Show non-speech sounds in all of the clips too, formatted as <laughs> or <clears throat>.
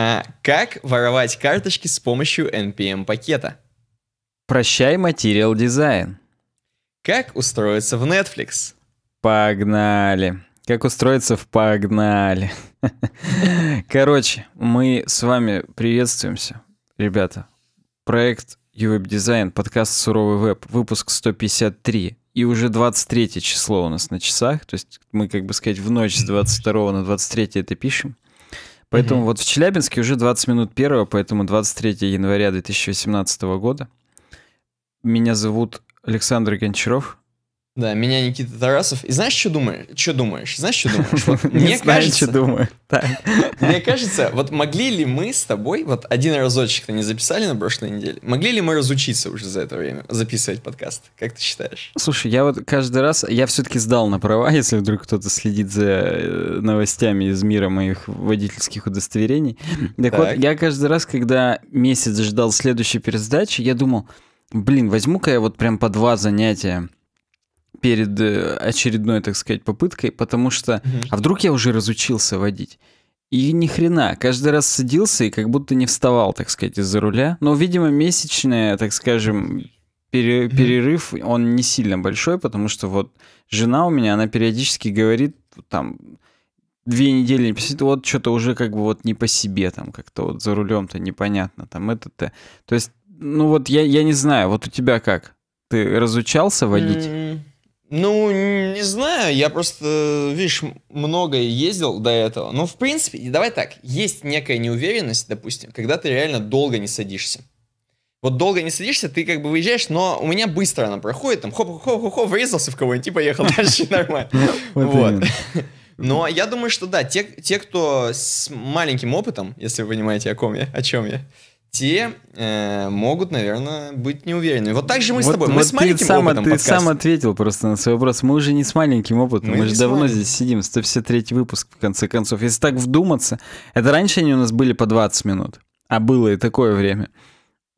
А, как воровать карточки с помощью NPM-пакета? Прощай материал дизайн. Как устроиться в Netflix? Погнали. Как устроиться в погнали. <laughs> Короче, мы с вами приветствуемся, ребята. Проект Ювеб Design, подкаст «Суровый веб», выпуск 153 и уже 23 число у нас на часах, то есть мы, как бы сказать, в ночь с 22 на 23 это пишем. Поэтому вот в Челябинске уже 20 минут первого, поэтому 23 января 2018 года. Меня зовут Александр Гончаров. Да, меня Никита Тарасов. И знаешь, что думаешь? Что думаешь? Знаешь, что думаешь? Вот, <laughs> мне знаю, кажется, что думаю. Мне кажется, вот могли ли мы с тобой, вот один разочек-то не записали на прошлой неделе, могли ли мы разучиться уже за это время записывать подкаст? Как ты считаешь? Ну, слушай, я вот каждый раз, я все-таки сдал на права, <laughs> если вдруг кто-то следит за э, новостями из мира моих водительских удостоверений. Так, так. вот, я каждый раз, когда месяц ждал следующей пересдачи, я думал, блин, возьму-ка я вот прям по два занятия перед э, очередной, так сказать, попыткой, потому что, угу. а вдруг я уже разучился водить? И ни хрена, каждый раз садился и как будто не вставал, так сказать, из-за руля. Но, видимо, месячная, так скажем, пере, перерыв, он не сильно большой, потому что вот жена у меня, она периодически говорит, там, две недели не посидит, вот что-то уже как бы вот не по себе, там, как-то вот за рулем-то непонятно, там, это-то. То есть, ну вот я, я не знаю, вот у тебя как? Ты разучался водить? Ну, не знаю, я просто, видишь, много ездил до этого. Но, в принципе, давай так, есть некая неуверенность, допустим, когда ты реально долго не садишься. Вот долго не садишься, ты как бы выезжаешь, но у меня быстро она проходит, там хоп-хоп-хоп-хоп, врезался в кого-нибудь и поехал <laughs> дальше нормально. <laughs> Вот. <laughs> Но я думаю, что да, те, те, кто с маленьким опытом, если вы понимаете, о ком я, о чем я, те э, могут, наверное, быть неуверенными. Вот так же мы вот, с тобой, вот с маленьким сам, опытом Ты подкаст. сам ответил просто на свой вопрос. Мы уже не с маленьким опытом, мы, мы же давно здесь сидим, 153 выпуск, в конце концов. Если так вдуматься, это раньше они у нас были по 20 минут, а было и такое время.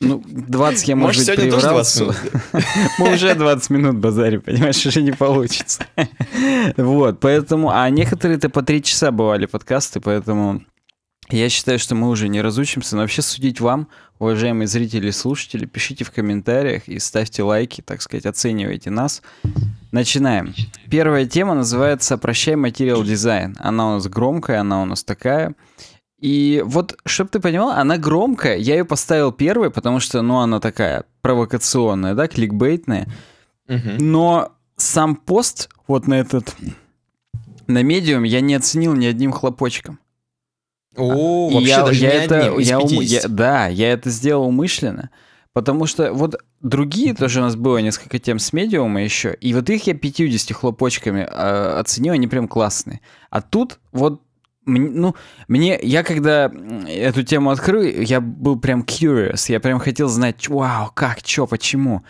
Ну, 20 я, может, может быть, приврал. <laughs> Мы уже 20 минут базарим, понимаешь, уже не получится. <laughs> Вот, поэтому... А некоторые-то по 3 часа бывали подкасты, поэтому... Я считаю, что мы уже не разучимся, но вообще судить вам, уважаемые зрители и слушатели, пишите в комментариях и ставьте лайки, так сказать, оценивайте нас. Начинаем. Первая тема называется «Прощай материал дизайн». Она у нас громкая, она у нас такая. И вот, чтобы ты понимал, она громкая. Я ее поставил первой, потому что, ну, она такая провокационная, да, кликбейтная. Но сам пост вот на этот... На медиум я не оценил ни одним хлопочком. А, О, вообще я, даже я не это, я, ум, я, Да, я это сделал умышленно, потому что вот другие тоже у нас было несколько тем с медиума еще, и вот их я 50 хлопочками э, оценил, они прям классные. А тут вот ну, мне, я когда эту тему открыл, я был прям curious, я прям хотел знать, вау, как, чё, почему.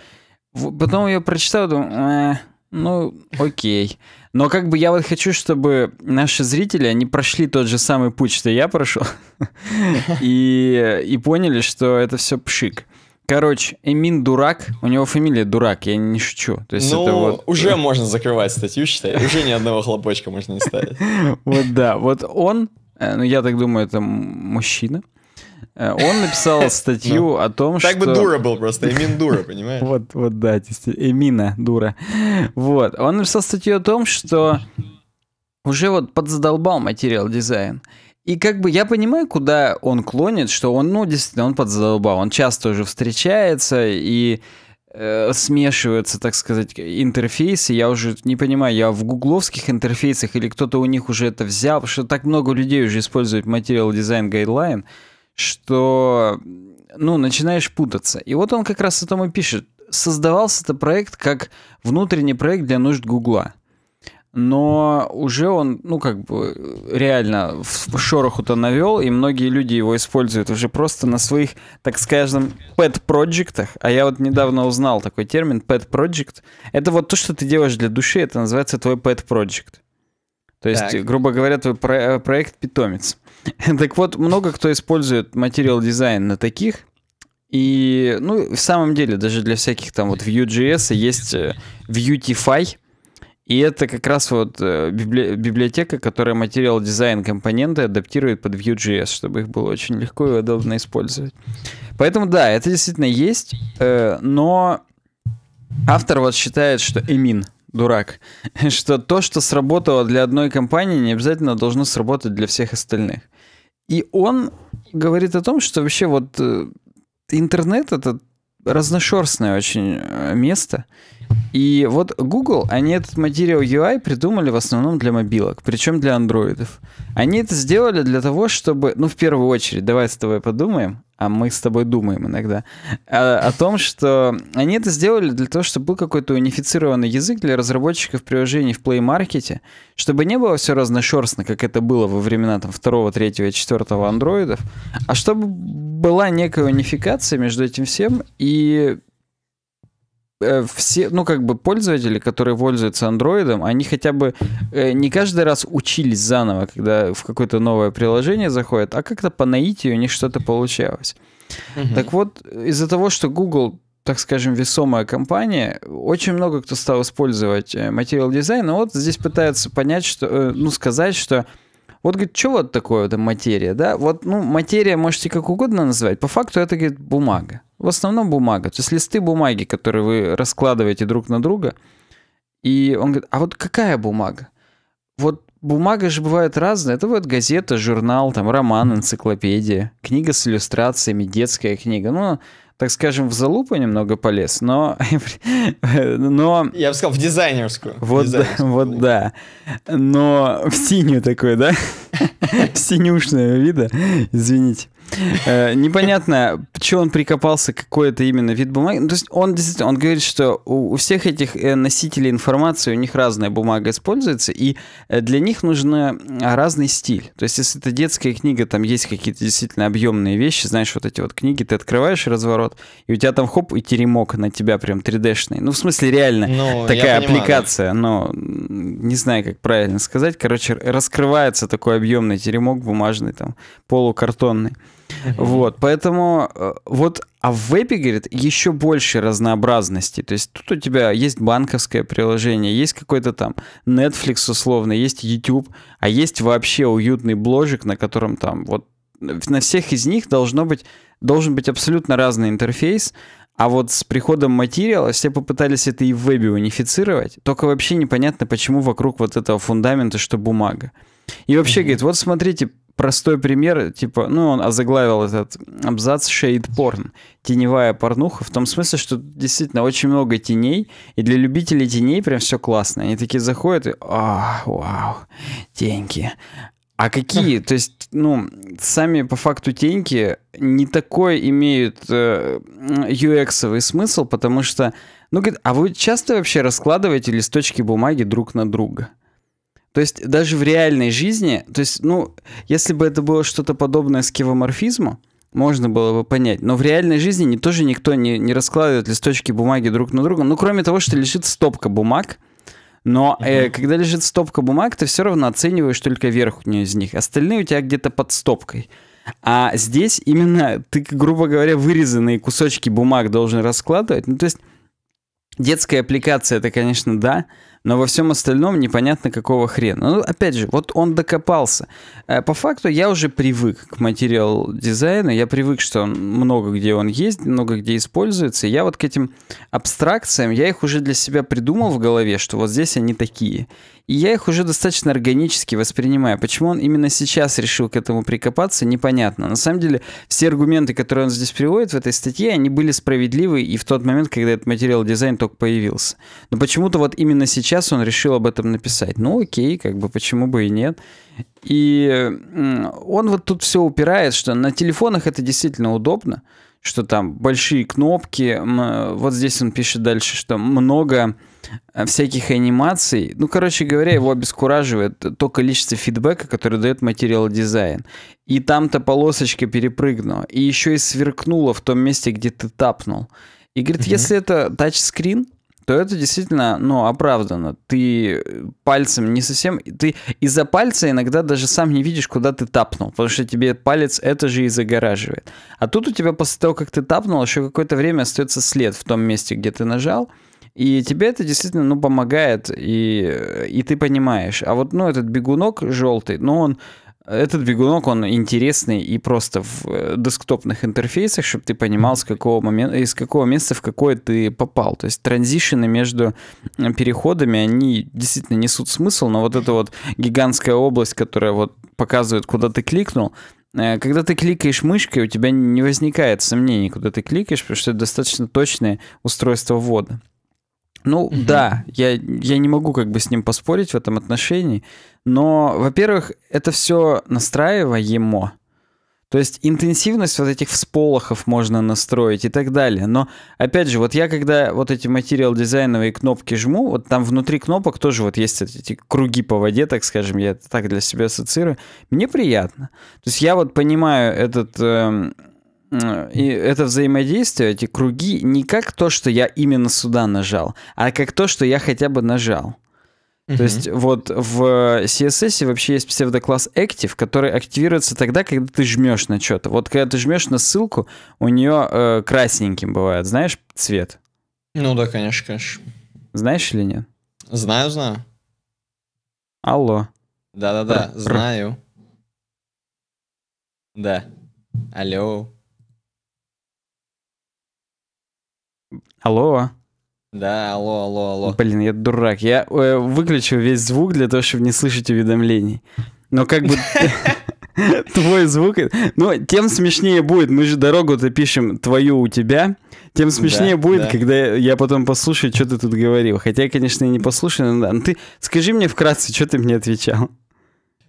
Потом я прочитал, думаю, э, ну, окей. Но как бы я вот хочу, чтобы наши зрители, они прошли тот же самый путь, что я прошел, <laughs> и, и поняли, что это все пшик. Короче, Эмин Дурак, у него фамилия Дурак, я не шучу. То есть ну, это вот... уже можно закрывать статью, считай, уже ни одного хлопочка можно не ставить. <laughs> Вот да, вот он, э, ну я так думаю, это мужчина, Э, он написал <laughs> статью ну, о том, что... Так бы дура был просто, Эмин дура, понимаешь? <laughs> Вот, вот, да, Эмина дура. Вот, он написал статью о том, что уже вот подзадолбал материал дизайн. И как бы я понимаю, куда он клонит, что он, ну, действительно, он подзадолбал. Он часто уже встречается и э, смешиваются, так сказать, интерфейсы. Я уже не понимаю, я в гугловских интерфейсах или кто-то у них уже это взял, потому что так много людей уже используют материал дизайн гайдлайн что, ну, начинаешь путаться. И вот он как раз о том и пишет. Создавался это проект как внутренний проект для нужд Гугла. Но уже он, ну, как бы реально в шороху-то навел, и многие люди его используют уже просто на своих, так скажем, pet-проджектах. А я вот недавно узнал такой термин pet-проджект. Это вот то, что ты делаешь для души, это называется твой pet-проджект. То есть, так. грубо говоря, твой про- проект питомец. <laughs> Так вот, много кто использует материал дизайн на таких. И, ну, в самом деле, даже для всяких там вот Vue.js есть э, Vuetify, и это как раз вот э, библиотека, которая материал дизайн компоненты адаптирует под Vue.js, чтобы их было очень легко и удобно использовать. Поэтому да, это действительно есть, э, но автор вот считает, что Эмин дурак, <laughs> что то, что сработало для одной компании, не обязательно должно сработать для всех остальных. И он говорит о том, что вообще вот э, интернет это разношерстное очень э, место, и вот Google, они этот Material UI придумали в основном для мобилок, причем для андроидов. Они это сделали для того, чтобы, ну, в первую очередь, давай с тобой подумаем, а мы с тобой думаем иногда, о, а, о том, что они это сделали для того, чтобы был какой-то унифицированный язык для разработчиков приложений в Play Market, чтобы не было все разношерстно, как это было во времена там, 2, 3, 4 андроидов, а чтобы была некая унификация между этим всем, и Э, все, ну, как бы пользователи, которые пользуются андроидом, они хотя бы э, не каждый раз учились заново, когда в какое-то новое приложение заходят, а как-то по наитию у них что-то получалось. Угу. Так вот, из-за того, что Google, так скажем, весомая компания, очень много кто стал использовать э, материал дизайн, но вот здесь пытаются понять, что, э, ну, сказать, что вот, говорит, что вот такое это материя, да? Вот, ну, материя можете как угодно назвать, по факту это, говорит, бумага. В основном бумага. То есть листы бумаги, которые вы раскладываете друг на друга. И он говорит, а вот какая бумага? Вот бумага же бывает разная. Это вот газета, журнал, там роман, энциклопедия, книга с иллюстрациями, детская книга. Ну, так скажем, в залупу немного полез, но... <laughs> но... Я бы сказал, в дизайнерскую. Вот, в дизайнерскую. вот да. Но в синюю такой, да? <laughs> <laughs> синюшного вида, извините. Э, непонятно, почему он прикопался какой это именно вид бумаги. Ну, то есть он действительно, он говорит, что у всех этих э, носителей информации, у них разная бумага используется, и э, для них нужен а, разный стиль. То есть если это детская книга, там есть какие-то действительно объемные вещи, знаешь, вот эти вот книги, ты открываешь разворот, и у тебя там хоп, и теремок на тебя прям 3D-шный. Ну, в смысле, реально ну, такая понимаю, аппликация, да. но не знаю, как правильно сказать. Короче, раскрывается такой объемный теремок бумажный, там, полукартонный. Mm-hmm. Вот, поэтому э, вот, а в вебе, говорит, еще больше разнообразности. То есть тут у тебя есть банковское приложение, есть какой-то там Netflix условно, есть YouTube, а есть вообще уютный бложик, на котором там вот на всех из них должно быть, должен быть абсолютно разный интерфейс, а вот с приходом материала все попытались это и в вебе унифицировать, только вообще непонятно, почему вокруг вот этого фундамента, что бумага. И вообще, говорит, вот смотрите, простой пример, типа, ну, он озаглавил этот абзац «Shade Porn», теневая порнуха, в том смысле, что действительно очень много теней, и для любителей теней прям все классно. Они такие заходят и «А, вау, теньки». А какие? <laughs> То есть, ну, сами по факту теньки не такой имеют э, ux смысл, потому что, ну, говорит, а вы часто вообще раскладываете листочки бумаги друг на друга? То есть даже в реальной жизни, то есть, ну, если бы это было что-то подобное скевоморфизму, можно было бы понять. Но в реальной жизни не, тоже никто не, не раскладывает листочки бумаги друг на друга. Ну, кроме того, что лежит стопка бумаг, но э, когда лежит стопка бумаг, ты все равно оцениваешь только верхнюю из них. Остальные у тебя где-то под стопкой. А здесь именно ты, грубо говоря, вырезанные кусочки бумаг должен раскладывать. Ну, то есть детская аппликация, это, конечно, да, но во всем остальном непонятно какого хрена. Ну, опять же, вот он докопался. Э, по факту я уже привык к материал дизайну, я привык, что он, много где он есть, много где используется. И я вот к этим абстракциям, я их уже для себя придумал в голове, что вот здесь они такие. И я их уже достаточно органически воспринимаю. Почему он именно сейчас решил к этому прикопаться, непонятно. На самом деле, все аргументы, которые он здесь приводит в этой статье, они были справедливы и в тот момент, когда этот материал дизайн только появился. Но почему-то вот именно сейчас сейчас он решил об этом написать. Ну, окей, как бы почему бы и нет. И он вот тут все упирает, что на телефонах это действительно удобно, что там большие кнопки. Вот здесь он пишет дальше, что много э, всяких анимаций. Ну, короче говоря, его обескураживает то количество фидбэка, которое дает материал дизайн. И там-то полосочка перепрыгнула. И еще и сверкнула в том месте, где ты тапнул. И говорит, угу. если это тачскрин, то это действительно, ну, оправдано. Ты э, пальцем не совсем... Ты из-за пальца иногда даже сам не видишь, куда ты тапнул, потому что тебе палец это же и загораживает. А тут у тебя после того, как ты тапнул, еще какое-то время остается след в том месте, где ты нажал, и тебе это действительно, ну, помогает, и, э, и ты понимаешь. А вот, ну, этот бегунок желтый, ну, он этот бегунок, он интересный и просто в э, десктопных интерфейсах, чтобы ты понимал, с какого момента, из какого места в какое ты попал. То есть транзишины между э, переходами, они действительно несут смысл, но вот эта вот гигантская область, которая вот показывает, куда ты кликнул, э, когда ты кликаешь мышкой, у тебя не возникает сомнений, куда ты кликаешь, потому что это достаточно точное устройство ввода. Ну угу. да, я, я не могу как бы с ним поспорить в этом отношении, но, во-первых, это все настраиваемо. То есть интенсивность вот этих всполохов можно настроить и так далее. Но, опять же, вот я когда вот эти материал дизайновые кнопки жму, вот там внутри кнопок тоже вот есть эти круги по воде, так скажем, я это так для себя ассоциирую. Мне приятно. То есть я вот понимаю этот... Эм, э, и это взаимодействие, эти круги, не как то, что я именно сюда нажал, а как то, что я хотя бы нажал. Uh-huh. То есть вот в э, CSS вообще есть псевдокласс Active, который активируется тогда, когда ты жмешь на что-то. Вот когда ты жмешь на ссылку, у нее э, красненьким бывает, знаешь, цвет. Ну да, конечно, конечно. Знаешь или нет? Знаю, знаю. Алло. Да-да-да, знаю. Да. Алло. Алло. Да, алло, алло, алло. Блин, я дурак. Я э, выключил весь звук для того, чтобы не слышать уведомлений. Но как бы <laughs> твой звук... Ну, тем смешнее будет. Мы же дорогу-то пишем твою у тебя. Тем смешнее да, будет, да. когда я потом послушаю, что ты тут говорил. Хотя конечно, я, не послушаю, Но ну ты скажи мне вкратце, что ты мне отвечал.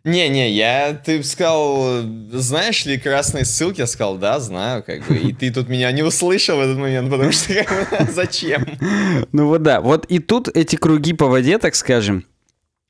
Не-не, я, ты сказал, знаешь ли красные ссылки? Я сказал, да, знаю, как бы. И ты тут меня не услышал в этот момент, потому что <laughs> зачем? Ну вот да, вот и тут эти круги по воде, так скажем,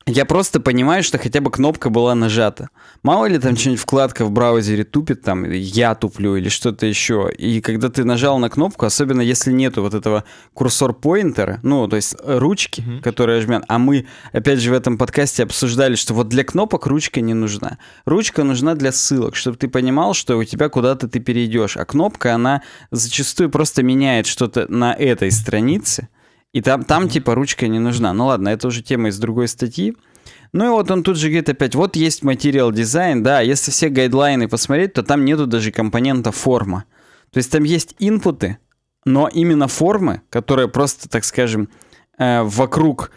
я просто понимаю, что хотя бы кнопка была нажата. Мало ли там что-нибудь вкладка в браузере тупит, там я туплю или что-то еще. И когда ты нажал на кнопку, особенно если нету вот этого курсор-поинтера, ну, то есть э, ручки, mm-hmm. которая жмет, а мы, опять же, в этом подкасте обсуждали, что вот для кнопок ручка не нужна. Ручка нужна для ссылок, чтобы ты понимал, что у тебя куда-то ты перейдешь. А кнопка, она зачастую просто меняет что-то на этой странице, mm и там, там типа ручка не нужна. Ну ладно, это уже тема из другой статьи. Ну и вот он тут же говорит опять, вот есть материал дизайн, да, если все гайдлайны посмотреть, то там нету даже компонента форма. То есть там есть инпуты, но именно формы, которые просто, так скажем, э, вокруг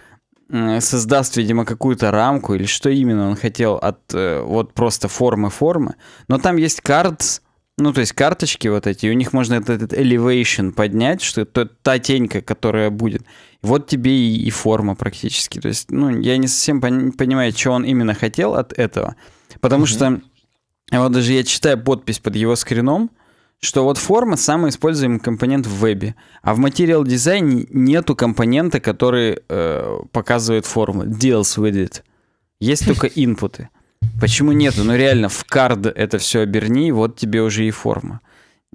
создаст, видимо, какую-то рамку или что именно он хотел от э, вот просто формы формы. Но там есть cards, ну, то есть карточки вот эти, у них можно этот, этот elevation поднять, что это та тенька, которая будет. Вот тебе и, и форма практически. То есть, ну, я не совсем пон- понимаю, что он именно хотел от этого. Потому mm-hmm. что а вот даже я читаю подпись под его скрином, что вот форма самый используемый компонент в вебе, а в материал дизайне нету компонента, который э, показывает форму. Deals with it. Есть только инпуты. <laughs> Почему нет? Ну реально, в кард это все оберни, вот тебе уже и форма.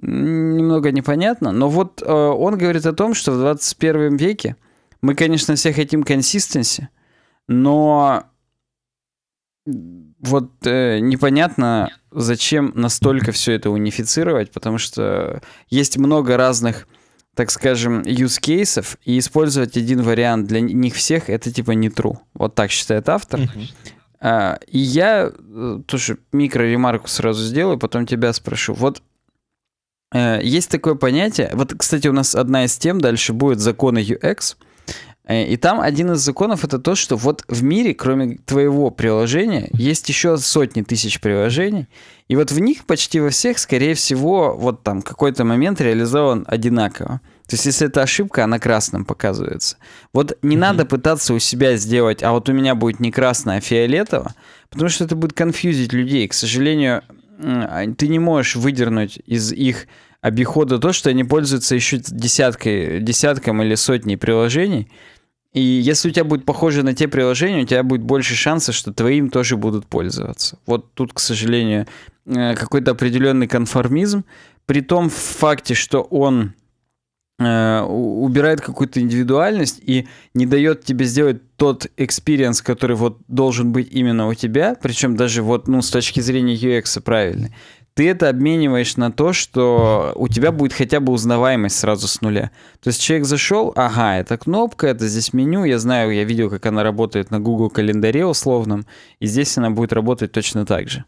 Немного непонятно, но вот э, он говорит о том, что в 21 веке мы, конечно, все хотим консистенси, но вот э, непонятно, зачем настолько все это унифицировать, потому что есть много разных, так скажем, use cases, и использовать один вариант для них всех это типа не true. Вот так считает автор. Mm-hmm. А, и я э, тоже микро-ремарку сразу сделаю, потом тебя спрошу. Вот э, есть такое понятие. Вот, кстати, у нас одна из тем дальше будет законы UX. Э, и там один из законов это то, что вот в мире, кроме твоего приложения, есть еще сотни тысяч приложений. И вот в них почти во всех, скорее всего, вот там какой-то момент реализован одинаково. То есть, если это ошибка, она красным показывается. Вот не mm-hmm. надо пытаться у себя сделать, а вот у меня будет не красное, а фиолетово, потому что это будет конфьюзить людей. К сожалению, а, ты не можешь выдернуть из их обихода то, что они пользуются еще десяткой, десятком или сотней приложений. И если у тебя будет похоже на те приложения, у тебя будет больше шансов, что твоим тоже будут пользоваться. Вот тут, к сожалению, э, какой-то определенный конформизм. При том факте, что он Э, убирает какую-то индивидуальность и не дает тебе сделать тот экспириенс, который вот должен быть именно у тебя, причем даже вот ну, с точки зрения UX правильный, ты это обмениваешь на то, что у тебя будет хотя бы узнаваемость сразу с нуля. То есть человек зашел, ага, это кнопка, это здесь меню, я знаю, я видел, как она работает на Google календаре условном, и здесь она будет работать точно так же.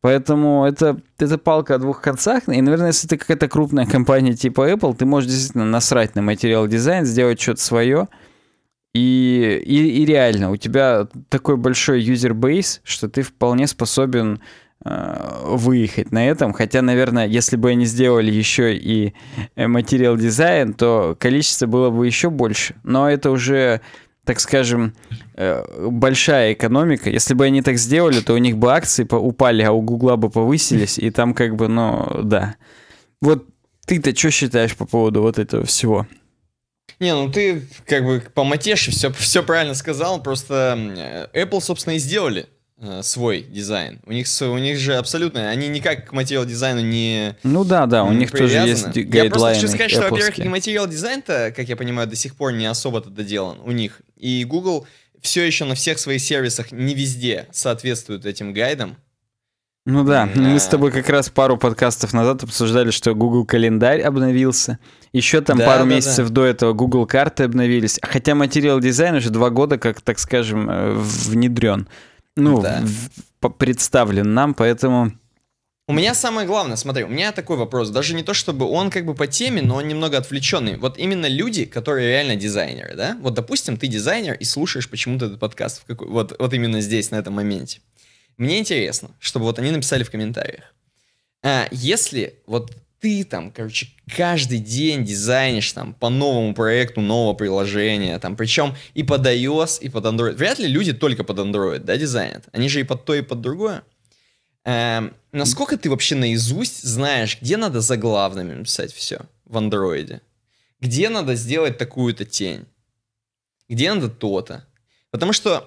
Поэтому это, это палка о двух концах. И, наверное, если ты какая-то крупная компания типа Apple, ты можешь действительно насрать на материал дизайн, сделать что-то свое. И, и, и реально, у тебя такой большой юзербейс, что ты вполне способен э, выехать на этом. Хотя, наверное, если бы они сделали еще и э, материал дизайн, то количество было бы еще больше. Но это уже так скажем, э, большая экономика. Если бы они так сделали, то у них бы акции упали, а у Гугла бы повысились, и там как бы, ну, да. Вот ты-то что считаешь по поводу вот этого всего? Не, ну ты как бы по матеше все, все правильно сказал, просто э, Apple, собственно, и сделали э, свой дизайн. У них, у них же абсолютно, они никак к материал дизайну не Ну да, да, у них тоже есть гайдлайны Я просто хочу сказать, что, во-первых, материал дизайн-то, как я понимаю, до сих пор не особо-то доделан у них. И Google все еще на всех своих сервисах не везде соответствует этим гайдам. Ну да, да, мы с тобой как раз пару подкастов назад обсуждали, что Google календарь обновился. Еще там да, пару да, месяцев да. до этого Google карты обновились. Хотя материал дизайн уже два года, как так скажем, э, внедрен. Ну, да. представлен нам, поэтому у меня самое главное, смотри, у меня такой вопрос, даже не то, чтобы он как бы по теме, но он немного отвлеченный. Вот именно люди, которые реально дизайнеры, да? Вот, допустим, ты дизайнер и слушаешь почему-то этот подкаст в какой... вот, вот именно здесь, на этом моменте. Мне интересно, чтобы вот они написали в комментариях. А, если вот ты там, короче, каждый день дизайнишь там по новому проекту, нового приложения, там, причем и под iOS, и под Android. Вряд ли люди только под Android, да, дизайнят. Они же и под то, и под другое. Эм, Насколько ты вообще наизусть знаешь, где надо за главными писать все в андроиде? Где надо сделать такую-то тень? Где надо то-то? Потому что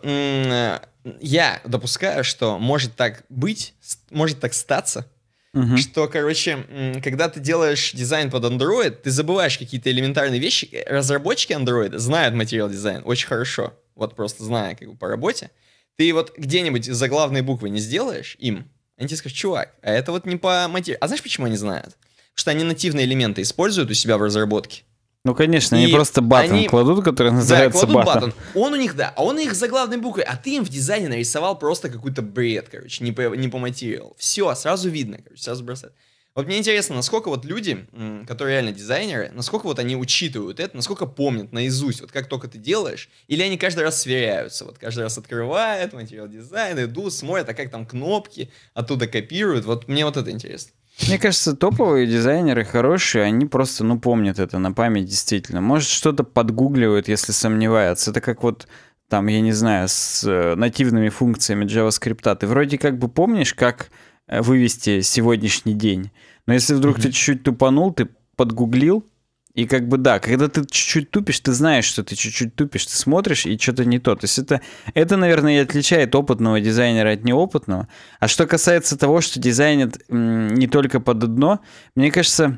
я допускаю, что может так быть, может так статься, Угу. Что, короче, когда ты делаешь дизайн под Android, ты забываешь какие-то элементарные вещи. Э, разработчики Android знают материал дизайн очень хорошо. Вот просто зная как бы по работе. Ты вот где-нибудь заглавные буквы не сделаешь им, они тебе скажут, чувак, а это вот не по материалу. А знаешь, почему они знают? Потому что они нативные элементы используют у себя в разработке. Ну, конечно, и они просто батон они... кладут, который называется да, батон. батон. Он у них, да, а он их за главной буквой, а ты им в дизайне нарисовал просто какой-то бред, короче, не по, не по материалу. Все, сразу видно, короче, сразу бросает. Вот мне интересно, насколько вот люди, которые реально дизайнеры, насколько вот они учитывают это, насколько помнят наизусть, вот как только ты делаешь, или они каждый раз сверяются, вот каждый раз открывают материал дизайна, идут, смотрят, а как там кнопки, оттуда копируют, вот мне вот это интересно. Мне кажется, топовые дизайнеры хорошие, они просто, ну, помнят это на память действительно. Может, что-то подгугливают, если сомневаются. Это как вот там, я не знаю, с э, нативными функциями JavaScript. Ты вроде как бы помнишь, как Э, вывести сегодняшний день. Но если вдруг mm-hmm. ты чуть-чуть тупанул, ты подгуглил, и как бы да, когда ты чуть-чуть тупишь, ты знаешь, что ты чуть-чуть тупишь, ты смотришь и что-то не то. То есть это, это, наверное, и отличает опытного дизайнера от неопытного. А что касается того, что дизайнит не только под одно, мне кажется,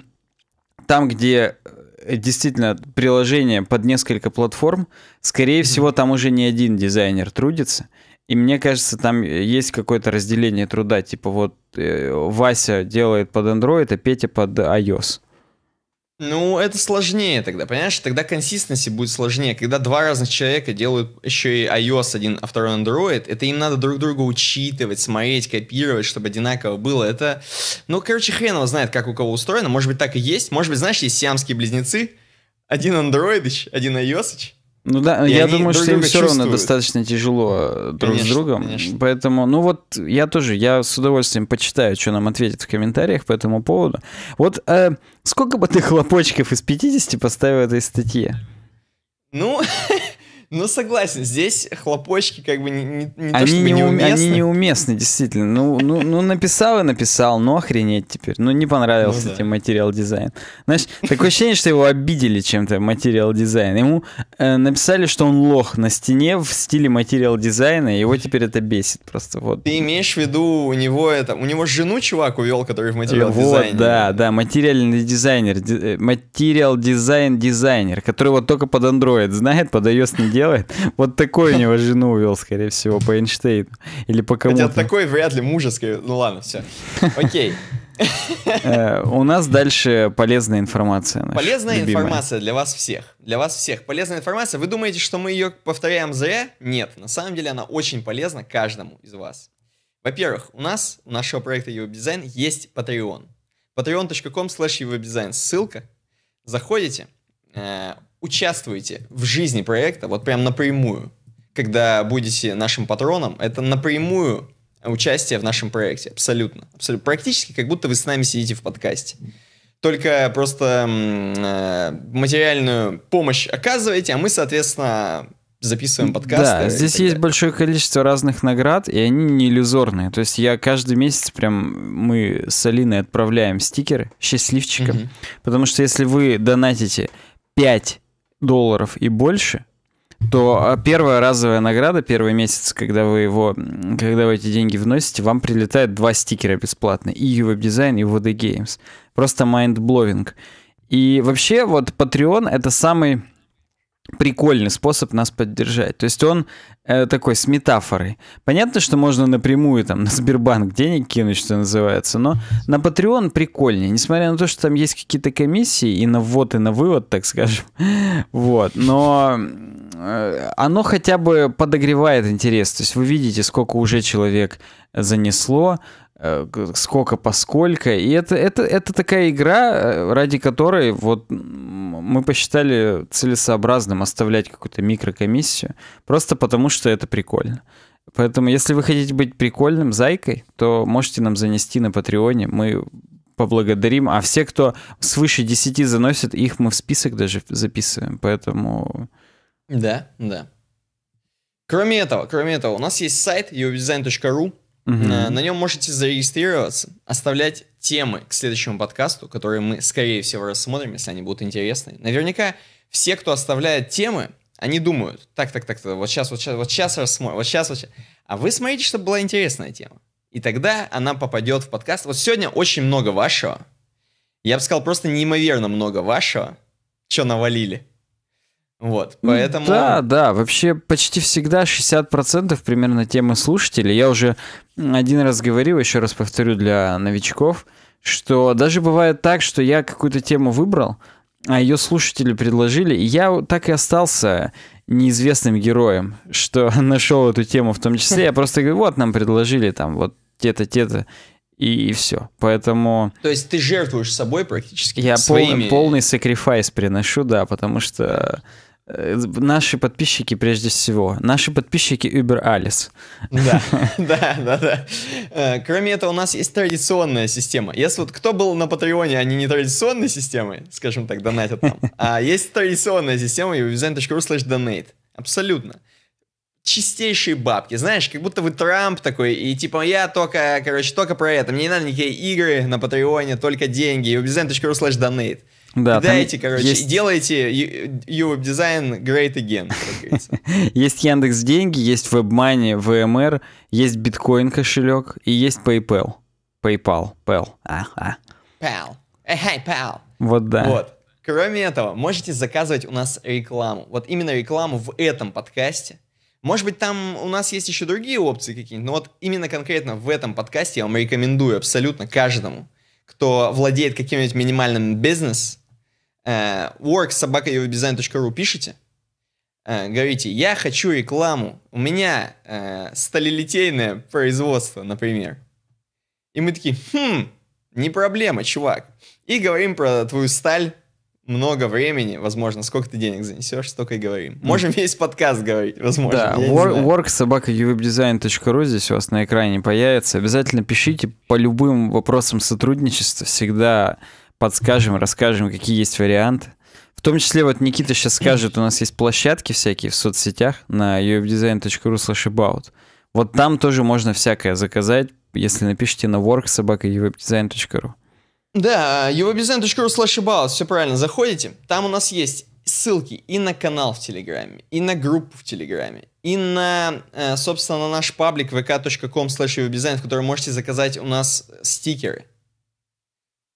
там, где э, действительно приложение под несколько платформ, скорее mm-hmm. всего, там уже не один дизайнер трудится. И мне кажется, там э, есть какое-то разделение труда, типа вот э, Вася делает под Android, а Петя под iOS. Ну, это сложнее тогда, понимаешь? Тогда консистенции будет сложнее. Когда два разных человека делают еще и iOS один, а второй Android, это им надо друг друга учитывать, смотреть, копировать, чтобы одинаково было. Это, ну, короче, хрен его знает, как у кого устроено. Может быть, так и есть. Может быть, знаешь, есть сиамские близнецы. Один Android, один iOS, ну да, и я думаю, что им все чувствуют. равно достаточно тяжело э, друг конечно, с другом. Конечно. Поэтому, ну вот, я тоже, я с удовольствием почитаю, что нам ответят в комментариях по этому поводу. Вот э, сколько бы ты хлопочков из 50 поставил этой статье? Ну, <laughs> Ну, согласен, здесь хлопочки как бы не, не, не они чтобы не, неуместны. Они неуместны, действительно. Ну, ну, ну, написал и написал, но охренеть теперь. Ну, не понравился ну, да. тебе материал дизайн. Знаешь, такое ощущение, что его обидели чем-то, материал дизайн. Ему э, написали, что он лох на стене в стиле материал дизайна, и его теперь это бесит просто. Вот. Ты имеешь в виду, у него это... У него жену чувак увел, который в материал вот, Вот, да, да, материальный дизайнер. Э, материал дизайн дизайнер, который вот только под Android знает, под iOS не делает делает. Вот такой у него жену увел, скорее всего, по Эйнштейну. Или по кому-то. Хотя такой вряд ли мужеский. Ну ладно, все. Окей. <laughs> Э, у нас дальше полезная информация. Полезная информация для вас всех. Для вас всех. Полезная информация. Вы думаете, что мы ее повторяем зря? Нет. На самом деле она очень полезна каждому из вас. Во-первых, у нас, у нашего проекта Евдизайн есть Patreon. patreon.com slash ссылка. Заходите, э, участвуйте в жизни проекта, вот прям напрямую. Когда будете нашим патроном, это напрямую участие в нашем проекте, абсолютно. абсолютно. Практически как будто вы с нами сидите в подкасте. Только просто э, материальную помощь оказываете, а мы, соответственно, записываем подкасты. Да, здесь есть большое количество разных наград, и они не иллюзорные. То есть я каждый месяц прям, мы с Алиной отправляем стикеры счастливчикам, угу. потому что если вы донатите 5 долларов и больше, то а, первая разовая награда, первый месяц, когда вы его, когда вы эти деньги вносите, вам прилетает два стикера бесплатно. И UWeb Design, и VD Games. Просто mind-blowing. И вообще, вот Patreon — это самый прикольный способ нас поддержать. То есть он э, такой с метафорой. Понятно, что можно напрямую там на Сбербанк денег кинуть, что называется, но на Patreon прикольнее, несмотря на то, что там есть какие-то комиссии и на ввод, и на вывод, так скажем. <laughs> Вот, но э, оно хотя бы подогревает интерес. То есть вы видите, сколько уже человек занесло, Э, сколько по поскольку. И это, это, это такая игра, э, ради которой вот мы посчитали целесообразным оставлять какую-то микрокомиссию, просто потому что это прикольно. Поэтому, если вы хотите быть прикольным зайкой, то можете нам занести на Патреоне. Мы поблагодарим. А все, кто свыше 10 заносит, их мы в список даже записываем. Поэтому... Да, да. Кроме этого, кроме этого, у нас есть сайт uvdesign.ru, Э, на, нем можете зарегистрироваться, оставлять темы к следующему подкасту, которые мы, скорее всего, рассмотрим, если они будут интересны. Наверняка все, кто оставляет темы, они думают, так, так, так, так вот сейчас, вот сейчас, вот сейчас рассмотрим, вот сейчас, вот сейчас. А вы смотрите, чтобы была интересная тема. И тогда она попадет в подкаст. Вот сегодня очень много вашего. Я бы сказал, просто неимоверно много вашего. что навалили? Вот, поэтому... Да, да, вообще почти всегда 60% примерно темы слушателей. Я уже один раз говорил, еще раз повторю для новичков, что даже бывает так, что я какую-то тему выбрал, а ее слушатели предложили, и я так и остался неизвестным героем, что <laughs> нашел эту тему в том числе. Я <laughs> просто говорю, вот нам предложили там вот те-то, те-то и, и все. Поэтому... То есть ты жертвуешь собой практически? Я своими... полный, полный сакрифайс приношу, да, потому что Э, наши подписчики прежде всего. Наши подписчики Uber Alice. Да, <laughs> да, да, да. Э, кроме этого, у нас есть традиционная система. Если вот кто был на Патреоне, они не традиционной системой, скажем так, донатят нам, <laughs> а есть традиционная система uwebdesign.ru slash donate. Абсолютно чистейшие бабки. Знаешь, как будто вы Трамп такой, и типа я только, короче, только про это. Мне не надо никакие игры на Патреоне, только деньги. Ubizen.ru slash donate. Да, Кидаете, короче, есть... делаете Europe Design great again, <laughs> Есть Яндекс Деньги, есть WebMoney, VMR, есть биткоин кошелек и есть PayPal. PayPal, Pal. А, а. PayPal. Эй, pal. Вот да. Вот. Кроме этого, можете заказывать у нас рекламу. Вот именно рекламу в этом подкасте. Может быть, там у нас есть еще другие опции какие-нибудь, но вот именно конкретно в этом подкасте я вам рекомендую абсолютно каждому, кто владеет каким-нибудь минимальным бизнесом, Work э, worksobakaevdизайн.ру пишите, э, говорите, я хочу рекламу, у меня э, сталелитейное производство, например. И мы такие, хм, не проблема, чувак. И говорим про твою сталь, много времени, возможно, сколько ты денег занесешь, столько и говорим. Можем весь подкаст говорить, возможно. Да, Work worksobakauvdesign.ru здесь у вас на экране появится. Обязательно пишите по любым вопросам сотрудничества. Всегда подскажем, расскажем, какие есть варианты. В том числе вот Никита сейчас скажет, у нас есть площадки всякие в соцсетях на uwebdesign.ru slash about. Вот там тоже можно всякое заказать, если напишите на work worksobaka.uwebdesign.ru. Да, uwebdesign.ru slash about, все правильно, заходите. Там у нас есть ссылки и на канал в Телеграме, и на группу в Телеграме, и на, э, собственно, на наш паблик vk.com slash в котором можете заказать у нас стикеры.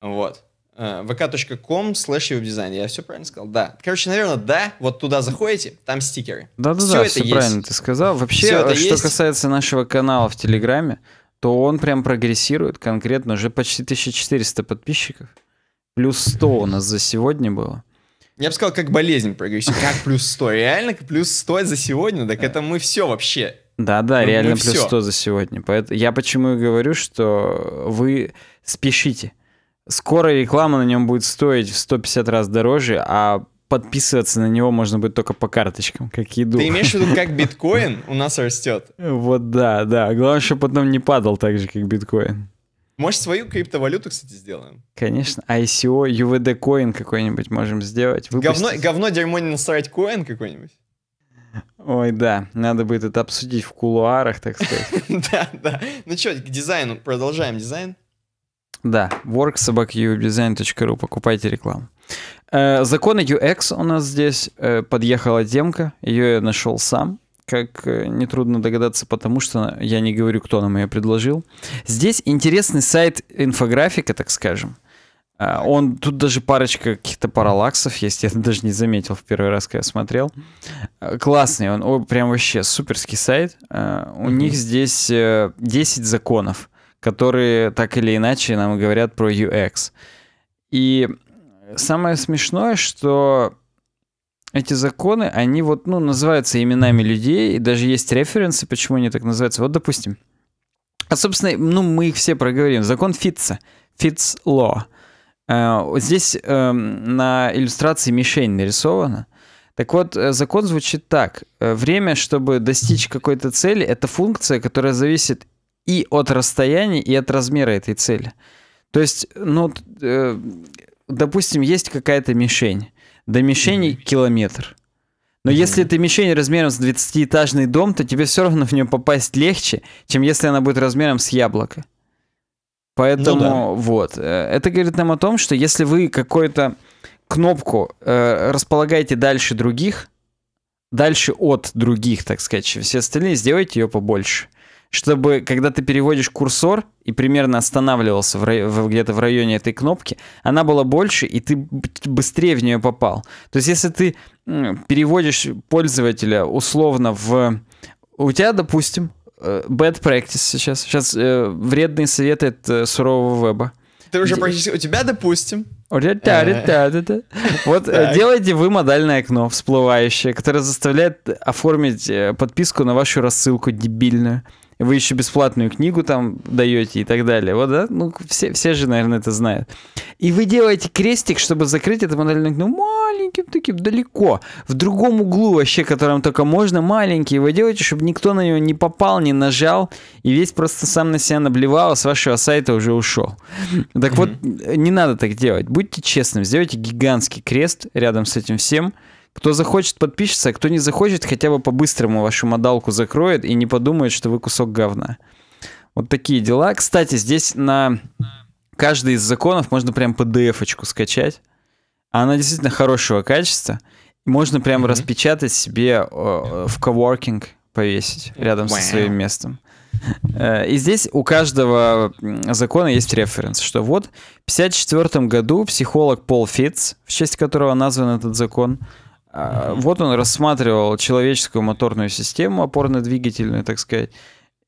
Вот. Э, vk.com slash webdesign Я все правильно сказал? Да. Короче, наверное, да. Вот туда заходите, там стикеры. Да-да-да, все, да, это все есть. правильно ты сказал. Вообще, все что есть. касается нашего канала в Телеграме, то он прям прогрессирует конкретно. Уже почти 1400 подписчиков. Плюс 100 у нас за сегодня было. Я бы сказал, как болезнь прогрессирует. Как плюс 100? Реально, плюс 100 за сегодня? Так это мы все вообще. Да-да, реально плюс все. 100 за сегодня. Поэтому я почему и говорю, что вы спешите скоро реклама на нем будет стоить в 150 раз дороже, а подписываться на него можно будет только по карточкам, как еду. Ты имеешь в виду, как <laughs> биткоин у нас растет? Вот да, да. Главное, чтобы потом не падал так же, как биткоин. Может, свою криптовалюту, кстати, сделаем? Конечно. ICO, UVD коин какой-нибудь можем сделать. Выпустить. Говно, говно дерьмо не насрать коин какой-нибудь? Ой, да, надо будет это обсудить в кулуарах, так сказать. <laughs> Да, да. Ну что, к дизайну продолжаем дизайн. Да, worksobakuvdesign.ru, покупайте рекламу. Э, Законы UX у нас здесь. Э, подъехала демка, ее я нашел сам, как э, нетрудно догадаться, потому что я не говорю, кто нам ее предложил. Здесь интересный сайт инфографика, так скажем. Он, тут даже парочка каких-то параллаксов есть, <laughs> я даже не заметил в первый раз, когда смотрел. Классный он, о, прям вообще суперский сайт. У mm-hmm. них здесь 10 законов которые так или иначе нам говорят про UX. И самое смешное, что эти законы, они вот, ну, называются именами людей, и даже есть референсы, почему они так называются. Вот, допустим, а, собственно, ну, мы их все проговорим. Закон Фитца, Фитц Ло. Э, здесь эм, на иллюстрации мишень нарисована. Так вот, э, закон звучит так. Э, время, чтобы достичь какой-то цели, это функция, которая зависит и от расстояния, и от размера этой цели. То есть, ну, э, допустим, есть какая-то мишень. До мишени mm-hmm. километр. Но mm-hmm. если эта мишень размером с 20-этажный дом, то тебе все равно в нее попасть легче, чем если она будет размером с яблоко. Поэтому ну, да. вот. Э, это говорит нам о том, что если вы какую-то кнопку э, располагаете дальше других, дальше от других, так сказать, все остальные, сделайте ее побольше чтобы, когда ты переводишь курсор и примерно останавливался где-то в районе этой кнопки, она была больше, и ты быстрее в нее попал. То есть, если ты переводишь пользователя условно в... У тебя, допустим, э, bad practice сейчас. Сейчас э, вредные советы от э, сурового веба. Ты уже практически... У тебя, допустим, вот э, делайте вы модальное окно всплывающее, которое заставляет оформить подписку на вашу рассылку дебильную вы еще бесплатную книгу там даете и так далее. Вот, да? Ну, все, все же, наверное, это знают. И вы делаете крестик, чтобы закрыть это модельное окно маленьким таким, далеко, в другом углу вообще, которым только можно, маленький. Вы делаете, чтобы никто на него не попал, не нажал, и весь просто сам на себя наблевал, а с вашего сайта уже ушел. Так вот, не надо так делать. Будьте честным, сделайте гигантский крест рядом с этим всем, кто захочет, подпишется, а кто не захочет, хотя бы по-быстрому вашу модалку закроет и не подумает, что вы кусок говна. Вот такие дела. Кстати, здесь на каждый из законов можно прям PDF-очку скачать. Она действительно хорошего качества. Можно прям mm-hmm. распечатать себе э, в коворкинг повесить рядом со своим местом. Э, и здесь у каждого закона есть референс, что вот в 1954 году психолог Пол Фитц, в честь которого назван этот закон, а, вот он рассматривал человеческую моторную систему, опорно-двигательную, так сказать.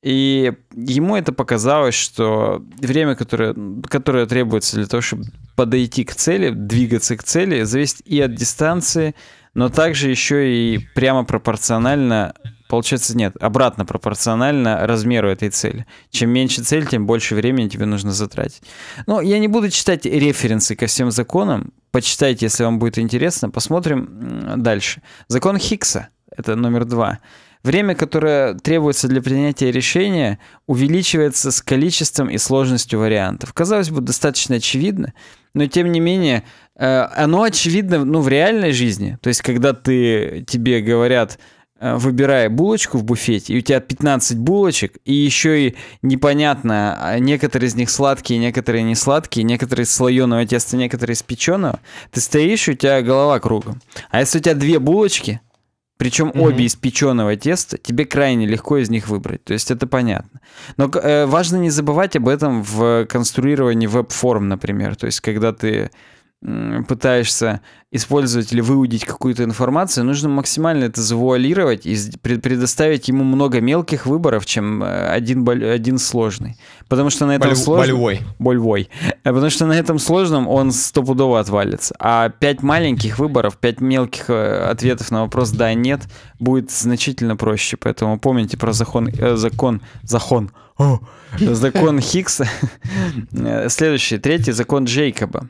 И ему это показалось, что время, которое, которое требуется для того, чтобы подойти к цели, двигаться к цели, зависит и от дистанции, но также еще и прямо пропорционально Получается, нет, обратно пропорционально размеру этой цели. Чем меньше цель, тем больше времени тебе нужно затратить. Но ну, я не буду читать референсы ко всем законам. Почитайте, если вам будет интересно. Посмотрим дальше. Закон Хиггса, это номер два. Время, которое требуется для принятия решения, увеличивается с количеством и сложностью вариантов. Казалось бы, достаточно очевидно, но тем не менее, э, оно очевидно ну, в реальной жизни. То есть, когда ты, тебе говорят, Э, выбирая булочку в буфете, и у тебя 15 булочек, и еще и непонятно, а, некоторые из них сладкие, некоторые не сладкие, некоторые из слоеного теста, некоторые из печеного, ты стоишь, и у тебя голова кругом. А если у тебя две булочки, причем mm-hmm. обе из печеного теста, тебе крайне легко из них выбрать. То есть это понятно. Но э, важно не забывать об этом в конструировании веб-форм, например. То есть когда ты пытаешься использовать или выудить какую-то информацию, нужно максимально это завуалировать и предоставить ему много мелких выборов, чем э, один, один сложный. Потому что на этом Боль, сложном... Болевой. Болевой. <laughs> А потому что на этом сложном он стопудово отвалится. А пять маленьких выборов, пять мелких э, ответов на вопрос «да», «нет» будет значительно проще. Поэтому помните про закон... Э, закон... закон... О! Закон Хиггса. <laughs> Следующий, третий закон Джейкоба.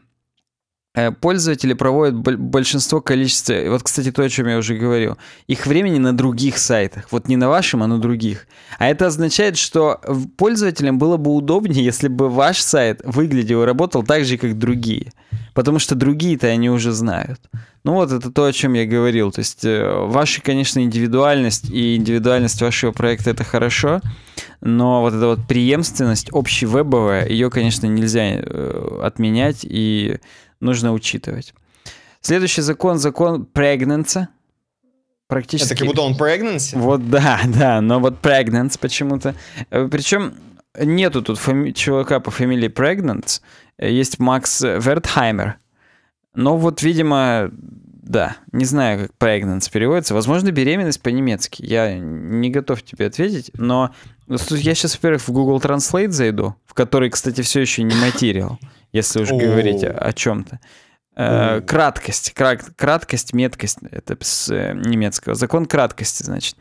Э, пользователи проводят большинство количества, вот, кстати, то, о чем я уже говорил, их времени на других сайтах, вот не на вашем, а на других. А это означает, что пользователям было бы удобнее, если бы ваш сайт выглядел и работал так же, как другие, потому что другие-то они уже знают. Ну вот это то, о чем я говорил, то есть э, ваша, конечно, индивидуальность и индивидуальность вашего проекта это хорошо, но вот эта вот преемственность общевебовая, ее, конечно, нельзя э, отменять и нужно учитывать. Следующий закон, закон прегнанца. Практически. Это как будто он pregnancy? Вот да, <laughs> да, но вот Pregnance почему-то. Э, Причем нету тут фами- чувака по фамилии Pregnance. Э, есть Макс Вертхаймер. Но вот, видимо, да, не знаю, как Pregnance переводится. Возможно, беременность по-немецки. Я не готов тебе ответить, но я сейчас, во-первых, в Google Translate зайду, в который, кстати, все еще не материал если уж О -о э, -о. говорить о чем-то. Краткость, крат, краткость, меткость, это с э, немецкого. Закон краткости, значит.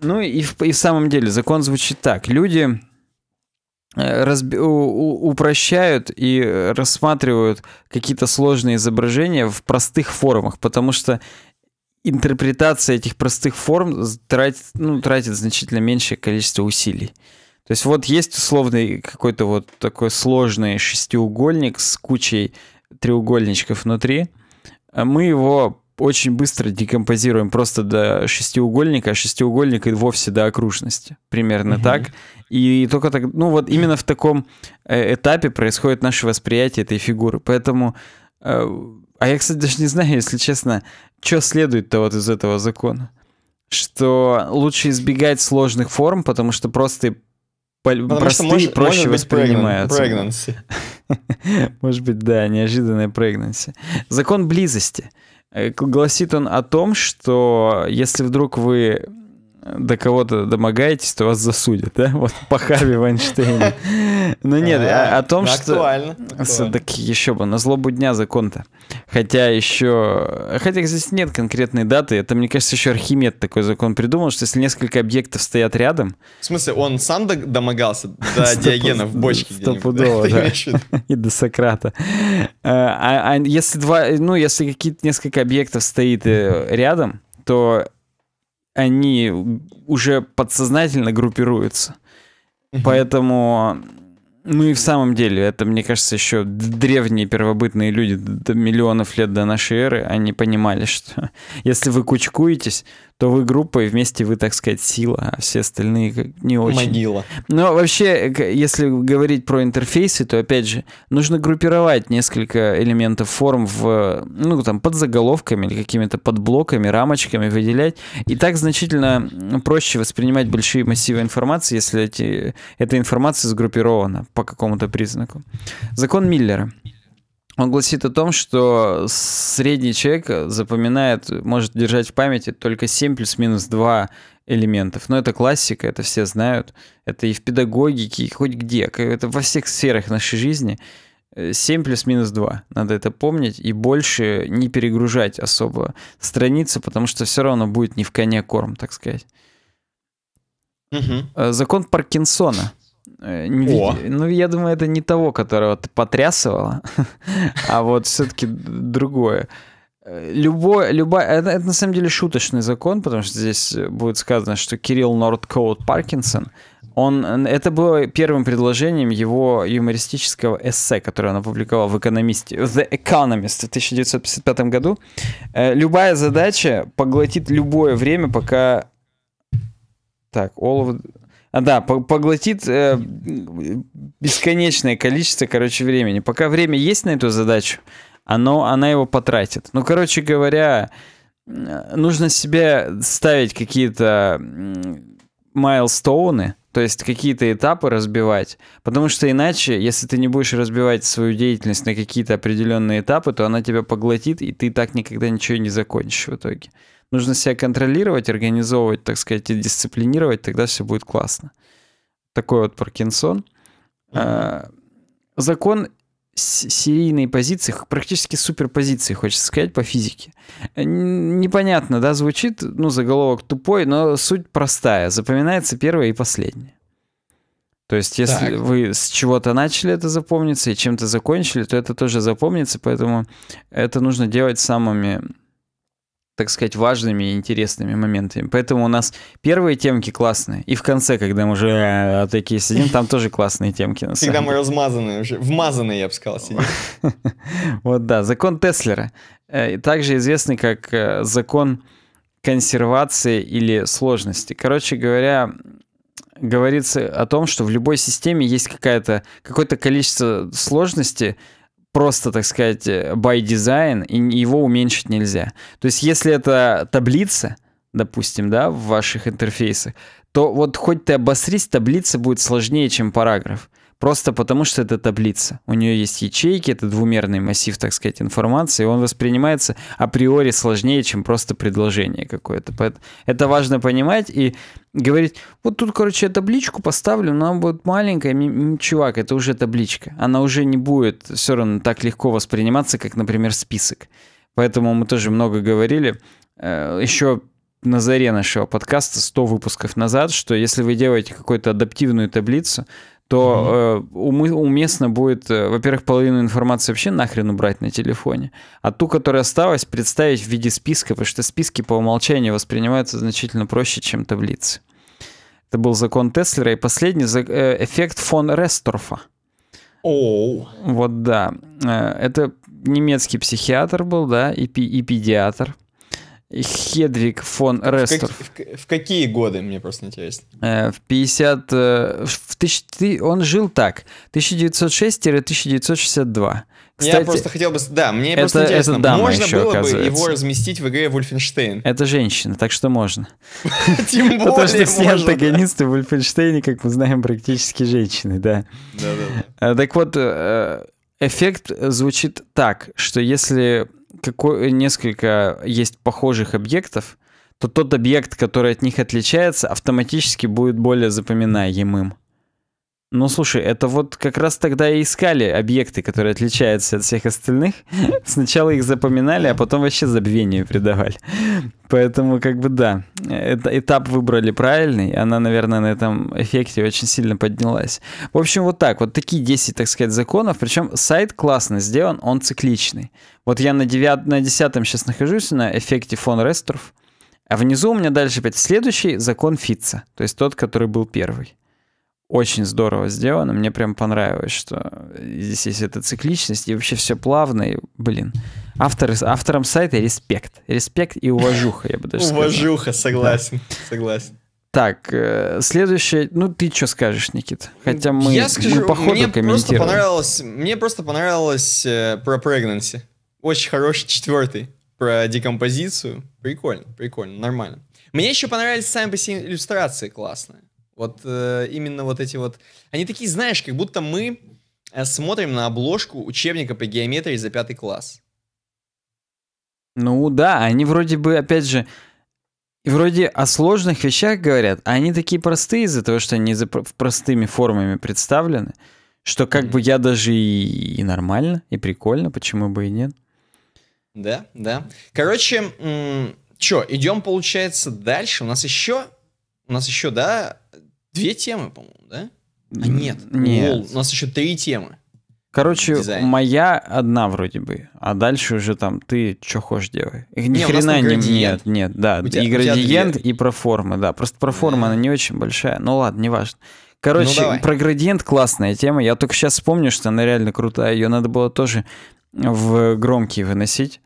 Ну и в, и в самом деле закон звучит так. Люди э, разби- упрощают и рассматривают какие-то сложные изображения в простых формах, потому что интерпретация этих простых форм тратит, ну, тратит значительно меньшее количество усилий. То есть вот есть условный какой-то вот такой сложный шестиугольник с кучей треугольничков внутри. А мы его очень быстро декомпозируем просто до шестиугольника, а шестиугольник и вовсе до окружности. Примерно угу. так. И только так, ну вот именно в таком э, этапе происходит наше восприятие этой фигуры. Поэтому, э, а я, кстати, даже не знаю, <laughs> если честно, что следует-то вот из этого закона. Что лучше избегать сложных форм, потому что просто Потому простые может, проще может воспринимаются. Pregnancy. <laughs> может быть, да, неожиданная прегнанси. Закон близости. Э, гласит он о том, что если вдруг вы до кого-то домогаетесь, то вас засудят, да? Вот по Харви Вайнштейну. Ну нет, а, о том, что... Так еще бы, на злобу дня закон-то. Хотя еще... Хотя здесь нет конкретной даты. Это, мне кажется, еще Архимед такой закон придумал, что если несколько объектов стоят рядом... В смысле, он сам домогался до <laughs> Диогена в бочке Стопудово, <laughs> да. <laughs> И до Сократа. А, а, а если два... Ну, если какие-то несколько объектов стоит э, рядом, то они уже подсознательно группируются. Угу. Поэтому, ну и в самом деле, это, мне кажется, еще древние первобытные люди до миллионов лет до нашей эры, они понимали, что <laughs> если вы кучкуетесь, то вы группа, и вместе вы, так сказать, сила, а все остальные не очень. Могила. Но вообще, если говорить про интерфейсы, то, опять же, нужно группировать несколько элементов форм в, ну, там, под заголовками или какими-то подблоками, рамочками выделять. И так значительно проще воспринимать большие массивы информации, если эти, эта информация сгруппирована по какому-то признаку. Закон Миллера. Он гласит о том, что средний человек запоминает, может держать в памяти только 7 плюс-минус 2 элементов. Но это классика, это все знают. Это и в педагогике, и хоть где. Это во всех сферах нашей жизни. 7 плюс-минус 2. Надо это помнить и больше не перегружать особо страницу, потому что все равно будет не в коне корм, так сказать. Угу. Закон Паркинсона. Э, не О. Ну, я думаю, это не того, которого ты потрясывала, <laughs> а вот все-таки другое. Э, Любой, любая, это, это на самом деле шуточный закон, потому что здесь будет сказано, что Кирилл Нордкоут Паркинсон, он, это было первым предложением его юмористического эссе, которое он опубликовал в «Экономисте», «The Economist» в 1955 году. Э, любая задача поглотит любое время, пока... Так, all of... А, да, поглотит э, бесконечное количество, короче, времени. Пока время есть на эту задачу, оно, она его потратит. Ну, короче говоря, э, нужно себе ставить какие-то майлстоуны, то есть какие-то этапы разбивать, потому что иначе, если ты не будешь разбивать свою деятельность на какие-то определенные этапы, то она тебя поглотит, и ты так никогда ничего не закончишь в итоге нужно себя контролировать, организовывать, так сказать, и дисциплинировать, тогда все будет классно. Такой вот Паркинсон. А, закон серийные позиции, практически суперпозиции, хочется сказать, по физике. Непонятно, да, звучит, ну, заголовок тупой, но суть простая. Запоминается первое и последнее. То есть, если так. вы с чего-то начали это запомнится и чем-то закончили, то это тоже запомнится, поэтому это нужно делать самыми так сказать, важными и интересными моментами. Поэтому у нас первые темки классные, и в конце, когда мы уже э, такие сидим, там тоже классные темки. На мы размазанные уже, вмазанные, я бы сказал, сидим. <laughs> Вот да, закон Теслера, э, также известный как э, закон консервации или сложности. Короче говоря, говорится о том, что в любой системе есть какое-то количество сложности, просто, так сказать, by design, и его уменьшить нельзя. То есть если это таблица, допустим, да, в ваших интерфейсах, то вот хоть ты обосрись, таблица будет сложнее, чем параграф. Просто потому, что это таблица. У нее есть ячейки, это двумерный массив, так сказать, информации, и он воспринимается априори сложнее, чем просто предложение какое-то. Поэтому это важно понимать и говорить, вот тут, короче, я табличку поставлю, но она будет маленькая, чувак, это уже табличка. Она уже не будет все равно так легко восприниматься, как, например, список. Поэтому мы тоже много говорили. Э, Еще на заре нашего подкаста 100 выпусков назад, что если вы делаете какую-то адаптивную таблицу, то э, умы, уместно будет, э, во-первых, половину информации вообще нахрен убрать на телефоне, а ту, которая осталась, представить в виде списка, потому что списки по умолчанию воспринимаются значительно проще, чем таблицы. Это был закон Теслера и последний э, эффект фон Ресторфа. Оу. Вот да. Э, это немецкий психиатр был, да, и, и педиатр. Хедрик фон Рестер. В, как, в, в какие годы, мне просто интересно? Э, в 50... Э, в тысяч, он жил так. 1906-1962. Кстати, я просто хотел бы... Да, мне это, просто интересно, это дама можно еще, было оказывается. бы его разместить в игре Вульфенштейн? Это женщина, так что можно. <laughs> Тем более Потому что все антагонисты в Вульфенштейне, как мы знаем, практически женщины, да. Да-да-да. Э, так вот, эффект звучит так, что если какой, э, несколько есть похожих объектов, то тот объект, который от них отличается, автоматически будет более запоминаемым. Ну, слушай, это вот как раз тогда и искали объекты, которые отличаются от всех остальных. <laughs> Сначала их запоминали, а потом вообще забвению придавали. Поэтому, как бы, да, это, этап выбрали правильный, она, наверное, на этом эффекте очень сильно поднялась. В общем, вот так, вот такие 10, так сказать, законов. Причем сайт классно сделан, он цикличный. Вот я на, 9, на 10 сейчас нахожусь на эффекте фон рестров, а внизу у меня дальше опять следующий закон Фитца, то есть тот, который был первый очень здорово сделано. Мне прям понравилось, что здесь есть эта цикличность, и вообще все плавно, и, блин. Авторы, авторам сайта респект. Респект и уважуха, я бы даже сказал. Уважуха, согласен, согласен. Так, э, следующее, ну ты что скажешь, Никит? Хотя мы, я скажу, по ходу мне просто понравилось, мне просто понравилось э, про pregnancy. Очень хороший четвертый про декомпозицию. Прикольно, прикольно, нормально. Мне еще понравились сами по себе иллюстрации классные. Вот э, именно вот эти вот... Они такие, знаешь, как будто мы э, смотрим на обложку учебника по геометрии за пятый класс. Ну да, они вроде бы, опять же, вроде о сложных вещах говорят, а они такие простые из-за того, что они простыми формами представлены, что как mm-hmm. бы я даже и, и нормально, и прикольно, почему бы и нет. Да, да. Короче, м- чё, идем, получается, дальше. У нас еще, у нас еще, да, две темы, по-моему, да? А нет, нет. Лол, у нас еще три темы. Короче, Дизайн. моя одна вроде бы, а дальше уже там ты что хочешь делай. Ни не, хрена не нет, нет, да, тебя, и градиент и про формы, да, просто про формы она не очень большая, ну ладно, не важно. Короче, ну, про градиент классная тема, я только сейчас вспомню, что она реально крутая, ее надо было тоже в громкие выносить.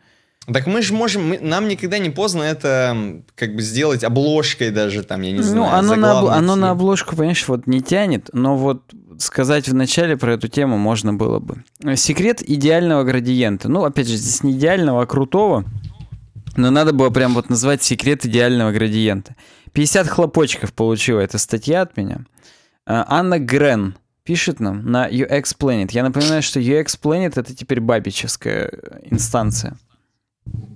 Так мы же можем, мы, нам никогда не поздно это как бы сделать обложкой даже, там, я не ну, знаю. Ну, оно, на, обл- оно на обложку, понимаешь, вот не тянет, но вот сказать вначале про эту тему можно было бы. Секрет идеального градиента. Ну, опять же, здесь не идеального, а крутого. Но надо было прям вот назвать секрет идеального градиента. 50 хлопочков получила эта статья от меня. А, Анна Грен пишет нам на UX Planet. Я напоминаю, что UX Planet это теперь бабичевская э, инстанция.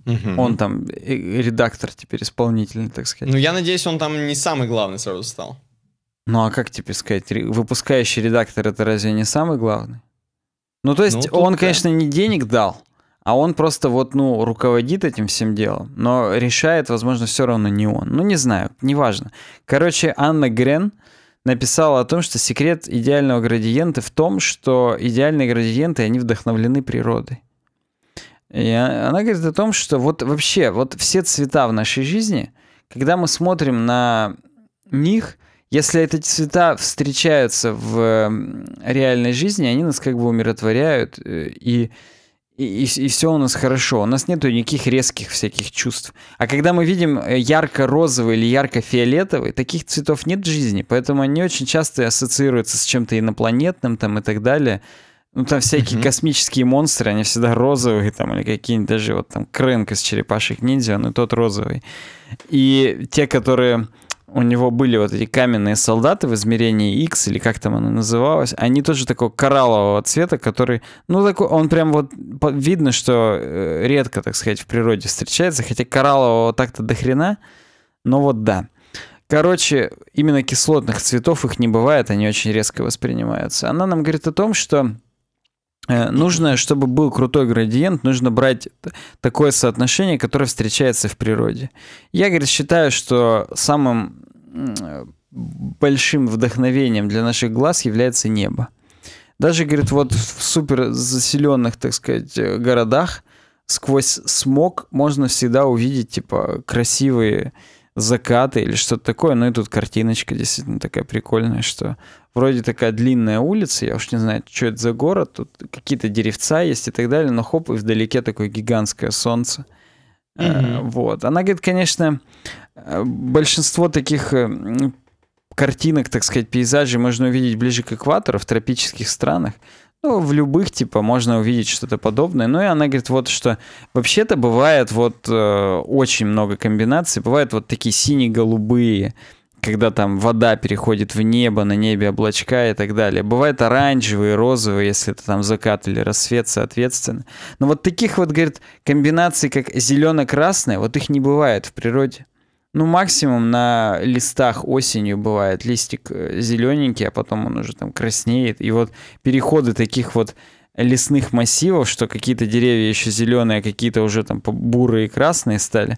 Угу. Он там э, редактор теперь исполнительный, так сказать. Ну, я надеюсь, он там не самый главный сразу стал. Ну, а как теперь сказать, выпускающий редактор это разве не самый главный? Ну, то есть ну, он, да. конечно, не денег дал, а он просто вот, ну, руководит этим всем делом, но решает, возможно, все равно не он. Ну, не знаю, неважно. Короче, Анна Грен написала о том, что секрет идеального градиента в том, что идеальные градиенты, они вдохновлены природой. И она говорит о том, что вот вообще, вот все цвета в нашей жизни, когда мы смотрим на них, если эти цвета встречаются в реальной жизни, они нас как бы умиротворяют, э, и, и, и, и все у нас хорошо. У нас нет никаких резких всяких чувств. А когда мы видим э, ярко-розовый или ярко-фиолетовый, таких цветов нет в жизни, поэтому они очень часто ассоциируются с чем-то инопланетным там и так далее – ну, там всякие mm-hmm. космические монстры, они всегда розовые, там, или какие-нибудь даже вот там Крынка из черепашек ниндзя, он и тот розовый. И те, которые у него были вот эти каменные солдаты в измерении X, или как там оно называлось, они тоже такого кораллового цвета, который, ну, такой, он прям вот видно, что э, редко, так сказать, в природе встречается, хотя кораллового так-то дохрена но вот да. Короче, именно кислотных цветов их не бывает, они очень резко воспринимаются. Она нам говорит о том, что Э, нужно, чтобы был крутой градиент, нужно брать такое соотношение, которое встречается в природе. Я, говорит, считаю, что самым большим вдохновением для наших глаз является небо. Даже, говорит, вот в супер заселенных, так сказать, городах сквозь смог можно всегда увидеть, типа, красивые закаты или что-то такое. Ну и тут картиночка действительно такая прикольная, что вроде такая длинная улица, я уж не знаю, что это за город, тут какие-то деревца есть и так далее, но хоп, и вдалеке такое гигантское солнце. Mm-hmm. Вот. Она говорит, конечно, э, большинство таких э, картинок, так сказать, пейзажей можно увидеть ближе к экватору в тропических странах. Ну, в любых, типа, можно увидеть что-то подобное. Ну, и она говорит, вот что вообще-то бывает вот э, очень много комбинаций. Бывают вот такие сине-голубые, когда там вода переходит в небо, на небе облачка и так далее. Бывают оранжевые, розовые, если это там закат или рассвет, соответственно. Но вот таких вот, говорит, комбинаций, как зелено-красное, вот их не бывает в природе ну, максимум на листах осенью бывает листик э, зелененький, а потом он уже там краснеет. И вот переходы таких вот лесных массивов, что какие-то деревья еще зеленые, а какие-то уже там бурые и красные стали,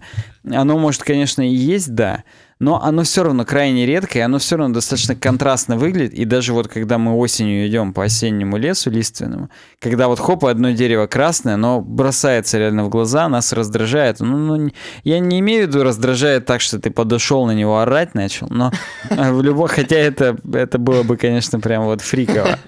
оно может, конечно, и есть, да, но оно все равно крайне редкое, оно все равно достаточно контрастно выглядит, и даже вот когда мы осенью идем по осеннему лесу лиственному, когда вот хоп, одно дерево красное, оно бросается реально в глаза, нас раздражает. Ну, ну я не имею в виду раздражает так, что ты подошел на него орать начал, но э, в любом, хотя это, это было бы, конечно, прям вот фриково.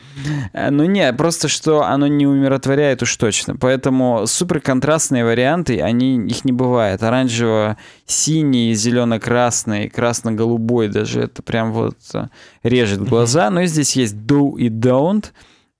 Э, ну не, просто что оно не умиротворяет уж точно. Поэтому супер контрастные варианты, они, их не бывает. Оранжево-синий, зелено-красный, и красно-голубой даже. Это прям вот э, режет глаза. Но здесь есть do и don't.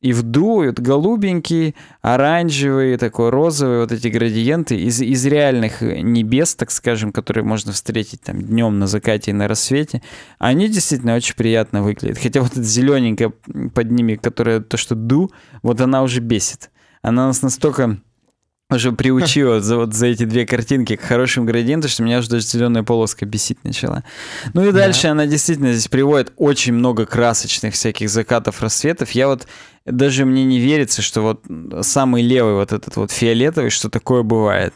И в do это голубенький, оранжевый, такой розовый, вот эти градиенты из, из реальных э, небес, так скажем, которые можно встретить там днем на закате и на рассвете, они действительно очень приятно выглядят. Хотя вот эта зелененькая под ними, которая то, что do, вот она уже бесит. Она нас настолько уже приучила за, вот за эти две картинки к хорошим градиентам, что меня уже даже зеленая полоска бесить начала. Ну и дальше да. она действительно здесь приводит очень много красочных всяких закатов, рассветов. Я вот даже мне не верится, что вот самый левый вот этот вот фиолетовый, что такое бывает.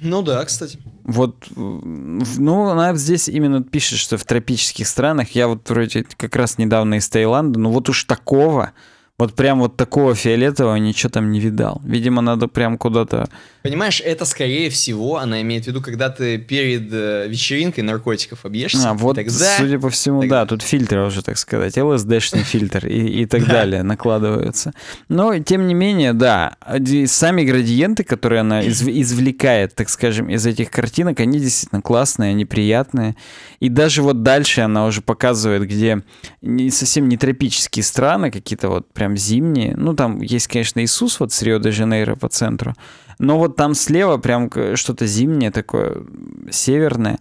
Ну да, кстати. Вот, ну, она здесь именно пишет, что в тропических странах, я вот вроде как раз недавно из Таиланда, ну вот уж такого, вот прям вот такого фиолетового ничего там не видал. Видимо, надо прям куда-то... Понимаешь, это скорее всего она имеет в виду, когда ты перед э, вечеринкой наркотиков объешься. А, вот, тогда, судя по всему, тогда... да, тут фильтры уже, так сказать, ЛСДшный <laughs> фильтр и, и так далее накладываются. Но, тем не менее, да, сами градиенты, которые она из, <laughs> извлекает, так скажем, из этих картинок, они действительно классные, они приятные. И даже вот дальше она уже показывает, где не, совсем не тропические страны, какие-то вот прям прям зимние. Ну, там есть, конечно, Иисус вот с Рио-де-Жанейро по центру. Но вот там слева прям что-то зимнее такое, северное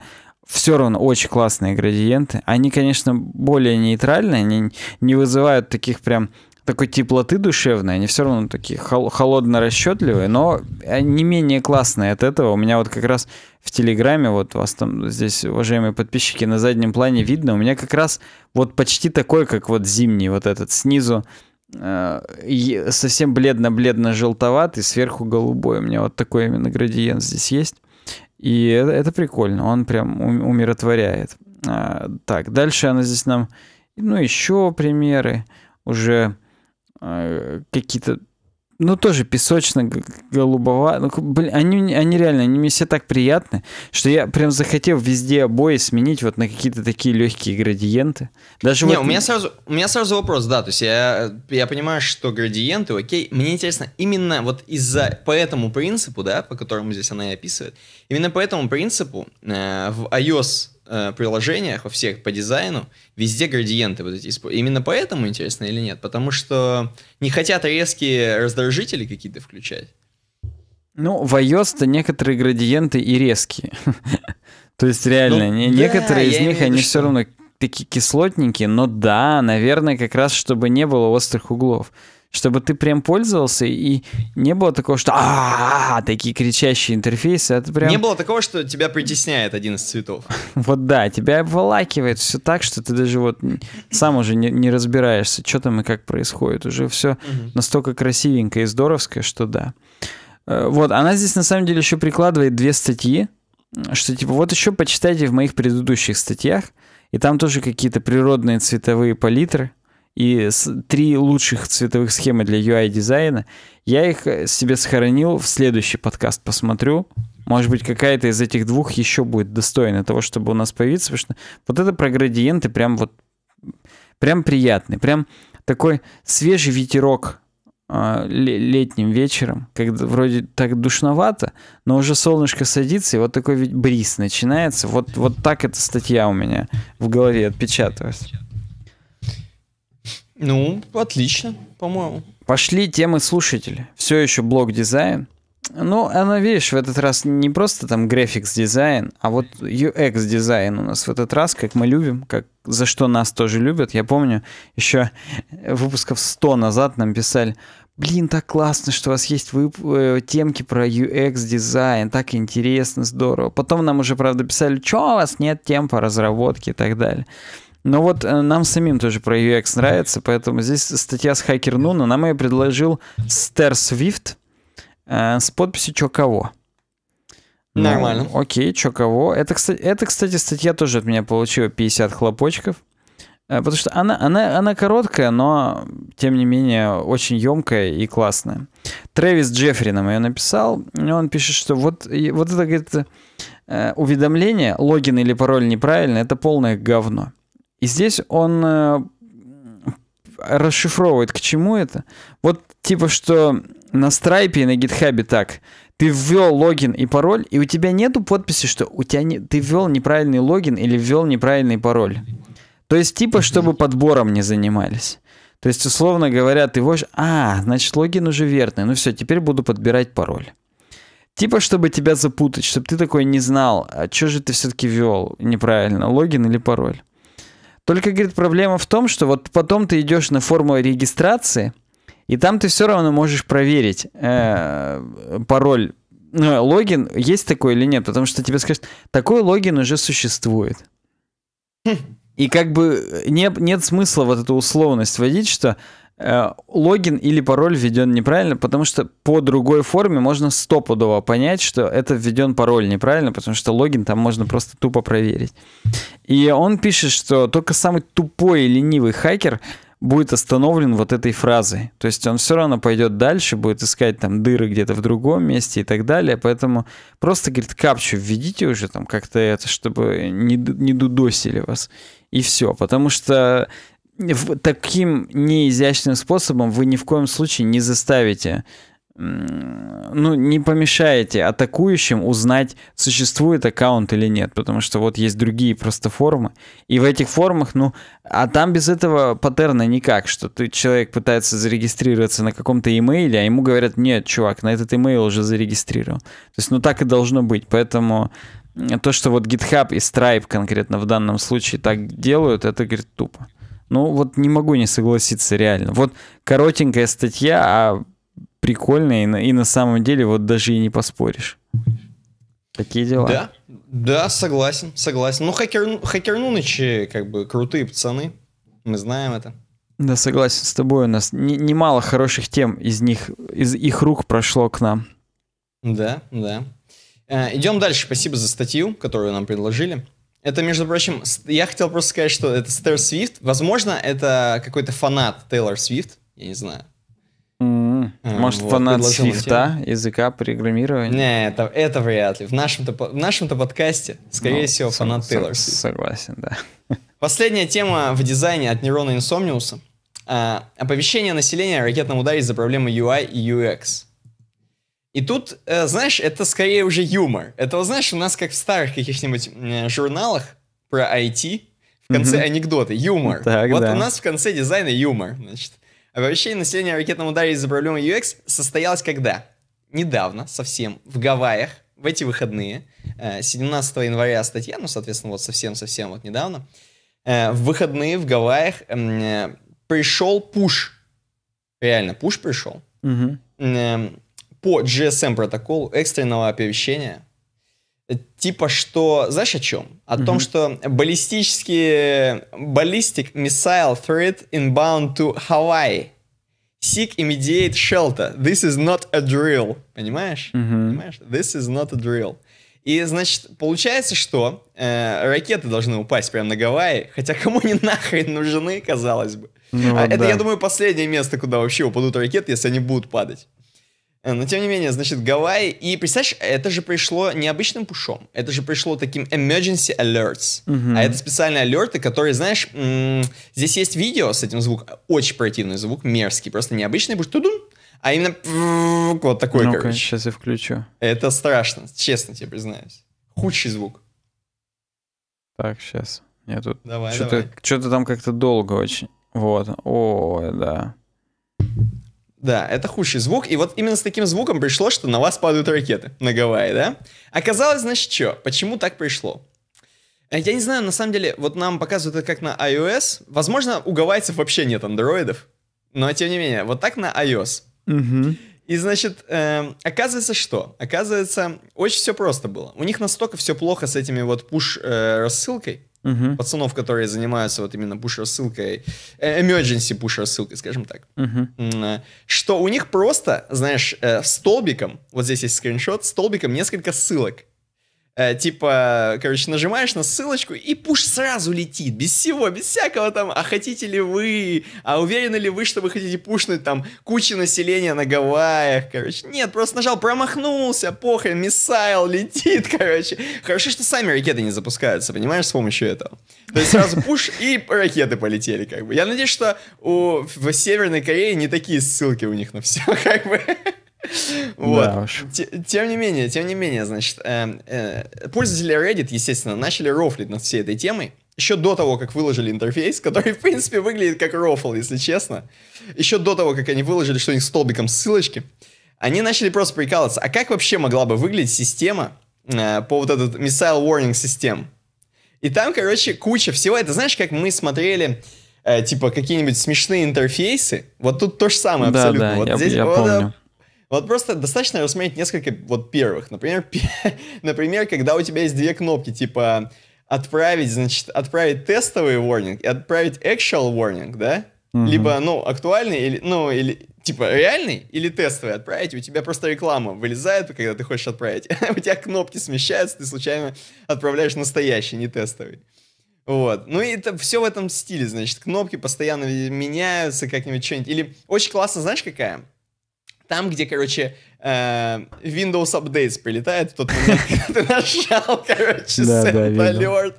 все равно очень классные градиенты. Они, конечно, более нейтральные, они не вызывают таких прям такой теплоты душевной, они все равно такие хол- холодно расчетливые, но не менее классные от этого. У меня вот как раз в Телеграме, вот у вас там здесь, уважаемые подписчики, на заднем плане видно, у меня как раз вот почти такой, как вот зимний вот этот снизу Э, совсем бледно-бледно-желтоватый, сверху голубой. У меня вот такой именно градиент здесь есть. И это, это прикольно, он прям умиротворяет. Э, так, дальше она здесь нам... Ну, еще примеры уже э, какие-то ну, тоже песочно-голубова. Ну, они, они реально, они мне все так приятны, что я прям захотел везде обои сменить вот на какие-то такие легкие градиенты. Даже Не, вот... у, меня сразу, у меня сразу вопрос, да, то есть я, я понимаю, что градиенты, окей, мне интересно, именно вот из-за, по этому принципу, да, по которому здесь она и описывает, именно по этому принципу э, в iOS Э, приложениях, во всех по дизайну, везде градиенты вот эти Именно поэтому интересно или нет? Потому что не хотят резкие раздражители какие-то включать. Ну, в iOS-то некоторые градиенты и резкие. <laughs> То есть реально, ну, не, да, некоторые из них, они что... все равно такие кислотненькие, но да, наверное, как раз чтобы не было острых углов чтобы ты прям пользовался и не было такого, что а такие кричащие интерфейсы, это прям... Не было такого, что тебя притесняет один из цветов. <laughs> Вот да, тебя обволакивает все так, что ты даже вот сам уже не, не разбираешься, что там и как происходит. Уже все настолько красивенько и здоровское, что да. Э, вот, она здесь на самом деле еще прикладывает две статьи, что типа вот еще почитайте в моих предыдущих статьях, и там тоже какие-то природные цветовые палитры, и три лучших цветовых схемы для UI-дизайна. Я их э, себе сохранил, в следующий подкаст посмотрю. Может быть, какая-то из этих двух еще будет достойна того, чтобы у нас появиться, потому что вот это про градиенты прям вот прям приятный, прям такой свежий ветерок э, летним вечером, когда вроде так душновато, но уже солнышко садится, и вот такой ведь бриз начинается. Вот, вот так эта статья у меня в голове отпечаталась. Ну, отлично, по-моему. Пошли темы слушателей. Все еще блок дизайн. Ну, она, видишь, в этот раз не просто там графикс дизайн, а вот UX дизайн у нас в этот раз, как мы любим, как за что нас тоже любят. Я помню, еще выпусков 100 назад нам писали, блин, так классно, что у вас есть вып- э, темки про UX дизайн, так интересно, здорово. Потом нам уже, правда, писали, что у вас нет тем по разработке и так далее. Но ну вот э, нам самим тоже про UX нравится, поэтому здесь статья с Хакер Нуна. Нам ее предложил Стер Свифт э, с подписью «Чё кого?». Ну, Нормально. Ну, окей, «Чё кого?». Это, кстати, это, кстати, статья тоже от меня получила 50 хлопочков. Э, потому что она, она, она короткая, но, тем не менее, очень емкая и классная. Трэвис Джеффри нам ее написал. он пишет, что вот, и, вот это, говорит, э, уведомление, логин или пароль неправильно, это полное говно. И здесь он э, расшифровывает, к чему это. Вот типа, что на Stripe и на гитхабе так. Ты ввел логин и пароль, и у тебя нету подписи, что у тебя не... ты ввел неправильный логин или ввел неправильный пароль. То есть типа, чтобы подбором не занимались. То есть, условно говоря, ты вводишь, а, значит, логин уже верный, ну все, теперь буду подбирать пароль. Типа, чтобы тебя запутать, чтобы ты такой не знал, а что же ты все-таки ввел неправильно, логин или пароль. Только, говорит, проблема в том, что вот потом ты идешь на форму регистрации, и там ты все равно можешь проверить э, пароль, ну, логин, есть такой или нет, потому что тебе скажут, такой логин уже существует. Хм. И как бы не, нет смысла вот эту условность вводить, что Э, логин или пароль введен неправильно, потому что по другой форме можно стопудово понять, что это введен пароль неправильно, потому что логин там можно просто тупо проверить. И он пишет, что только самый тупой и ленивый хакер будет остановлен вот этой фразой. То есть он все равно пойдет дальше, будет искать там дыры где-то в другом месте и так далее. Поэтому просто, говорит, капчу введите уже там как-то это, чтобы не, не дудосили вас. И все. Потому что таким неизящным способом вы ни в коем случае не заставите ну, не помешаете атакующим узнать, существует аккаунт или нет, потому что вот есть другие просто формы, и в этих формах, ну, а там без этого паттерна никак, что ты, человек пытается зарегистрироваться на каком-то имейле, а ему говорят, нет, чувак, на этот имейл уже зарегистрировал. То есть, ну, так и должно быть, поэтому то, что вот GitHub и Stripe конкретно в данном случае так делают, это, говорит, тупо. Ну, вот не могу не согласиться, реально. Вот коротенькая статья, а прикольная, и на, и на самом деле вот даже и не поспоришь. Такие дела. Да, да, согласен, согласен. Ну, хакер, хакернунычи, как бы, крутые пацаны. Мы знаем это. Да, согласен с тобой. У нас немало не хороших тем из них, из их рук прошло к нам. Да, да. Э, идем дальше. Спасибо за статью, которую нам предложили. Это, между прочим, я хотел просто сказать, что это Тейлор Свифт. Возможно, это какой-то фанат Тейлор Свифт, я не знаю. А, может, вот, фанат свифта, языка программирования? Не, это, это вряд ли. В нашем-то, в нашем-то подкасте, скорее ну, всего, фанат Тейлор Согласен, да. <laughs> Последняя тема в дизайне от Нейрона Инсомниуса. А, оповещение населения о ракетном ударе из-за проблемы UI и UX. И тут, э, знаешь, это скорее уже юмор. Это, знаешь, у нас как в старых каких-нибудь э, журналах про IT, в конце mm-hmm. анекдоты, юмор. Так, вот да. у нас в конце дизайна юмор. Значит, обращение населения о ракетном ударе из-за проблемы UX состоялось когда? Недавно, совсем, в Гавайях, в эти выходные, 17 э, января статья, ну, соответственно, вот совсем-совсем вот недавно, э, в выходные в Гавайях э, пришел пуш. Реально, пуш пришел. Mm-hmm по GSM протоколу экстренного оповещения. Типа что, знаешь о чем? О mm-hmm. том, что баллистический баллистик missile threat inbound to Hawaii. Seek immediate shelter. This is not a drill. Понимаешь? Mm-hmm. Понимаешь? This is not a drill. И, значит, получается, что э, ракеты должны упасть прямо на Гавайи, хотя кому не нахрен нужны, казалось бы. Ну, а да. Это, я думаю, последнее место, куда вообще упадут ракеты, если они будут падать. Э, но тем не менее, значит, Гавайи. И представь, это же пришло не обычным пушом, это же пришло таким emergency alerts. Угу. А это специальные алерты, которые, знаешь, здесь есть видео с этим звуком, очень противный звук, мерзкий, просто необычный пуш, тудун, а именно вот такой, ну короче. сейчас я включу. Это страшно, честно тебе признаюсь. Худший звук. Так, сейчас. Я тут... Давай, что-то, давай. Что-то там как-то долго очень. Вот. О, да. Да, это худший звук. И вот именно с таким звуком пришло, что на вас падают ракеты на Гавайи, да? Оказалось, значит, что? Почему так пришло? Э, я не знаю, на самом деле, вот нам показывают это как на iOS. Возможно, у гавайцев вообще нет андроидов. Но, тем не менее, вот так на iOS. Угу. И, значит, э, оказывается, что? Оказывается, очень все просто было. У них настолько все плохо с этими вот пуш-рассылкой, э, угу. пацанов, которые занимаются вот именно пуш-рассылкой, э, emergency пуш-рассылкой, скажем так, угу. что у них просто, знаешь, э, столбиком, вот здесь есть скриншот, столбиком несколько ссылок. Э, типа, э, короче, нажимаешь на ссылочку, и пуш сразу летит, без всего, без всякого там, а хотите ли вы, а уверены ли вы, что вы хотите пушнуть там куча населения на Гавайях, короче. Нет, просто нажал, промахнулся, похрен, миссайл летит, <laughs> короче. Хорошо, что сами ракеты не запускаются, понимаешь, с помощью этого. То есть сразу пуш и ракеты полетели, как бы. Я надеюсь, что у, в Северной Корее не такие ссылки у них на все, <laughs> как бы. Вот. Да уж. Тем не менее, тем не менее, значит, э, э, пользователи Reddit, естественно, начали рофлить над всей этой темой. Еще до того, как выложили интерфейс, <laughs> который, в принципе, выглядит как рофл, если честно. Еще до того, как они выложили что-нибудь столбиком ссылочки, они начали просто прикалываться. А как вообще могла бы выглядеть система э, по вот этот Missile Warning System? И там, короче, куча всего. Это знаешь, как мы смотрели э, типа какие-нибудь смешные интерфейсы? Вот тут то же самое да, абсолютно. Да, вот я, здесь я вот, помню. Вот просто достаточно рассмотреть несколько вот первых. Например, <laughs> например, когда у тебя есть две кнопки, типа отправить, значит, отправить тестовый warning и отправить actual warning, да? Mm-hmm. Либо, ну, актуальный, или, ну, или, типа, реальный или тестовый отправить, у тебя просто реклама вылезает, когда ты хочешь отправить. <laughs> у тебя кнопки смещаются, ты случайно отправляешь настоящий, не тестовый. Вот. Ну и это все в этом стиле, значит, кнопки постоянно меняются как-нибудь что-нибудь. Или очень классно, знаешь, какая? Там, где, короче, э, Windows Updates прилетает тот момент, <laughs> ты нажал, короче, да, Send Alert.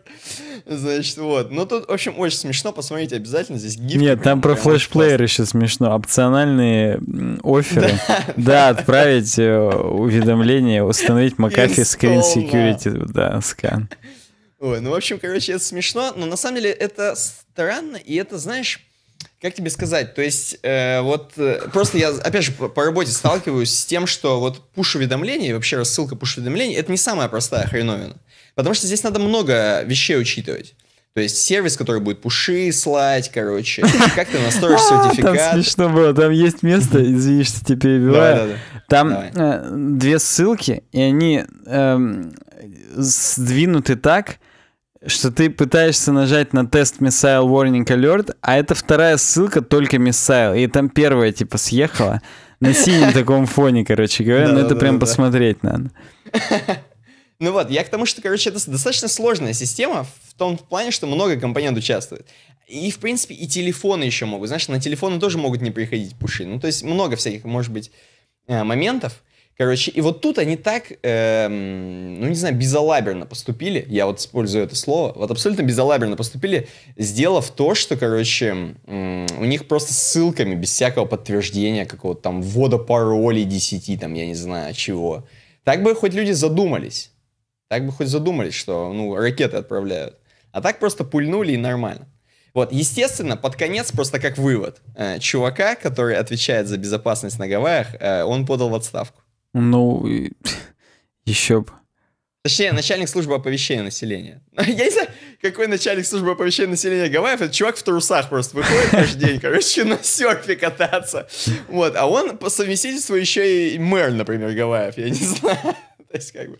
Значит, вот. Ну, тут, в общем, очень смешно. Посмотрите обязательно. Здесь гифки. Нет, там про флешплеер еще смешно. Опциональные оферы. <laughs> Да, отправить э, уведомление, установить McAfee Screen Security. Да, скан. Ой, ну, в общем, короче, это смешно. Но на самом деле это странно. И это, знаешь, как тебе сказать, то есть э, вот э, просто я, опять же, по, по работе сталкиваюсь с тем, что вот пуш-уведомления, вообще рассылка пуш-уведомлений, это не самая простая хреновина. Потому что здесь надо много вещей учитывать. То есть сервис, который будет пуши слать, короче. Как ты настроишь <laughs> а, сертификат? Там смешно было. Там есть место, извини, что тебя перебиваю. Там э, две ссылки, и они эм, сдвинуты так, что ты пытаешься нажать на тест Missile Warning Alert, а это вторая ссылка только Missile, и там первая типа съехала на синем таком фоне, короче говоря, ну это прям посмотреть надо. <laughs> Ну вот, я к тому, что, короче, это достаточно сложная система в том плане, что много компонент участвует. И, в принципе, и телефоны еще могут. Знаешь, на телефоны тоже могут не приходить пуши. Ну, то есть много всяких, может быть, э, моментов. Короче, и вот тут они так, эм, ну не знаю, безалаберно поступили, я вот использую это слово, вот абсолютно безалаберно поступили, сделав то, что, короче, эм, у них просто ссылками, без всякого подтверждения какого-то там ввода паролей 10, там, я не знаю, чего. Так бы хоть люди задумались, так бы хоть задумались, что, ну, ракеты отправляют. А так просто пульнули и нормально. Вот, естественно, под конец, просто как вывод, э, чувака, который отвечает за безопасность на Гавайях, э, он подал в отставку. Ну, <laughs> еще бы. Точнее, начальник службы оповещения населения. <laughs> Я не знаю, какой начальник службы оповещения населения Гавайев. Это чувак в трусах просто выходит каждый день, короче, <laughs> на серфе кататься. Вот, а он по совместительству еще и мэр, например, Гавайев. Я не знаю. То есть, как бы...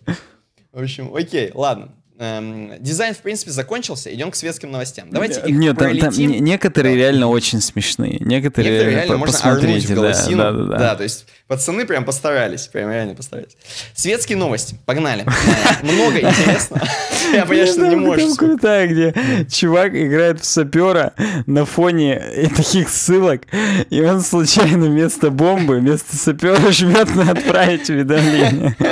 В общем, окей, ладно эм, дизайн, в принципе, закончился. Идем к светским новостям. Давайте э, их Нет, там, там некоторые да. реально очень смешные. Некоторые, некоторые реально по- можно посмотрите, в голосину. Да, да, да, да. то есть пацаны прям постарались, прям реально постарались. Светские новости, погнали. Э, много интересного. Я, конечно, не можешь. Там крутая, где чувак играет в сапера на фоне таких ссылок, и он случайно вместо бомбы, вместо сапера <laughs> жмет на отправить уведомление. <laughs>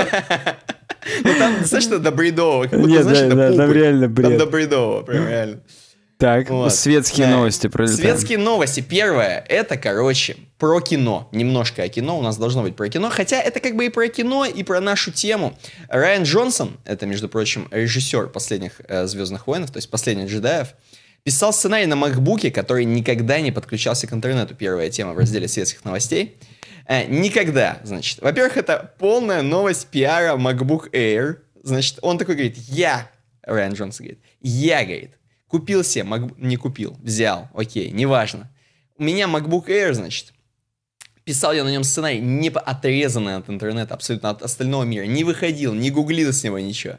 Ну там достаточно до бредового. Нет, да, да, там реально бред. Там до бредового, прям реально. Так, вот. светские новости пролетаем. Светские новости. Первое, это, короче, про кино. Немножко о кино, у нас должно быть про кино. Хотя это как бы и про кино, и про нашу тему. Райан Джонсон, это, между прочим, режиссер последних э, «Звездных войнов», то есть последних «Джедаев», писал сценарий на макбуке, который никогда не подключался к интернету. Первая тема в разделе светских новостей. Э, никогда, значит. Во-первых, это полная новость пиара MacBook Air. Значит, он такой говорит, я, Райан Джонс говорит, я, говорит, купил себе, MacBook, не купил, взял, окей, неважно. У меня MacBook Air, значит, писал я на нем сценарий, не отрезанный от интернета, абсолютно от остального мира, не выходил, не гуглил с него ничего.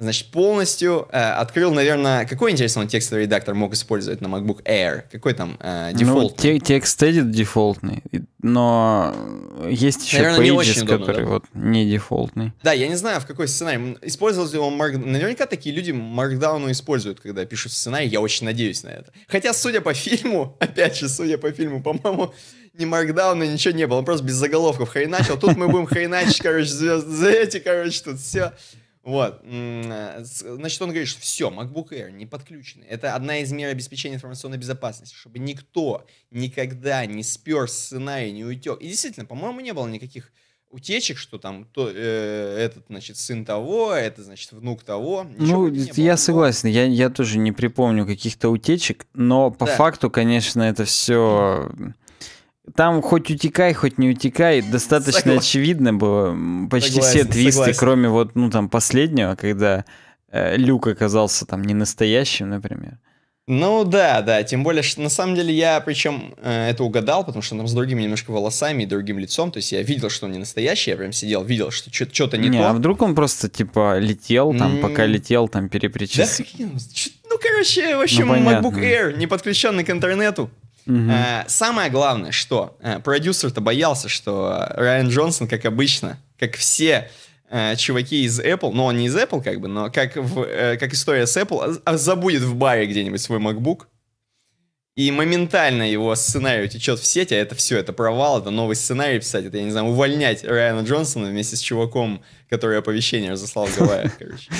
Значит, полностью э, открыл, наверное, какой интересный текстовый редактор мог использовать на MacBook Air? Какой там э, ну, дефолтный? Ну, текст edit дефолтный, но есть еще наверное, Pages, не очень удобно, который да? вот не дефолтный. Да, я не знаю, в какой сценарий. Использовал ли он Mark... Наверняка такие люди Markdown используют, когда пишут сценарий, я очень надеюсь на это. Хотя, судя по фильму, <laughs> опять же, судя по фильму, по-моему, ни маркдауна, ничего не было. Он просто без заголовков хреначил. Тут мы будем хреначить, короче, звезды эти, короче, тут все. Вот. Э, значит, он говорит, что все, MacBook Air не подключены. Это одна из мер обеспечения информационной безопасности, чтобы никто никогда не спер сценарий, не утек. И действительно, по-моему, не было никаких утечек, что там то, э, этот, значит, сын того, это, значит, внук того. Ничего ну, я согласен, я, я тоже не припомню каких-то утечек, но по да. факту, конечно, это все... Mm там хоть утекай, хоть не утекай, достаточно Согласен. очевидно было. Почти Согласен, все твисты, согласен. кроме вот, ну, там, последнего, когда э, Люк оказался там не настоящим, например. Ну да, да, тем более, что на самом деле я причем э, это угадал, потому что там с другими немножко волосами и другим лицом, то есть я видел, что он не настоящий, я прям сидел, видел, что что-то не, не то. а вдруг он просто типа летел, там, М, пока летел, там перепричесал. Да, хрен, ну короче, в общем, ну, понятно. MacBook Air, не подключенный к интернету, Угу. Самое главное, что э, продюсер-то боялся, что Райан Джонсон, как обычно, как все э, чуваки из Apple, но ну, он не из Apple как бы, но как, в, как история с Apple, а, а забудет в баре где-нибудь свой MacBook, и моментально его сценарий утечет в сеть, а это все, это провал, это новый сценарий писать, это, я не знаю, увольнять Райана Джонсона вместе с чуваком, который оповещение разослал в Гавайях, <laughs> короче.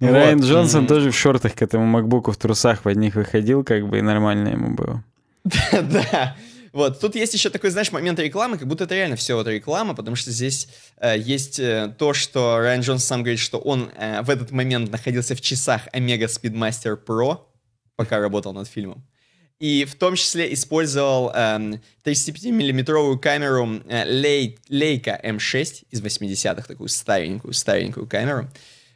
Райан Джонсон тоже в шортах к этому макбуку в трусах в одних выходил, как бы, и нормально ему было. <laughs> Да. Вот, тут есть еще такой, знаешь, момент рекламы, как будто это реально все вот реклама, потому что здесь э, есть э, то, что Райан Джонс сам говорит, что он э, в этот момент находился в часах Omega Speedmaster Pro, пока работал над фильмом. И в том числе использовал э, эм, 35-миллиметровую камеру э, Leica M6 из 80-х, такую старенькую-старенькую камеру.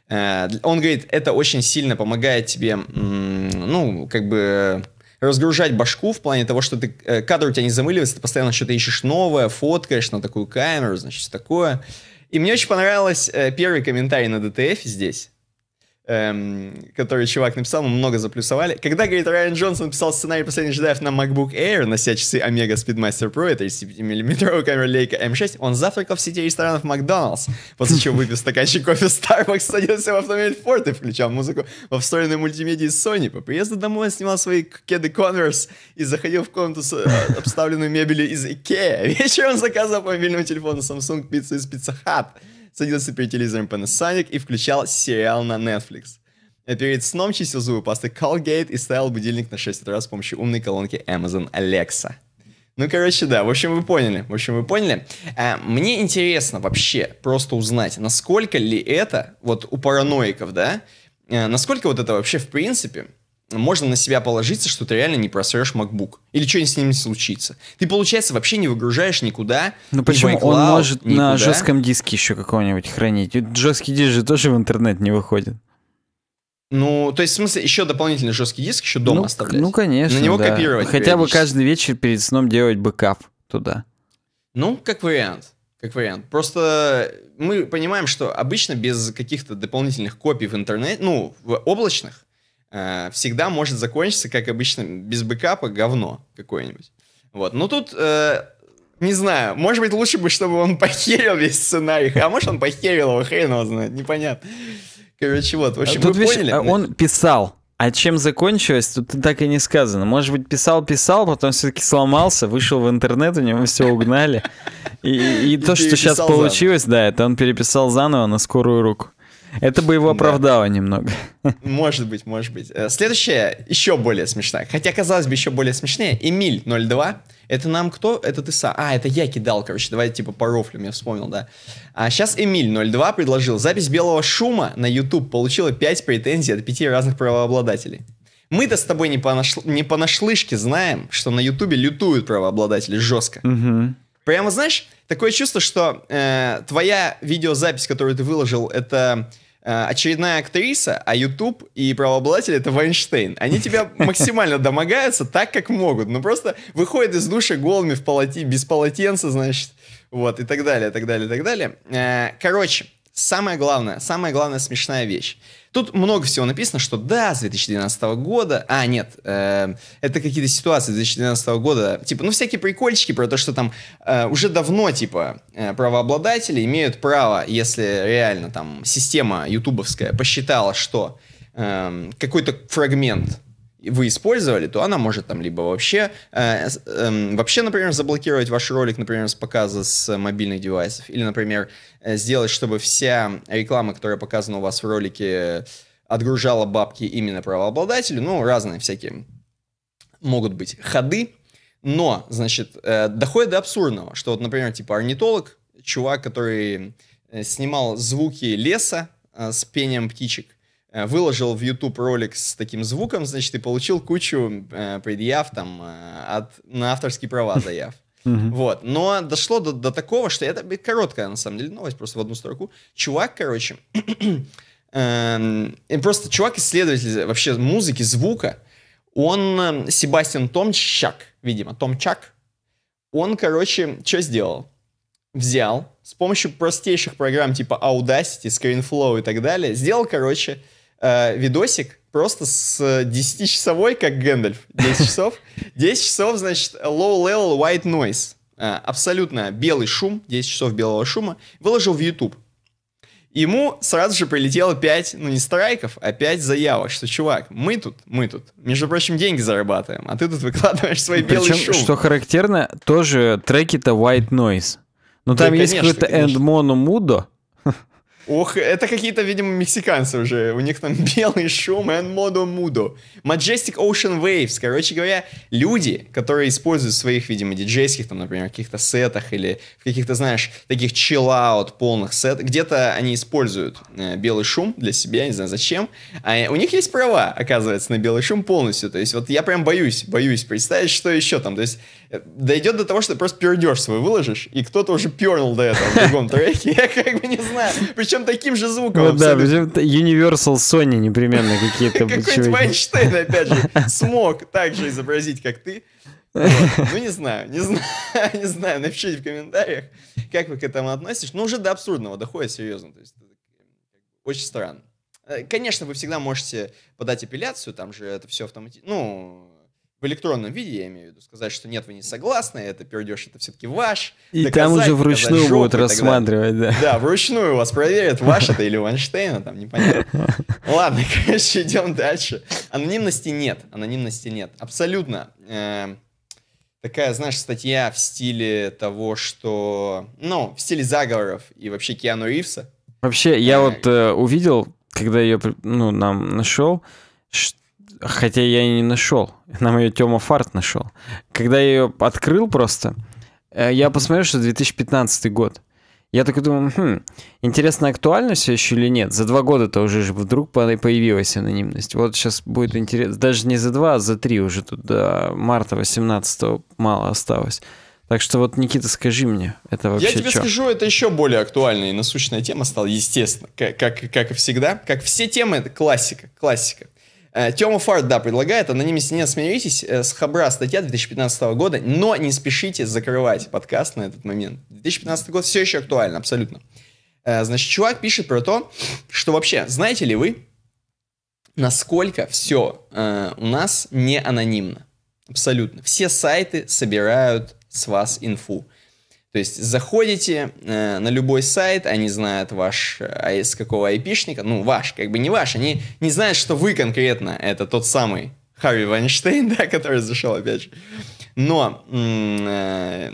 Э, он говорит, это очень сильно помогает тебе, ну, как бы разгружать башку в плане того, что ты, э, кадры у тебя не замыливаются, ты постоянно что-то ищешь новое, фоткаешь на такую камеру, значит, такое. И мне очень понравилось э, первый комментарий на ДТФ здесь эм, который чувак написал, мы много заплюсовали. Когда, говорит, Райан Джонсон написал сценарий последний джедаев» на MacBook Air на все часы Omega Speedmaster Pro, это 35-миллиметровая камера Leica M6, он завтракал в сети ресторанов Макдоналдс, после чего выпил стаканчик кофе Starbucks, садился в автомобиль Ford и включал музыку во встроенной мультимедии Sony. По приезду домой он снимал свои кеды Converse и заходил в комнату с э, обставленной мебелью из Ikea. Вечером заказывал по мобильному телефону Samsung пиццу из Pizza Hut садился перед телевизором Panasonic и включал сериал на Netflix. А перед сном чистил зубы пасты Colgate и ставил будильник на 6 утра с помощью умной колонки Amazon Alexa. Ну, короче, да, в общем, вы поняли, в общем, вы поняли. А, мне интересно вообще просто узнать, насколько ли это, вот у параноиков, да, э, насколько вот это вообще в принципе можно на себя положиться, что ты реально не просрешь MacBook. Или что-нибудь с ним не случится. Ты, получается, вообще не выгружаешь никуда. Ну ни почему он может никуда. на жестком диске еще какого-нибудь хранить? Жесткий диск же тоже в интернет не выходит. Ну, то есть, в смысле, еще дополнительный жесткий диск еще дома ну, оставлять? Ну, конечно, На него да. копировать. Хотя бы каждый вечер перед сном делать бэкап туда. Ну, как вариант. Как вариант. Просто мы понимаем, что обычно без каких-то дополнительных копий в интернете, ну, в облачных, Э, всегда может закончиться, как обычно, без бэкапа говно какое-нибудь. Вот. Но ну, тут, э, не знаю, может быть, лучше бы, чтобы он <laughs> похерил весь сценарий. А может, он похерил его, хрен его знает, непонятно. Короче, вот, в общем, тут вы видишь, поняли. А, он писал. А чем закончилось, тут так и не сказано. Может быть, писал-писал, потом все-таки сломался, вышел в интернет, у него все угнали. И, и, и то, что сейчас получилось, да, это он переписал заново на скорую руку. Это бы его оправдало да. немного. Может быть, может быть. Э, следующая еще более смешная. Хотя, казалось бы, еще более смешнее. Эмиль 02. Это нам кто? Это ты сам. А, это я кидал, короче. Давайте типа по рофлю, я вспомнил, да. А сейчас Эмиль 02 предложил. Запись белого шума на YouTube получила 5 претензий от 5 разных правообладателей. Мы-то с тобой не, понаш... не понашлышке знаем, что на Ютубе лютуют правообладатели жестко. Угу. Прямо, знаешь, такое чувство, что э, твоя видеозапись, которую ты выложил, это э, очередная актриса, а YouTube и правообладатель это Вайнштейн. Они тебя <laughs> максимально домогаются так, как могут. Ну просто выходят из души голыми в полоте, без полотенца, значит, вот, и так далее, и так далее, и так далее. Э, короче, самое главное, самая главная смешная вещь. Тут много всего написано, что да, с 2012 года, а нет, э, это какие-то ситуации с 2012 года, типа, ну всякие прикольчики про то, что там э, уже давно, типа, э, правообладатели имеют право, если реально там система ютубовская посчитала, что э, какой-то фрагмент вы использовали, то она может там либо вообще, э, э, вообще, например, заблокировать ваш ролик, например, с показа с мобильных девайсов, или, например, э, сделать, чтобы вся реклама, которая показана у вас в ролике, отгружала бабки именно правообладателю, ну, разные всякие могут быть ходы, но, значит, э, доходит до абсурдного, что вот, например, типа орнитолог, чувак, который э, снимал звуки леса э, с пением птичек, Э, выложил в YouTube ролик с таким звуком, значит, и получил кучу э, предъяв там э, от, на авторские права заяв. Вот. Но дошло до, до такого, что это короткая, на самом деле, новость, просто в одну строку. Чувак, короче, <clears throat> эм, и просто чувак-исследователь вообще музыки, звука, он эм, Себастьян Томчак, видимо, Томчак, он, короче, что сделал? Взял с помощью простейших программ типа Audacity, ScreenFlow и так далее, сделал, короче, Э, видосик просто с 10-часовой, как Гэндальф, 10 часов. 10 часов, значит, low-level white noise. Э, абсолютно белый шум, 10 часов белого шума, выложил в YouTube. Ему сразу же прилетело 5, ну не страйков, а 5 заявок, что, чувак, мы тут, мы тут, между прочим, деньги зарабатываем, а ты тут выкладываешь свой Причем, белый шум. что характерно, тоже треки-то white noise. Но ну, там конечно, есть какой-то end mono mudo Ох, это какие-то, видимо, мексиканцы уже. У них там <laughs> белый шум и модо мудо. Majestic Ocean Waves. Короче говоря, люди, которые используют в своих, видимо, диджейских, там, например, каких-то сетах или в каких-то, знаешь, таких chill-out полных сетах, где-то они используют э, белый шум для себя, не знаю зачем. А у них есть права, оказывается, на белый шум полностью. То есть вот я прям боюсь, боюсь представить, что еще там. То есть Э, дойдет до того, что ты просто пердеж свой выложишь, и кто-то уже пернул до этого в другом <laughs> треке, я как бы не знаю. Причем таким же звуком. Ну да, причем Universal Sony непременно какие-то. <laughs> Какой-нибудь Вайнштейн, опять же, <laughs> смог так же изобразить, как ты. Вот. Ну, не знаю, не знаю, не знаю, напишите в комментариях, как вы к этому относитесь. Ну, уже до абсурдного доходит, серьезно. То есть, э, очень странно. Э, конечно, вы всегда можете подать апелляцию, там же это все автоматически, ну, в электронном виде, я имею в виду, сказать, что нет, вы не согласны, это пердешь, это все-таки ваш. И доказать, там уже вручную будут рассматривать, да. Да, вручную вас проверят, ваш это <laughs> или Ванштейна, там непонятно. Ладно, <laughs> короче, идем дальше. Анонимности нет, анонимности нет. Абсолютно. Эм, такая, знаешь, статья в стиле того, что... Ну, в стиле заговоров и вообще Киану Ривза. Вообще, я э, вот э, увидел, когда ее ну, нам нашел, что хотя я и не нашел. Нам ее Тёма Фарт нашел. Когда я ее открыл просто, э, я посмотрел, что 2015 год. Я такой думаю, хм, интересно, актуально все еще или нет? За два года-то уже же вдруг появилась анонимность. Вот сейчас будет интересно. Даже не за два, а за три уже тут до марта 18 мало осталось. Так что вот, Никита, скажи мне, это вообще Я тебе чё? скажу, это еще более актуальная и насущная тема стала, естественно, как, как, как и всегда. Как все темы, это классика, классика. Э, Тема Фарт, да, предлагает, анонимности не смиритесь, э, с Хабра статья 2015 года, но не спешите закрывать подкаст на этот момент. 2015 год все еще актуально, абсолютно. Э, значит, чувак пишет про то, что вообще, знаете ли вы, насколько все у нас не анонимно? Абсолютно. Все сайты собирают с вас инфу. То есть заходите э, на любой сайт, они знают ваш, э, с какого айпишника, ну ваш, как бы не ваш, они не знают, что вы конкретно, это тот самый Харви Вайнштейн, <laughs> да, который зашел опять же. Но э,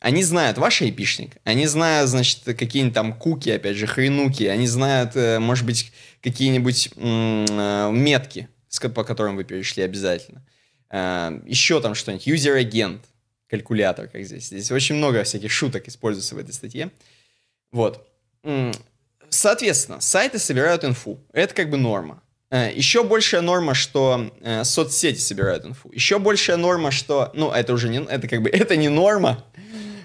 они знают ваш айпишник, они знают, значит, какие-нибудь там куки, опять же, хренуки, они знают, э, может быть, какие-нибудь э, метки, по которым вы перешли обязательно. Э, еще там что-нибудь, юзер-агент, калькулятор, как здесь. Здесь очень много всяких шуток используется в этой статье. Вот. Соответственно, сайты собирают инфу. Это как бы норма. Э, Еще большая норма, что э, соцсети собирают инфу. Еще большая норма, что... Ну, это уже не... Это как бы... <laughs> Это не норма,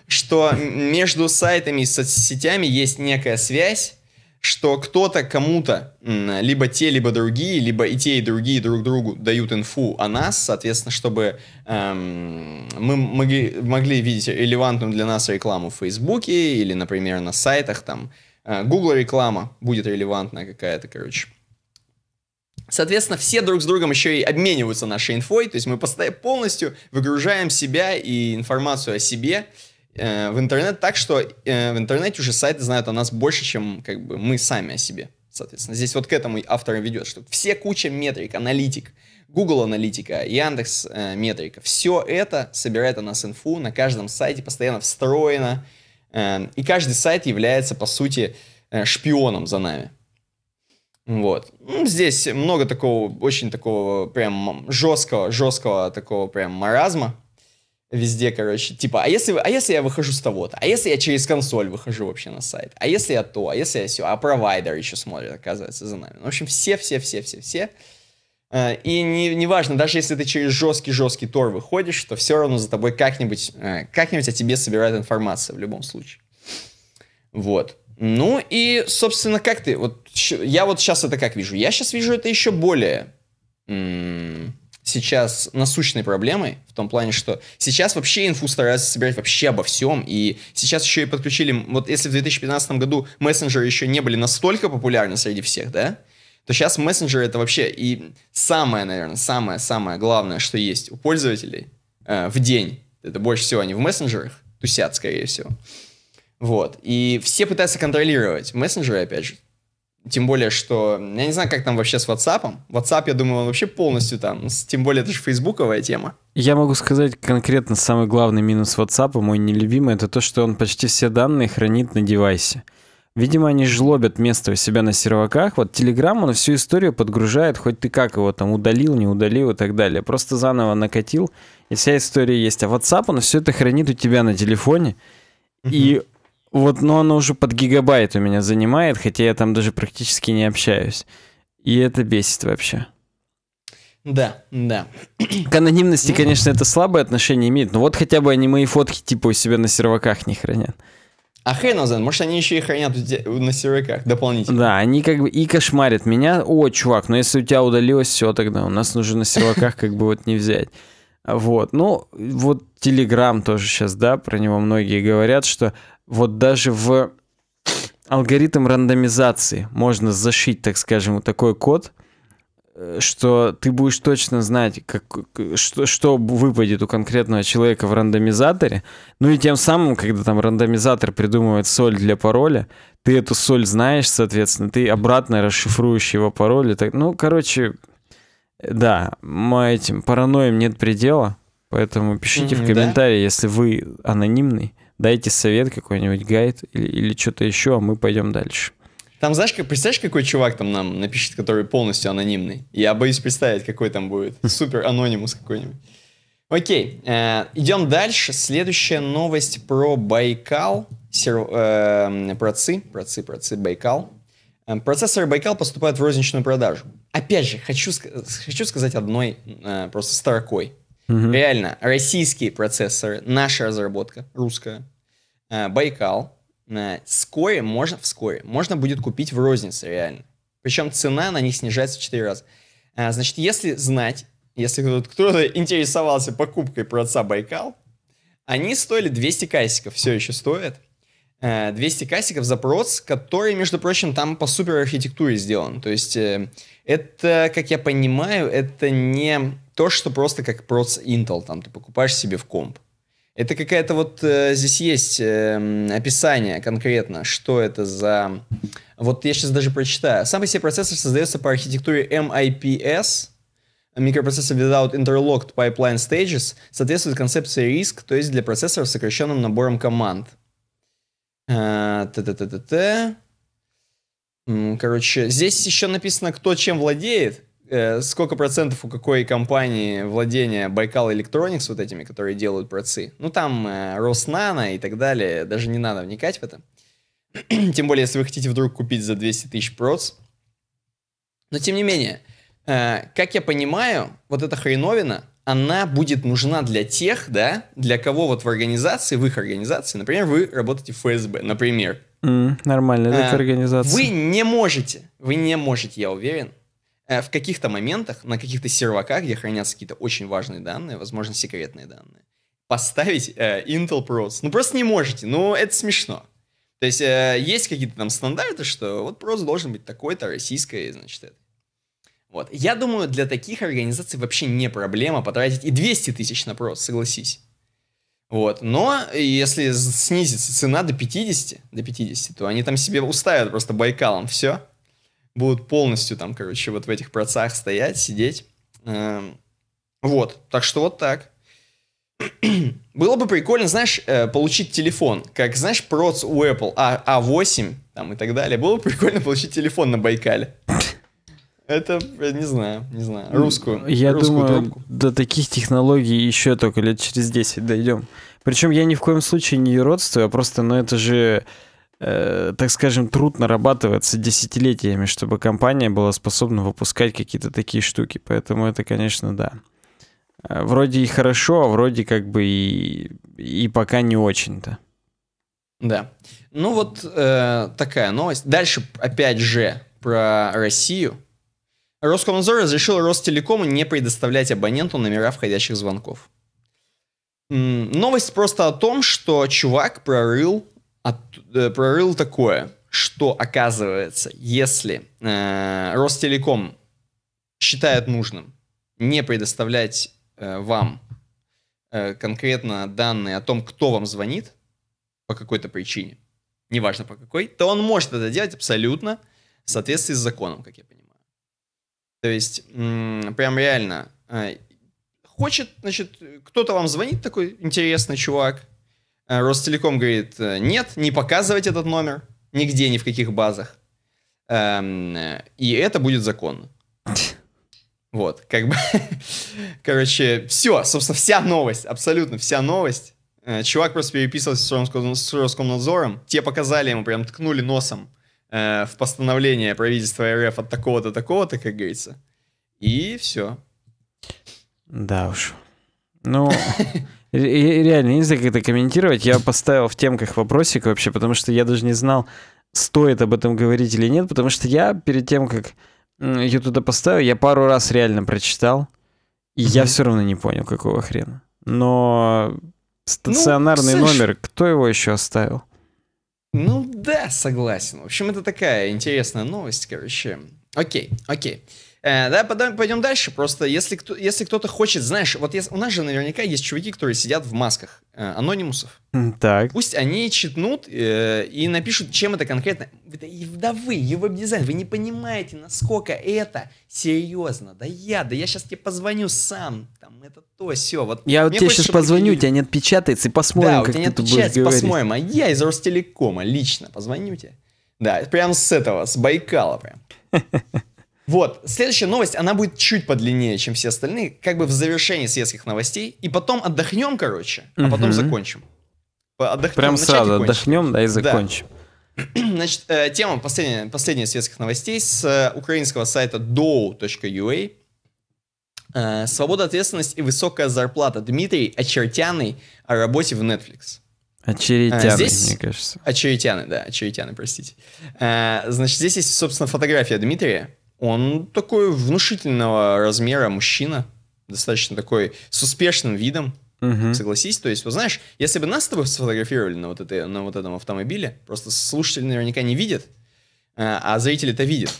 что между сайтами и соцсетями есть некая связь, что кто-то кому-то, либо те, либо другие, либо и те, и другие друг другу дают инфу о нас, соответственно, чтобы эм, мы могли, могли видеть релевантную для нас рекламу в Фейсбуке или, например, на сайтах там. Э, Google реклама будет релевантная какая-то, короче. Соответственно, все друг с другом еще и обмениваются нашей инфой, то есть мы полностью выгружаем себя и информацию о себе, э, Э, в интернет так, что э, в интернете уже сайты знают о нас больше, чем как бы мы сами о себе. Соответственно, здесь вот к этому автор ведет, что все куча метрик, аналитик, Google аналитика, Яндекс э, метрика, все это собирает о нас инфу на каждом сайте, постоянно встроено, э, и каждый сайт является, по сути, э, шпионом за нами. Вот. Здесь много такого, очень такого прям жесткого, жесткого такого прям маразма, Везде, короче, типа, а если, а если я выхожу с того-то? А если я через консоль выхожу вообще на сайт? А если я то? А если я все? А провайдер еще смотрит, оказывается, за нами. Ну, в общем, все-все-все-все-все. А, и не, не даже если ты через жесткий-жесткий тор выходишь, то все равно за тобой как-нибудь, э, как-нибудь о тебе собирают информацию в любом случае. Вот. Ну и, собственно, как ты... Вот, я вот сейчас это как вижу? Я сейчас вижу это еще более... М- сейчас насущной проблемой, в том плане, что сейчас вообще инфу стараются собирать вообще обо всем, и сейчас еще и подключили, вот если в 2015 году мессенджеры еще не были настолько популярны среди всех, да, то сейчас мессенджеры это вообще и самое, наверное, самое-самое главное, что есть у пользователей э, в день. Это больше всего они в мессенджерах тусят, скорее всего. Вот. И все пытаются контролировать мессенджеры, опять же, тем более, что я не знаю, как там вообще с WhatsApp. WhatsApp, я думаю, он вообще полностью там. Ну, тем более, это же фейсбуковая тема. Я могу сказать конкретно самый главный минус WhatsApp, мой нелюбимый, это то, что он почти все данные хранит на девайсе. Видимо, они жлобят место у себя на серваках. Вот Telegram, он всю историю подгружает, хоть ты как его там удалил, не удалил и так далее. Просто заново накатил, и вся история есть. А WhatsApp, он все это хранит у тебя на телефоне. И вот, но оно уже под гигабайт у меня занимает, хотя я там даже практически не общаюсь. И это бесит вообще. Да, да. К анонимности, конечно, это слабое отношение имеет, но вот хотя бы они мои фотки типа у себя на серваках не хранят. А хрен знает, может они еще и хранят на Серваках дополнительно. Да, они как бы и кошмарят меня. О, чувак, но ну если у тебя удалилось, все тогда у нас нужно на Серваках как бы вот не взять. Вот, ну, вот Телеграм тоже сейчас, да, про него многие говорят, что вот даже в алгоритм рандомизации можно зашить, так скажем, вот такой код, э, что ты будешь точно знать, как, что, что выпадет у конкретного человека в рандомизаторе. Ну и тем самым, когда там рандомизатор придумывает соль для пароля, ты эту соль знаешь, соответственно, ты обратно расшифруешь его пароль. Так, ну, короче, э, да, мы этим параноем нет предела, поэтому пишите mm-hmm, в комментарии, да? если вы анонимный дайте совет какой-нибудь, гайд или, или что-то еще, а мы пойдем дальше. Там, знаешь, как, представляешь, какой чувак там нам напишет, который полностью анонимный? Я боюсь представить, какой там будет. <laughs> Супер анонимус какой-нибудь. Окей, э, идем дальше. Следующая новость про Байкал. Сер, э, про ЦИ, про Байкал. Э, процессоры Байкал поступают в розничную продажу. Опять же, хочу, хочу сказать одной э, просто строкой. Угу. Реально, российские процессоры, наша разработка, русская, э, Байкал, вскоре э, можно, вскоре можно будет купить в рознице реально. Причем цена на них снижается в 4 раза. Э, значит, если знать, если кто-то, интересовался покупкой про Байкал, они стоили 200 кайсиков, все еще стоят. 200 э, кассиков запрос, который, между прочим, там по супер архитектуре сделан. То есть э, это, как я понимаю, это не то, что просто как проц Intel, там ты покупаешь себе в комп. Это какая-то вот э, здесь есть описание конкретно, что это за... Вот я сейчас даже прочитаю. Сам по себе процессор создается по архитектуре MIPS, микропроцессор Without Interlocked Pipeline Stages, соответствует концепции RISC, то есть для процессоров с сокращенным набором команд – т-т-т-т-т. Э, короче, здесь еще написано, кто чем владеет. Э, сколько процентов у какой компании владения Байкал Electronics, вот этими, которые делают процы. Ну, там э, Роснана и так далее. Даже не надо вникать в это. <clears throat> Тем более, если вы хотите вдруг купить за 200 тысяч проц. Но, тем не менее, как я понимаю, вот эта хреновина, она будет нужна для тех, да, для кого вот в организации, в их организации, например, вы работаете в ФСБ, например. Mm, нормально, это а, организация. Вы не можете, вы не можете, я уверен, э, в каких-то моментах на каких-то серваках, где хранятся какие-то очень важные данные, возможно, секретные данные, поставить э, Intel Pros. Ну, просто не можете, ну, это смешно. То есть э, есть какие-то там стандарты, что вот Pros должен быть такой-то, российской, значит, это. Вот. Я думаю, для таких организаций вообще не проблема потратить и 200 тысяч на прост, согласись. Вот. Но если снизится цена до 50, до 50, то они там себе уставят просто Байкалом все. Будут полностью там, короче, вот в этих процах стоять, сидеть. Эм, вот. Так что вот так. <clears throat> Было бы прикольно, знаешь, э, получить телефон. Как, знаешь, проц у Apple а, А8 там, и так далее. Было бы прикольно получить телефон на Байкале. Это, я не знаю, не знаю. Русскую. Я русскую думаю, трубку. до таких технологий еще только лет через 10 дойдем. Причем я ни в коем случае не юродствую, а просто, ну это же, э, так скажем, труд нарабатываться десятилетиями, чтобы компания была способна выпускать какие-то такие штуки. Поэтому это, конечно, да. Э, вроде и хорошо, а вроде как бы и, и пока не очень-то. Да. Ну вот э, такая новость. Дальше опять же про Россию Роскомнадзор разрешил Ростелекому не предоставлять абоненту номера входящих звонков. Новость просто о том, что чувак прорыл, от, э, прорыл такое, что оказывается, если э, Ростелеком считает нужным не предоставлять э, вам э, конкретно данные о том, кто вам звонит по какой-то причине, неважно по какой, то он может это делать абсолютно в соответствии с законом, как я понимаю. То есть, прям реально. Э, хочет, значит, кто-то вам звонит такой интересный чувак. Э, Ростелеком говорит, э, нет, не показывать этот номер нигде, ни в каких базах. Эм, и это будет законно. <laughs> Вот, как бы, <laughs> короче, все, собственно, вся новость, абсолютно вся новость. Чувак просто переписывался с, Роскомнадзором, те показали ему, прям ткнули носом Э, в постановление правительства РФ от такого-то, такого-то, как говорится. И все. Да уж. Ну, <laughs> реально, не знаю, как это комментировать. Я поставил в темках вопросик вообще, потому что я даже не знал, стоит об этом говорить или нет, потому что я перед тем, как ее туда поставил, я пару раз реально прочитал, и я все равно не понял, какого хрена. Но ну, стационарный номер, кто его еще оставил? Ну да, согласен. В общем, это такая интересная новость, короче. Окей, окей. Э, да, пойдем дальше. Просто если, кто, если кто-то хочет, знаешь, вот если, у нас же наверняка есть чуваки, которые сидят в масках э, анонимусов. Так. Пусть они читнут э, и напишут, чем это конкретно. Да, да вы, и дизайн вы не понимаете, насколько это серьезно. Да я, да я сейчас тебе позвоню сам. Там это то, все. Вот я вот тебе сейчас позвоню, у тебя не отпечатается, и посмотрим, да, как у тебя не ты будешь говорить. А я из Ростелекома лично позвоню тебе. Да, прям с этого, с Байкала прям. <laughs> Вот, следующая новость, она будет чуть подлиннее, чем все остальные, как бы в завершении светских новостей. И потом отдохнем, короче, а угу. потом закончим. Отдохнем, Прям сразу отдохнем, да, и закончим. Да. <clears throat> Значит, э, тема последняя, последняя светских новостей с э, украинского сайта do.ua. Э, свобода, ответственность и высокая зарплата. Дмитрий Очертяный о работе в Netflix. Очеретяны, а, здесь... мне кажется. Очеретяны, да, очеретяны, простите. А, значит, здесь есть, собственно, фотография Дмитрия. Он такой внушительного размера мужчина, достаточно такой с успешным видом, Угу. Согласись, то есть, вот знаешь, если бы нас с тобой сфотографировали на вот, этой, на вот этом автомобиле, просто слушатели наверняка не видят, а, а зрители-то видят.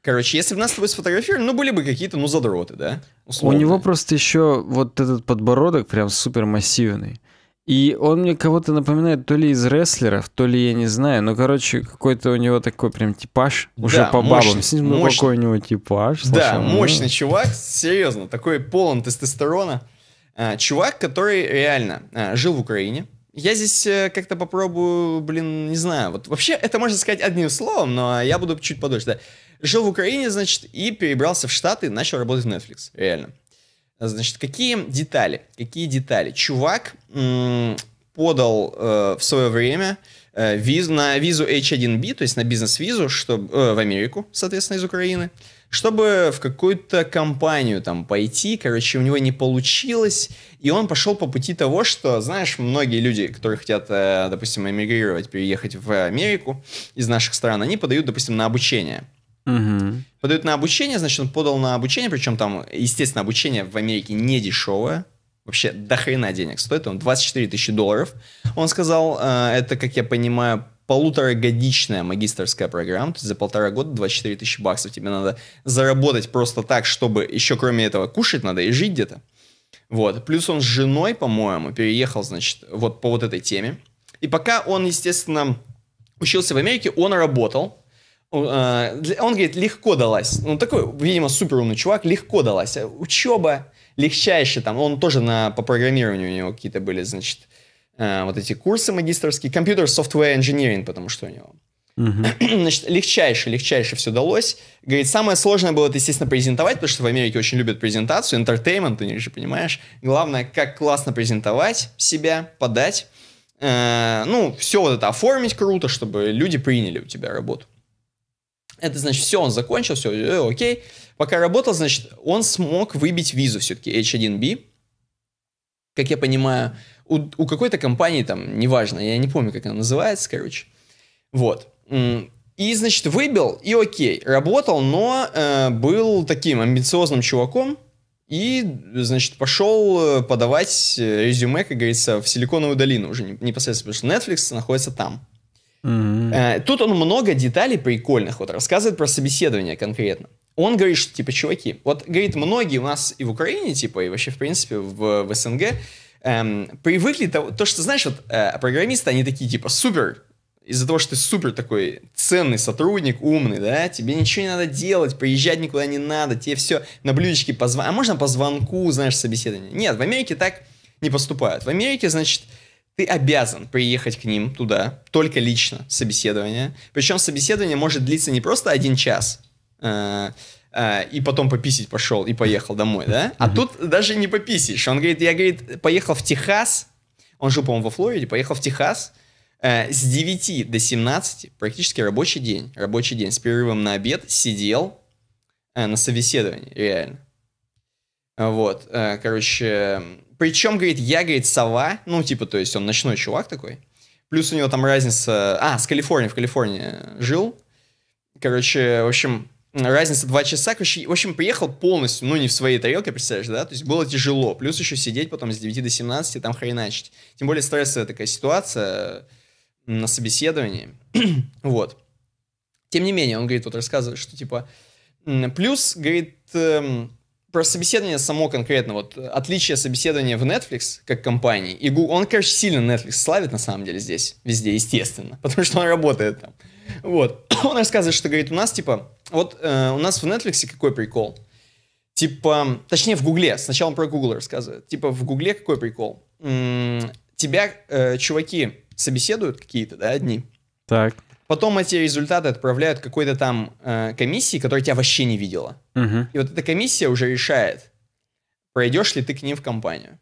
Короче, если бы нас с тобой сфотографировали, ну, были бы какие-то, ну, задроты, да? Условно. У него просто еще вот этот подбородок прям супер массивный. И он мне кого-то напоминает то ли из рестлеров, то ли я не знаю. Ну, короче, какой-то у него такой прям типаж. Уже да, по мощный, бабам. Мощный, ну, какой у него типаж. Да, Слушай, ну. мощный ну... чувак, серьезно. Такой полон тестостерона. А, чувак, который реально а, жил в Украине. Я здесь э, как-то попробую, блин, не знаю. Вот вообще это можно сказать одним словом, но я буду чуть подольше. Да. Жил в Украине, значит, и перебрался в Штаты, начал работать в Netflix. Реально. Значит, какие детали? Какие детали? Чувак подал э, в свое время э, виз, на визу H1B, то есть на бизнес-визу, чтобы э, в Америку, соответственно, из Украины, чтобы в какую-то компанию там пойти, короче, у него не получилось, и он пошел по пути того, что, знаешь, многие люди, которые хотят, э, допустим, эмигрировать, переехать в Америку из наших стран, они подают, допустим, на обучение. Угу. Подают на обучение, значит, он подал на обучение, причем там, естественно, обучение в Америке не дешевое, вообще до хрена денег стоит, он 24 тысячи долларов. Он сказал, э, это, как я понимаю, полуторагодичная магистрская программа, то есть за полтора года 24 тысячи баксов тебе надо заработать просто так, чтобы еще кроме этого кушать надо и жить где-то. Вот, плюс он с женой, по-моему, переехал, значит, вот по вот этой теме. И пока он, естественно, учился в Америке, он работал, ну, а, он говорит, легко далась. Ну, такой, видимо, супер умный чувак, легко далась. А учеба легчайшая там. Он тоже на, по программированию у него какие-то были, значит, а, вот эти курсы магистрские. Компьютер software engineering, потому что у него. Угу. <clears throat> Значит, легчайше, легчайше все удалось. Говорит, самое сложное было естественно, презентовать, потому что в Америке очень любят презентацию, entertainment, у них же, понимаешь. Главное, как классно презентовать себя, подать. ну, все вот это оформить круто, чтобы люди приняли у тебя работу. Это значит, все, он закончил, все, э, окей. Пока работал, значит, он смог выбить визу все-таки H1B. Как я понимаю, у, у какой-то компании там, неважно, я не помню, как она называется, короче. Вот. И, значит, выбил, и окей, работал, но э, был таким амбициозным чуваком. И, значит, пошел э, подавать э, резюме, как говорится, в Силиконовую долину уже непосредственно, потому что Netflix находится там. Э, тут он много деталей прикольных вот рассказывает про собеседование конкретно. Он говорит, что, типа, чуваки, вот, говорит, многие у нас и в Украине, типа, и вообще, в принципе, в, в СНГ эм, привыкли того, то, что, знаешь, вот, э, программисты, они такие, типа, супер, из-за того, что ты супер такой ценный сотрудник, умный, да, тебе ничего не надо делать, приезжать никуда не надо, тебе все на блюдечке позвонить, а можно по звонку, знаешь, собеседование. Нет, в Америке так не поступают. В Америке, значит, ты обязан приехать к ним туда, только лично, собеседование. Причем собеседование может длиться не просто один час, э, э, и потом пописить пошел и поехал домой, да? А тут даже не пописишь. Он говорит, я, говорит, поехал в Техас, он жил, по-моему, во Флориде, поехал в Техас, э, с 9 до 17, практически рабочий день, рабочий день, с перерывом на обед, сидел э, на собеседовании, реально. Вот, э, короче, причем, говорит, я, говорит, сова, ну, типа, то есть он ночной чувак такой, плюс у него там разница, а, с Калифорнии, в Калифорнии жил, короче, в общем, разница два часа, короче, в общем, приехал полностью, ну, не в своей тарелке, представляешь, да, то есть было тяжело, плюс еще сидеть потом с 9 до 17, там хреначить, тем более стрессовая такая ситуация на собеседовании, <clears throat> вот. Тем не менее, он, говорит, вот рассказывает, что, типа, плюс, говорит, эм, про собеседование само конкретно, вот отличие собеседования в Netflix как компании и Google, он, конечно, сильно Netflix славит на самом деле здесь, везде, естественно, <laughs> потому что он работает там. Вот. <clears throat> Он рассказывает, что говорит, у нас типа, вот э, у нас в Netflix какой прикол? Типа, точнее в Гугле, сначала он про Google рассказывает. Типа в Гугле какой прикол? М -м, тебя э, чуваки собеседуют какие-то, да, одни. Так. Потом эти результаты отправляют какой-то там э, комиссии, которая тебя вообще не видела. Угу. И вот эта комиссия уже решает, пройдешь ли ты к ним в компанию.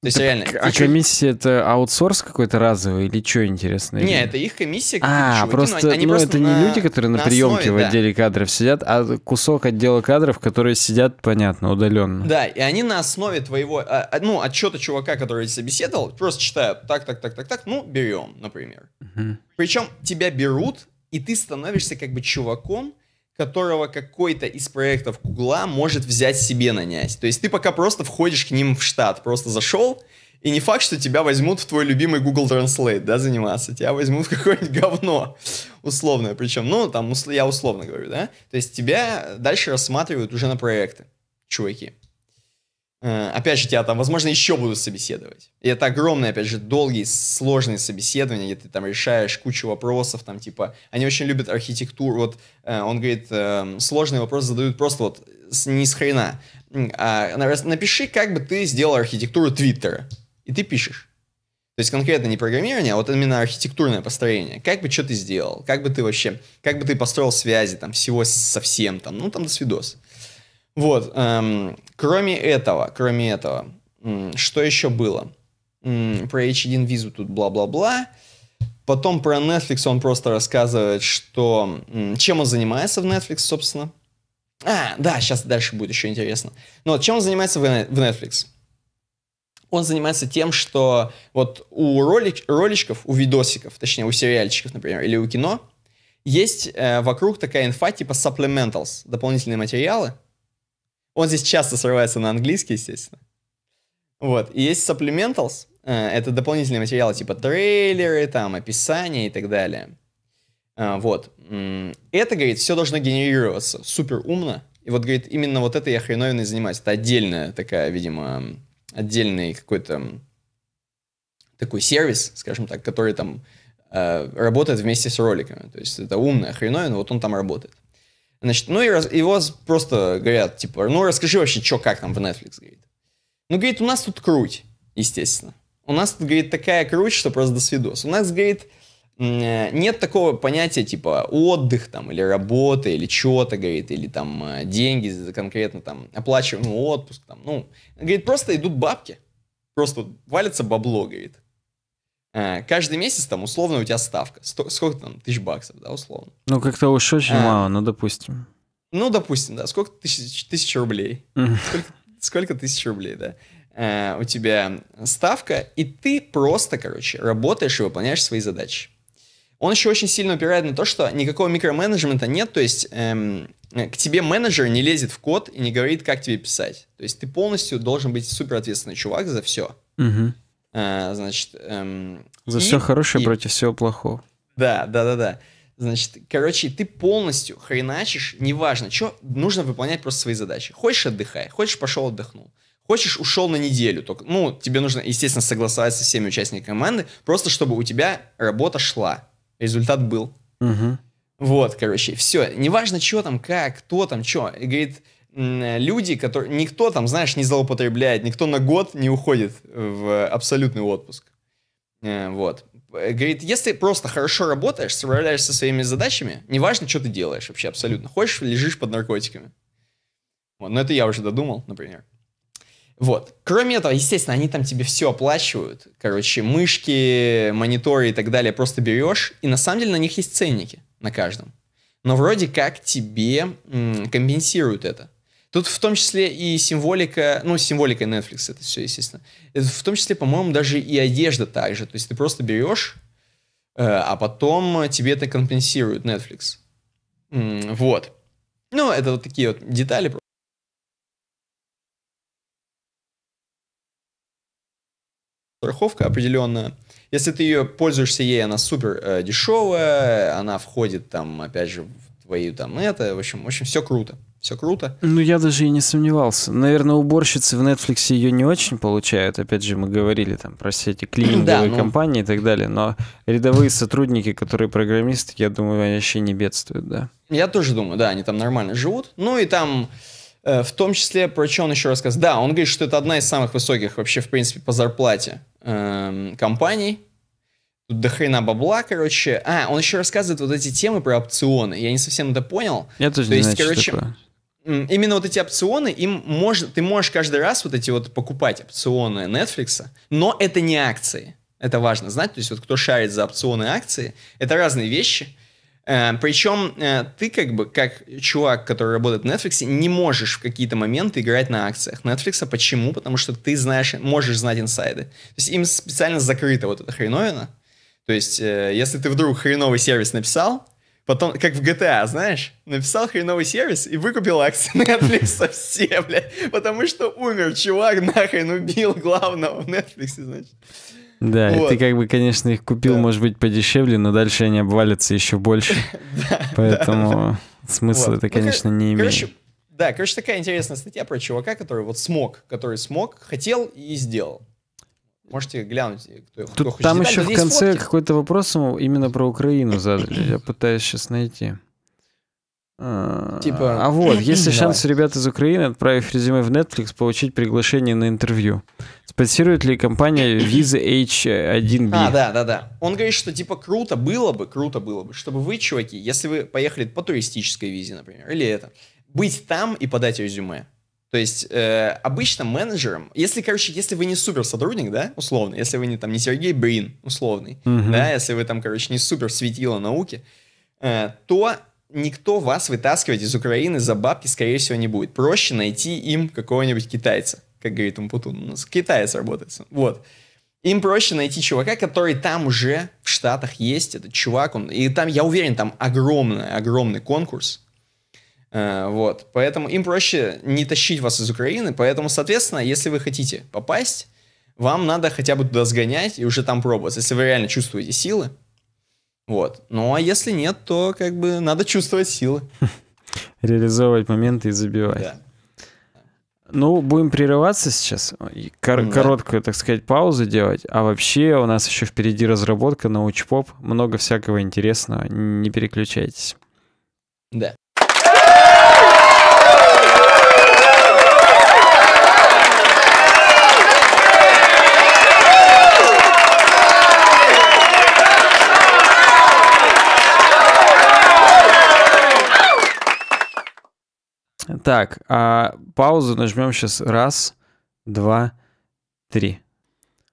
То есть, реально. А чё... комиссия это аутсорс какой-то разовый или что интересно? Не, это их комиссия. А, ну, просто, ну, это не люди, которые на, приемке в отделе кадров сидят, а кусок отдела кадров, которые сидят, понятно, удаленно. Да, и они на основе твоего, а, а, ну, отчета чувака, который собеседовал, просто читают так, так, так, так, так, ну, берем, например. Причем тебя берут, и ты становишься как бы чуваком, которого какой-то из проектов Гугла может взять себе нанять. То есть ты пока просто входишь к ним в штат, просто зашел, и не факт, что тебя возьмут в твой любимый Google Translate, да, заниматься. Тебя возьмут в какое-нибудь говно условное. Причем, ну, там, я условно говорю, да. То есть тебя дальше рассматривают уже на проекты, чуваки. Э, опять же, тебя там, возможно, еще будут собеседовать. И это огромные, опять же, долгие, сложные собеседования, где ты там решаешь кучу вопросов, там, типа, они очень любят архитектуру, вот, э, он говорит, эм, сложные вопросы задают просто вот не с хрена. А, напиши, как бы ты сделал архитектуру Твиттера. И ты пишешь. То есть конкретно не программирование, а вот именно архитектурное построение. Как бы что ты сделал? Как бы ты вообще, как бы ты построил связи там всего совсем там? Ну, там до свидос. Вот. Эм, кроме этого, кроме этого, что еще было? Про H1 визу тут бла-бла-бла. Потом про Netflix он просто рассказывает, что чем он занимается в Netflix, собственно. А, да, сейчас дальше будет еще интересно. Но ну вот чем он занимается в Netflix? Он занимается тем, что вот у ролик, роличков, у видосиков, точнее у сериальчиков, например, или у кино, есть э, вокруг такая инфа типа supplementals, дополнительные материалы, он здесь часто срывается на английский, естественно. Вот. И есть supplementals. Э, это дополнительные материалы типа трейлеры, там, описания и так далее. Э, вот. Это, говорит, все должно генерироваться супер умно. И вот, говорит, именно вот это я хреновиной занимаюсь. Это отдельная такая, видимо, отдельный какой-то такой сервис, скажем так, который там э, работает вместе с роликами. То есть это умная хреновина, вот он там работает. Значит, ну и раз, его просто говорят, типа, ну расскажи вообще, что как там в Netflix, говорит. Ну, говорит, у нас тут круть, естественно. У нас тут, говорит, такая круть, что просто до свидос. У нас, говорит, э, нет такого понятия, типа, отдых там, или работа, или что-то, говорит, или там э, деньги за конкретно там оплачиваемый отпуск, там, ну. Говорит, просто идут бабки. Просто валится бабло, говорит. Э, каждый месяц там условно у тебя ставка. Сто, сколько там, тысяч баксов, да, условно. Ну, как-то уж очень а, мало, ну, допустим. Ну, допустим, да, сколько тысяч, тысяч рублей. Сколько, сколько тысяч рублей, да. А, у тебя ставка, и ты просто, короче, работаешь и выполняешь свои задачи. Он еще очень сильно упирает на то, что никакого микроменеджмента нет, то есть эм, к тебе менеджер не лезет в код и не говорит, как тебе писать. То есть ты полностью должен быть суперответственный чувак за все. Угу. Э, значит, эм, За и, все хорошее и, против всего плохого. Да, да, да, да. Значит, короче, ты полностью хреначишь, неважно, что, нужно выполнять просто свои задачи. Хочешь, отдыхай, хочешь, пошел отдохнул. Хочешь, ушел на неделю только. Ну, тебе нужно, естественно, согласоваться со всеми участниками команды, просто чтобы у тебя работа шла, результат был. Угу. Вот, короче, все. Неважно, что там, как, кто там, что. Говорит, Э, люди, которые... Никто там, знаешь, не злоупотребляет, никто на год не уходит в абсолютный отпуск. Э, вот. Э, говорит, если просто хорошо работаешь, справляешься со своими задачами, неважно, что ты делаешь вообще абсолютно. Хочешь, лежишь под наркотиками. Вот. Но это я уже додумал, например. Вот. Кроме этого, естественно, они там тебе все оплачивают. Короче, мышки, мониторы и так далее просто берешь. И на самом деле на них есть ценники на каждом. Но вроде как тебе компенсируют это. Тут в том числе и символика, ну, символика Netflix, это все, естественно. В том числе, по-моему, даже и одежда также. То есть ты просто берешь, э, а потом тебе это компенсирует Netflix. Вот. Ну, это вот такие вот детали. Страховка определенная. Если ты ее пользуешься ей, она супер э, дешевая, она входит там, опять же, в твою там это, в общем, в общем, все круто все круто. Ну, я даже и не сомневался. Наверное, уборщицы в Netflix ее не очень получают. Опять же, мы говорили там про все эти клининговые да, ну... компании и так далее. Но рядовые сотрудники, которые программисты, я думаю, они вообще не бедствуют, да. Я тоже думаю, да, они там нормально живут. Ну и там э, в том числе, про что он еще рассказывает. Да, он говорит, что это одна из самых высоких вообще, в принципе, по зарплате э, компаний. Тут до хрена бабла, короче. А, он еще рассказывает вот эти темы про опционы. Я не совсем это понял. Я тоже То не есть, знаю, короче, что такое именно вот эти опционы, им мож, ты можешь каждый раз вот эти вот покупать опционы Netflix, но это не акции. Это важно знать. То есть вот кто шарит за опционы и акции, это разные вещи. Э, Причем э, ты как бы, как чувак, который работает в Netflix, не можешь в какие-то моменты играть на акциях Netflix. Почему? Потому что ты знаешь, можешь знать инсайды. То есть им специально закрыта вот эта хреновина. То есть э, если ты вдруг хреновый сервис написал, Потом, как в GTA, знаешь, написал хреновый сервис и выкупил акции <laughs> Netflix совсем, блядь. Потому что умер чувак, нахрен убил главного в Netflix, значит. Да, вот. и ты как бы, конечно, их купил, да. может быть, подешевле, но дальше они обвалятся еще больше. <laughs> Поэтому смысла это, ну, конечно, не имеет. да, короче, такая интересная статья про чувака, который вот смог, который смог, хотел и сделал. Можете глянуть, кто, кто хочет. Там деталь, еще в конце фотки. какой-то вопрос именно про Украину задали. Я пытаюсь сейчас найти. А, типа... А вот, <clears throat> есть ли шанс ребят из Украины, отправив резюме в Netflix, получить приглашение на интервью? Спонсирует ли компания Visa H1B? А, да, да, да. Он говорит, что типа круто было бы, круто было бы, чтобы вы, чуваки, если вы поехали по туристической визе, например, или это, быть там и подать резюме. То есть э, обычно менеджером, если, короче, если вы не супер сотрудник, да, условно, если вы не там не Сергей Брин, условный, угу. да, если вы там, короче, не супер светило науки, э, то никто вас вытаскивать из Украины за бабки, скорее всего, не будет. Проще найти им какого-нибудь китайца, как говорит Умпутун. У нас китаец работает. Вот. Им проще найти чувака, который там уже в Штатах есть, этот чувак, он, и там, я уверен, там огромный, огромный конкурс, Э, вот. Поэтому им проще не тащить вас из Украины. Поэтому, соответственно, если вы хотите попасть, вам надо хотя бы туда сгонять и уже там пробовать, если вы реально чувствуете силы. Вот. Ну а если нет, то как бы надо чувствовать силы. <laughs> Реализовывать моменты и забивать. Да. Ну, будем прерываться сейчас, кор- да. короткую, так сказать, паузу делать. А вообще у нас еще впереди разработка, научпоп, много всякого интересного. Не переключайтесь. Да. Так, а паузу нажмем сейчас раз, два, три.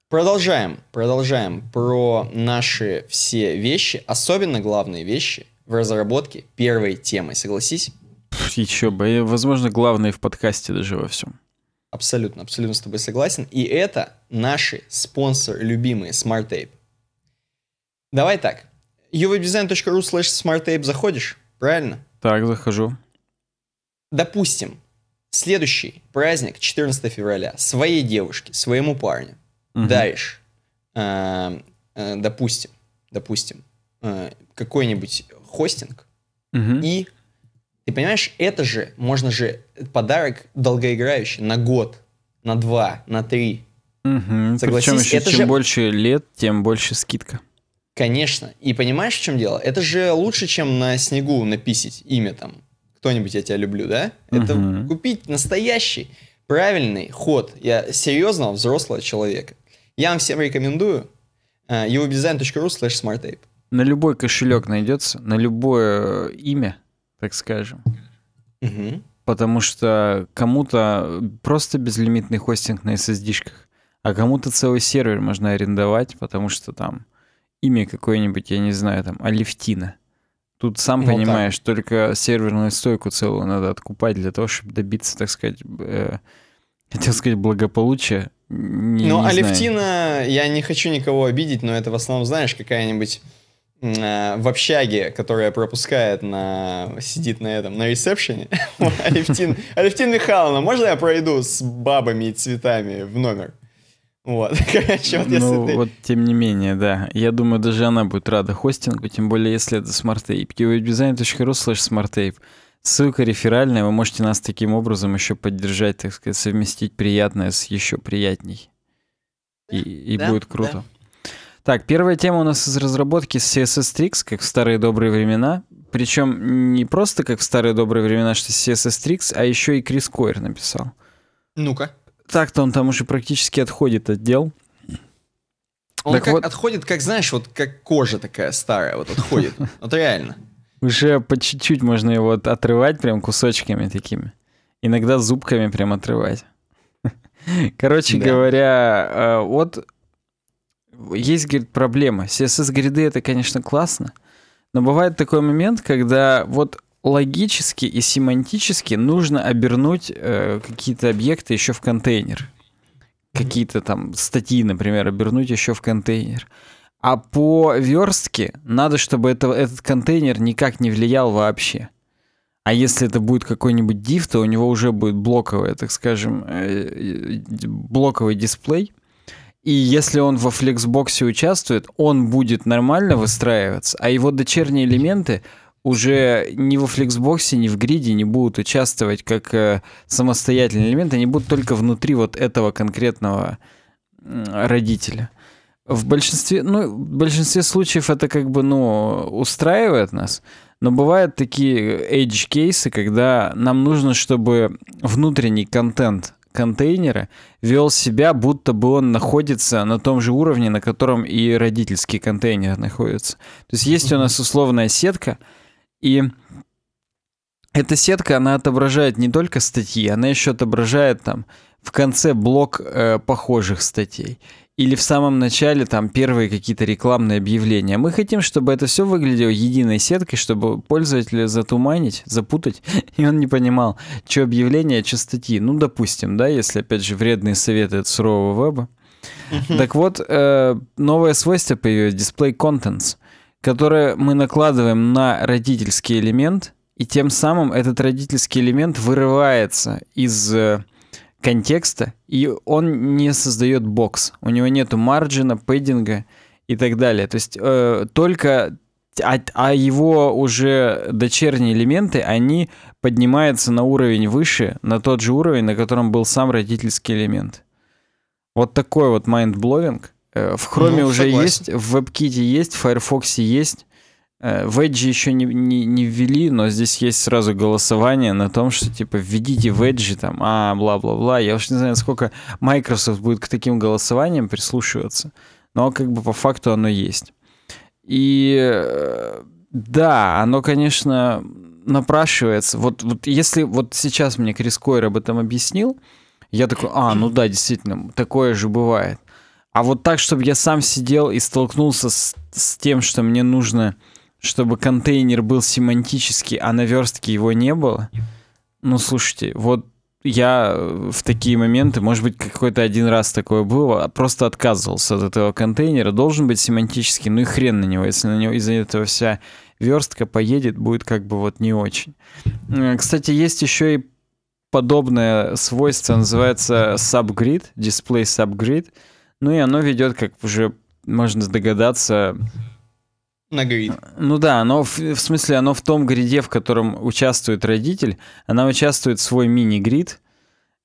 Продолжаем, продолжаем про наши все вещи, особенно главные вещи в разработке первой темы, согласись? Еще бы, возможно, главные в подкасте даже во всем. Абсолютно, абсолютно с тобой согласен. И это наши спонсоры любимые Smart Tape. Давай так. uwebdesign.ru slash smarttape заходишь, правильно? Так, захожу допустим, следующий праздник, 14 февраля, своей девушке, своему парню, угу. даришь, э, э, допустим, допустим, э, какой-нибудь хостинг, угу. и ты понимаешь, это же, можно же, подарок долгоиграющий на год, на два, на три. Угу. Согласись, Причем еще, это чем же... больше лет, тем больше скидка. Конечно. И понимаешь, в чем дело? Это же лучше, чем на снегу написить имя там кто-нибудь «Я тебя люблю», да? Это угу. купить настоящий, правильный ход. Я серьезного взрослого человека. Я вам всем рекомендую eurodesign.ru э, slash smarttape. На любой кошелек найдется, на любое э, имя, так скажем. Угу. Потому что кому-то просто безлимитный хостинг на SSD-шках, а кому-то целый сервер можно арендовать, потому что там имя какое-нибудь, я не знаю, там, Алифтина. Тут сам вот понимаешь, так. только серверную стойку целую надо откупать для того, чтобы добиться, так сказать, э, хотел <laughs> сказать, благополучия. Не, ну, не Алевтина, я не хочу никого обидеть, но это в основном, знаешь, какая-нибудь э, в общаге, которая пропускает на... сидит на этом, на ресепшене. <laughs> Алевтин, Алевтин Михайловна, можно я пройду с бабами и цветами в номер? Вот, <laughs> короче, вот если ну, ты... вот тем не менее, да. Я думаю, даже она будет рада хостингу, тем более, если это смарт-тейп. uwebdesign.ru slash smarttape. Ссылка реферальная, вы можете нас таким образом еще поддержать, так сказать, совместить приятное с еще приятней. И, и да, будет круто. Да. Так, первая тема у нас из разработки CSS Tricks, как в старые добрые времена. Причем не просто как в старые добрые времена, что CSS Tricks, а еще и Крис Койер написал. Ну-ка так-то он там уже практически отходит от дел. Он так как вот... отходит, как знаешь, вот как кожа такая старая, вот отходит. <laughs> Вот реально. Уже по чуть-чуть можно его отрывать прям кусочками такими. Иногда зубками прям отрывать. <laughs> Короче да. говоря, э, вот есть, говорит, проблема. CSS-гриды — это, конечно, классно, но бывает такой момент, когда вот логически и семантически нужно обернуть э, какие-то объекты еще в контейнер. Какие-то там статьи, например, обернуть еще в контейнер. А по верстке надо, чтобы это, этот контейнер никак не влиял вообще. А если это будет какой-нибудь диф, то у него уже будет блоковый, так скажем, э, э, блоковый дисплей. И если он во флексбоксе участвует, он будет нормально выстраиваться, а его дочерние элементы уже ни во флексбоксе, ни в гриде не будут участвовать как э, самостоятельный элемент, они будут только внутри вот этого конкретного э, родителя. В большинстве, ну, в большинстве случаев это как бы, ну, устраивает нас, но бывают такие edge кейсы, когда нам нужно, чтобы внутренний контент контейнера вел себя, будто бы он находится на том же уровне, на котором и родительский контейнер находится. То есть есть у нас условная сетка, и эта сетка, она отображает не только статьи, она еще отображает там в конце блок э, похожих статей. Или в самом начале там первые какие-то рекламные объявления. Мы хотим, чтобы это все выглядело единой сеткой, чтобы пользователя затуманить, запутать, <laughs> и он не понимал, что объявление, что статьи. Ну, допустим, да, если, опять же, вредные советы от сурового веба. Так вот, э, новое свойство появилось, дисплей contents – которое мы накладываем на родительский элемент, и тем самым этот родительский элемент вырывается из э, контекста, и он не создает бокс. У него нету марджина, пэддинга и так далее. То есть э, только а, а его уже дочерние элементы, они поднимаются на уровень выше, на тот же уровень, на котором был сам родительский элемент. Вот такой вот майндбловинг. Э, в Chrome ну, уже согласен. есть, в WebKit есть, в Firefox есть. Э, в Edge еще не, не, не ввели, но здесь есть сразу голосование на том, что типа введите в Edge там, а, бла-бла-бла. Я уж не знаю, сколько Microsoft будет к таким голосованиям прислушиваться, но как бы по факту оно есть. И э, да, оно, конечно, напрашивается. Вот, вот если вот сейчас мне Крис Койер об этом объяснил, я такой, а, ну да, действительно, такое же бывает. А вот так, чтобы я сам сидел и столкнулся с, с тем, что мне нужно, чтобы контейнер был семантический, а на наверстки его не было. Ну, слушайте, вот я э, в такие моменты, может быть, какой-то один раз такое было, а просто отказывался от этого контейнера. Должен быть семантический, ну и хрен на него. Если на него из-за этого вся верстка поедет, будет как бы вот не очень. Э, кстати, есть еще и подобное свойство, называется subgrid, display subgrid. Ну и оно ведет, как уже можно догадаться... На грид. Ну да, оно в, в смысле, оно в том гриде, в котором участвует родитель, она участвует в свой мини-грид.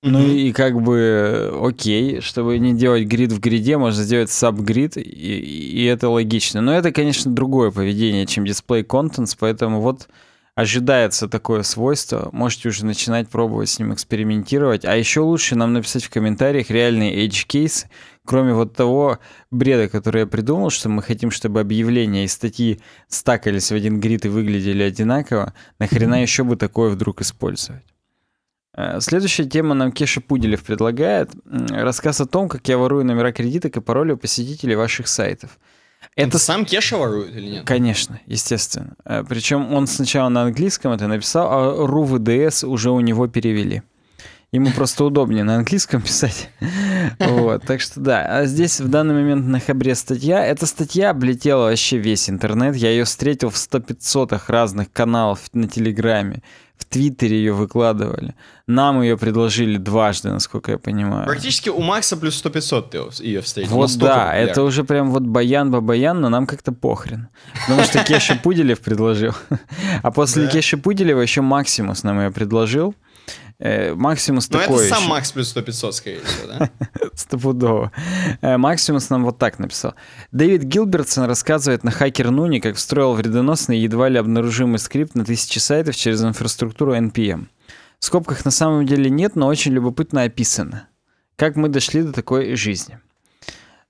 Mm-hmm. Ну и как бы э, окей, чтобы не делать грид в гриде, можно сделать саб-грид, и, и это логично. Но это, конечно, другое поведение, чем дисплей контент, поэтому вот ожидается такое свойство, можете уже начинать пробовать с ним экспериментировать. А еще лучше нам написать в комментариях реальные edge кейсы кроме вот того бреда, который я придумал, что мы хотим, чтобы объявления и статьи стакались в один грид и выглядели одинаково, нахрена еще бы такое вдруг использовать? Э, следующая тема нам Кеша Пуделев предлагает. Рассказ о том, как я ворую номера кредиток и пароли у посетителей ваших сайтов. Это сам Кеша ворует или нет? Конечно, естественно. Э, Причем он сначала на английском это написал, а РУВДС уже у него перевели. Ему просто удобнее на английском <laughs> писать. Вот, так что да. А здесь в данный момент на Хабре статья. Эта статья облетела вообще весь интернет. Я ее встретил в 100-500 разных каналов на Телеграме. В Твиттере ее выкладывали. Нам ее предложили дважды, насколько я понимаю. Практически у Макса плюс 100 500 ты ее встретил. Вот да, популярных. это уже прям вот баян бабаян, но нам как-то похрен. Потому что Кеша Пуделев предложил. <laughs> А после Кеши Пуделева еще Максимус нам ее предложил. Максимус Но ну, такой это сам еще. Макс плюс 100 500, скорее всего, да? <laughs> Стопудово. Э, Максимус нам вот так написал. Дэвид Гилбертсон рассказывает на Хакер Нуни, как встроил вредоносный едва ли обнаружимый скрипт на тысячи сайтов через инфраструктуру NPM. В скобках на самом деле нет, но очень любопытно описано. Как мы дошли до такой жизни.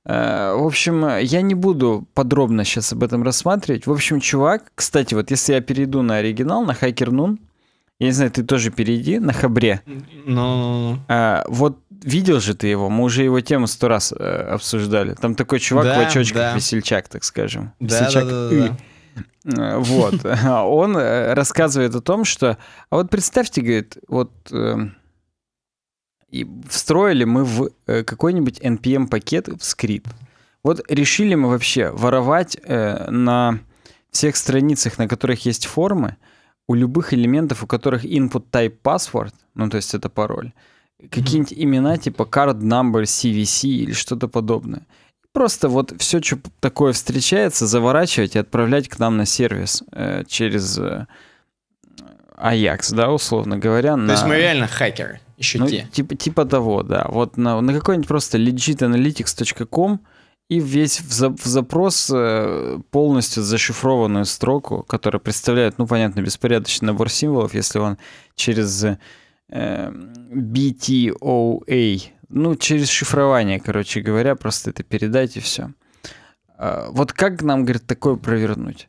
Э, в общем, я не буду подробно сейчас об этом рассматривать. В общем, чувак, кстати, вот если я перейду на оригинал, на Хакер Нун, я не знаю, ты тоже перейди на хабре. Ну, ну, ну. А, вот видел же ты его, мы уже его тему сто раз э, обсуждали. Там такой чувак да, в очочках, да. весельчак, так скажем. Да, весельчак. Да, да, да, да. <laughs> Вот. <laughs> Он э, рассказывает о том, что... А вот представьте, говорит, вот эм, и встроили мы в э, какой-нибудь NPM-пакет эм в скрипт. Вот решили мы вообще воровать э, на всех страницах, на которых есть формы, э, у любых элементов, у которых input type password, ну то есть это пароль, какие-нибудь mm-hmm. имена типа card number, CVC или что-то подобное. Просто вот все, что такое встречается, заворачивать и отправлять к нам на сервис э, через э, Ajax, да, условно говоря. То на... есть мы реально хакеры, еще ну, те. Типа, типа того, да. Вот на, на какой-нибудь просто legitanalytics.com, э, и весь в, за, в запрос э, полностью зашифрованную строку, которая представляет, ну, понятно, беспорядочный набор символов, если он через э, BTOA, ну, через шифрование, короче говоря, просто это передать и все. Э, а, вот как нам, говорит, такое провернуть?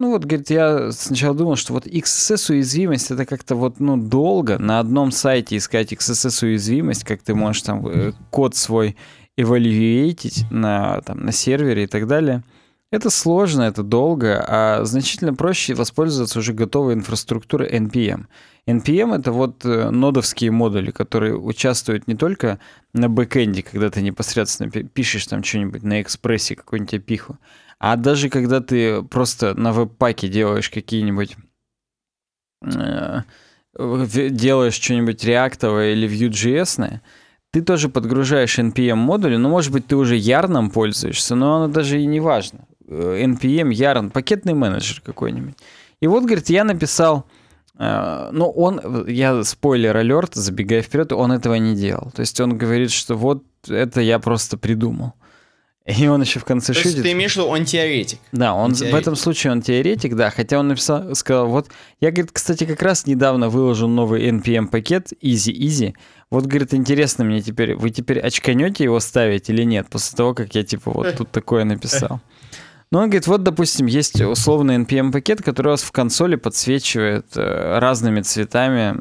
Ну вот, говорит, я сначала думал, что вот XSS уязвимость это как-то вот, ну, долго на одном сайте искать XSS уязвимость, как ты можешь там э, код свой эволюейтить на, там, на сервере и так далее. Это сложно, это долго, а значительно проще воспользоваться уже готовой инфраструктурой NPM. NPM — это вот э, нодовские модули, которые участвуют не только на бэкэнде, когда ты непосредственно пишешь там что-нибудь на экспрессе, какую-нибудь опиху, а даже когда ты просто на веб-паке делаешь какие-нибудь э, делаешь что-нибудь реактовое или Vue.js, ты тоже подгружаешь NPM модули, но ну, может быть ты уже ярном пользуешься, но оно даже и не важно. Э, NPM, yarn пакетный менеджер какой-нибудь. И вот, говорит, я написал, э, но ну, он, я спойлер алерт, забегая вперед, он этого не делал. То есть он говорит, что вот это я просто придумал. <laughs> И он еще в конце То шутит. Есть ты имеешь в виду, он теоретик? Да, он, он теоретик. в этом случае он теоретик, да. Хотя он написал, сказал, вот я, говорит, кстати, как раз недавно выложил новый NPM пакет Easy Easy, вот, говорит, интересно мне теперь, вы теперь очканете его ставить или нет, после того, как я, типа, вот тут такое написал. Ну он говорит, вот, допустим, есть условный NPM-пакет, который у вас в консоли подсвечивает э, разными цветами,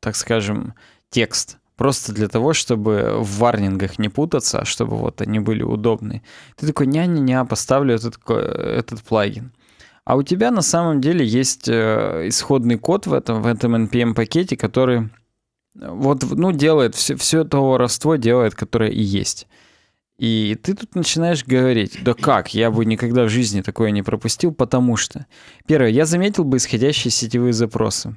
так скажем, текст. Просто для того, чтобы в варнингах не путаться, а чтобы вот они были удобны. Ты такой, ня-ня-ня, поставлю этот, этот плагин. А у тебя на самом деле есть э, исходный код в этом, в этом NPM-пакете, который вот, ну, делает все, все то воровство делает, которое и есть. И ты тут начинаешь говорить, да как, я бы никогда в жизни такое не пропустил, потому что... Первое, я заметил бы исходящие сетевые запросы.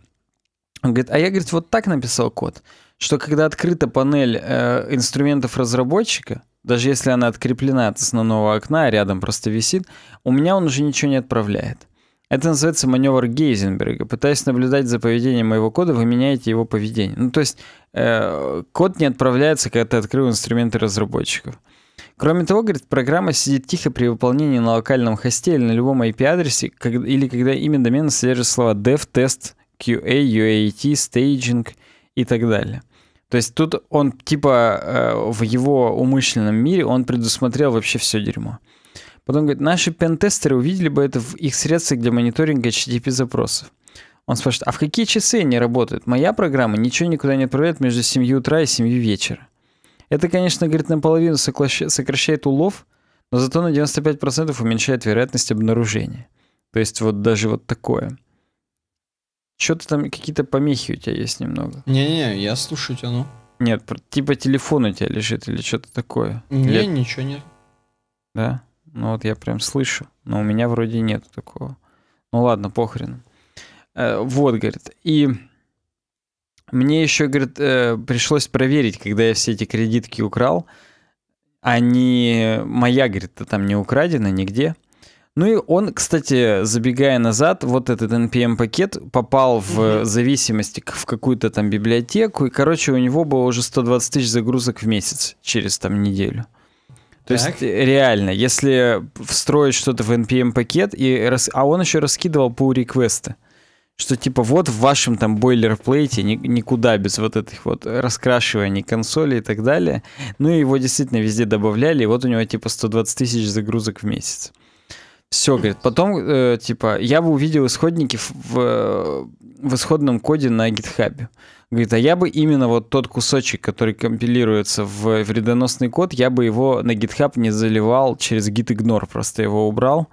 Он говорит, а я, говорит, вот так написал код, что когда открыта панель э, инструментов разработчика, даже если она откреплена от основного окна, а рядом просто висит, у меня он уже ничего не отправляет. Это называется маневр Гейзенберга. Пытаясь наблюдать за поведением моего кода, вы меняете его поведение. Ну, то есть э, код не отправляется, когда ты открыл инструменты разработчиков. Кроме того, говорит, программа сидит тихо при выполнении на локальном хосте или на любом IP-адресе, или когда имя домена содержит слова dev, test, QA, UAT, staging и так далее. То есть тут он типа э, в его умышленном мире он предусмотрел вообще все дерьмо. Потом говорит, наши пентестеры увидели бы это в их средствах для мониторинга HTTP запросов. Он спрашивает, а в какие часы они работают? Моя программа ничего никуда не отправляет между 7 утра и 7 вечера. Это, конечно, говорит, наполовину сокращает улов, но зато на 95% уменьшает вероятность обнаружения. То есть вот даже вот такое. Что-то там какие-то помехи у тебя есть немного. Не-не, я слушаю тебя, ну. Нет, типа телефон у тебя лежит или что-то такое. Не, или... ничего нет. Да? Ну вот я прям слышу, но у меня вроде нет такого. Ну ладно, похрен. Э, вот, говорит, и мне еще, говорит, э, пришлось проверить, когда я все эти кредитки украл, они, моя, говорит, там не украдена нигде. Ну и он, кстати, забегая назад, вот этот NPM-пакет попал в mm-hmm. зависимость в какую-то там библиотеку, и, короче, у него было уже 120 тысяч загрузок в месяц через там неделю. То так. есть реально, если встроить что-то в npm пакет, и рас... а он еще раскидывал по реквесты что типа вот в вашем там бойлерплейте никуда без вот этих вот раскрашиваний консоли и так далее. Ну и его действительно везде добавляли, и вот у него типа 120 тысяч загрузок в месяц. Все, говорит, потом, э, типа, я бы увидел исходники в, в, э, в исходном коде на гитхабе. Говорит, а я бы именно вот тот кусочек, который компилируется в вредоносный код, я бы его на GitHub не заливал через gitignore, просто его убрал,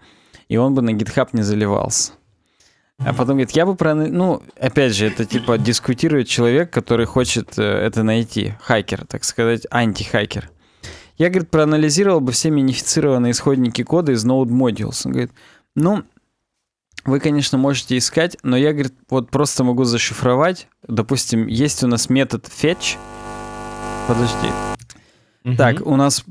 и он бы на GitHub не заливался. А потом говорит, я бы про... Ну, опять же, это типа дискутирует человек, который хочет э, это найти. Хакер, так сказать, антихакер. Я, говорит, проанализировал бы все минифицированные исходники кода из Node Modules. Он говорит, ну, вы, конечно, можете искать, но я, говорит, вот просто могу зашифровать Допустим, есть у нас метод fetch. Подожди. Угу. Так, у нас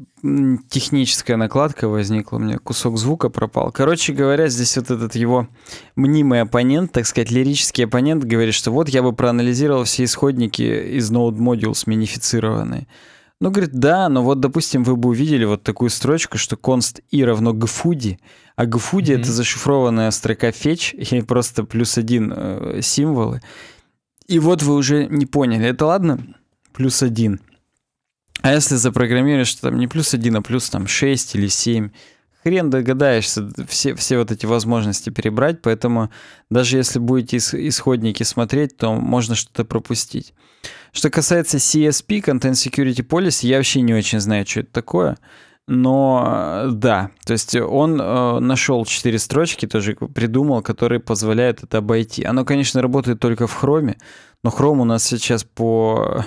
техническая накладка возникла, у меня кусок звука пропал. Короче говоря, здесь вот этот его мнимый оппонент, так сказать, лирический оппонент говорит, что вот я бы проанализировал все исходники из Node Modules минифицированные. Ну, говорит, да, но вот, допустим, вы бы увидели вот такую строчку, что const i равно gfudi, а gfudi mm-hmm. это зашифрованная строка fetch и просто плюс один э, символы. И вот вы уже не поняли. Это ладно? Плюс один. А если запрограммируешь, что там не плюс один, а плюс там шесть или семь, хрен догадаешься все, все вот эти возможности перебрать, поэтому даже если будете исходники смотреть, то можно что-то пропустить. Что касается CSP, Content Security Policy, я вообще не очень знаю, что это такое но э, да, то есть он э, нашел четыре строчки, тоже придумал, которые позволяют это обойти. Оно, конечно, работает только в хроме, но хром у нас сейчас по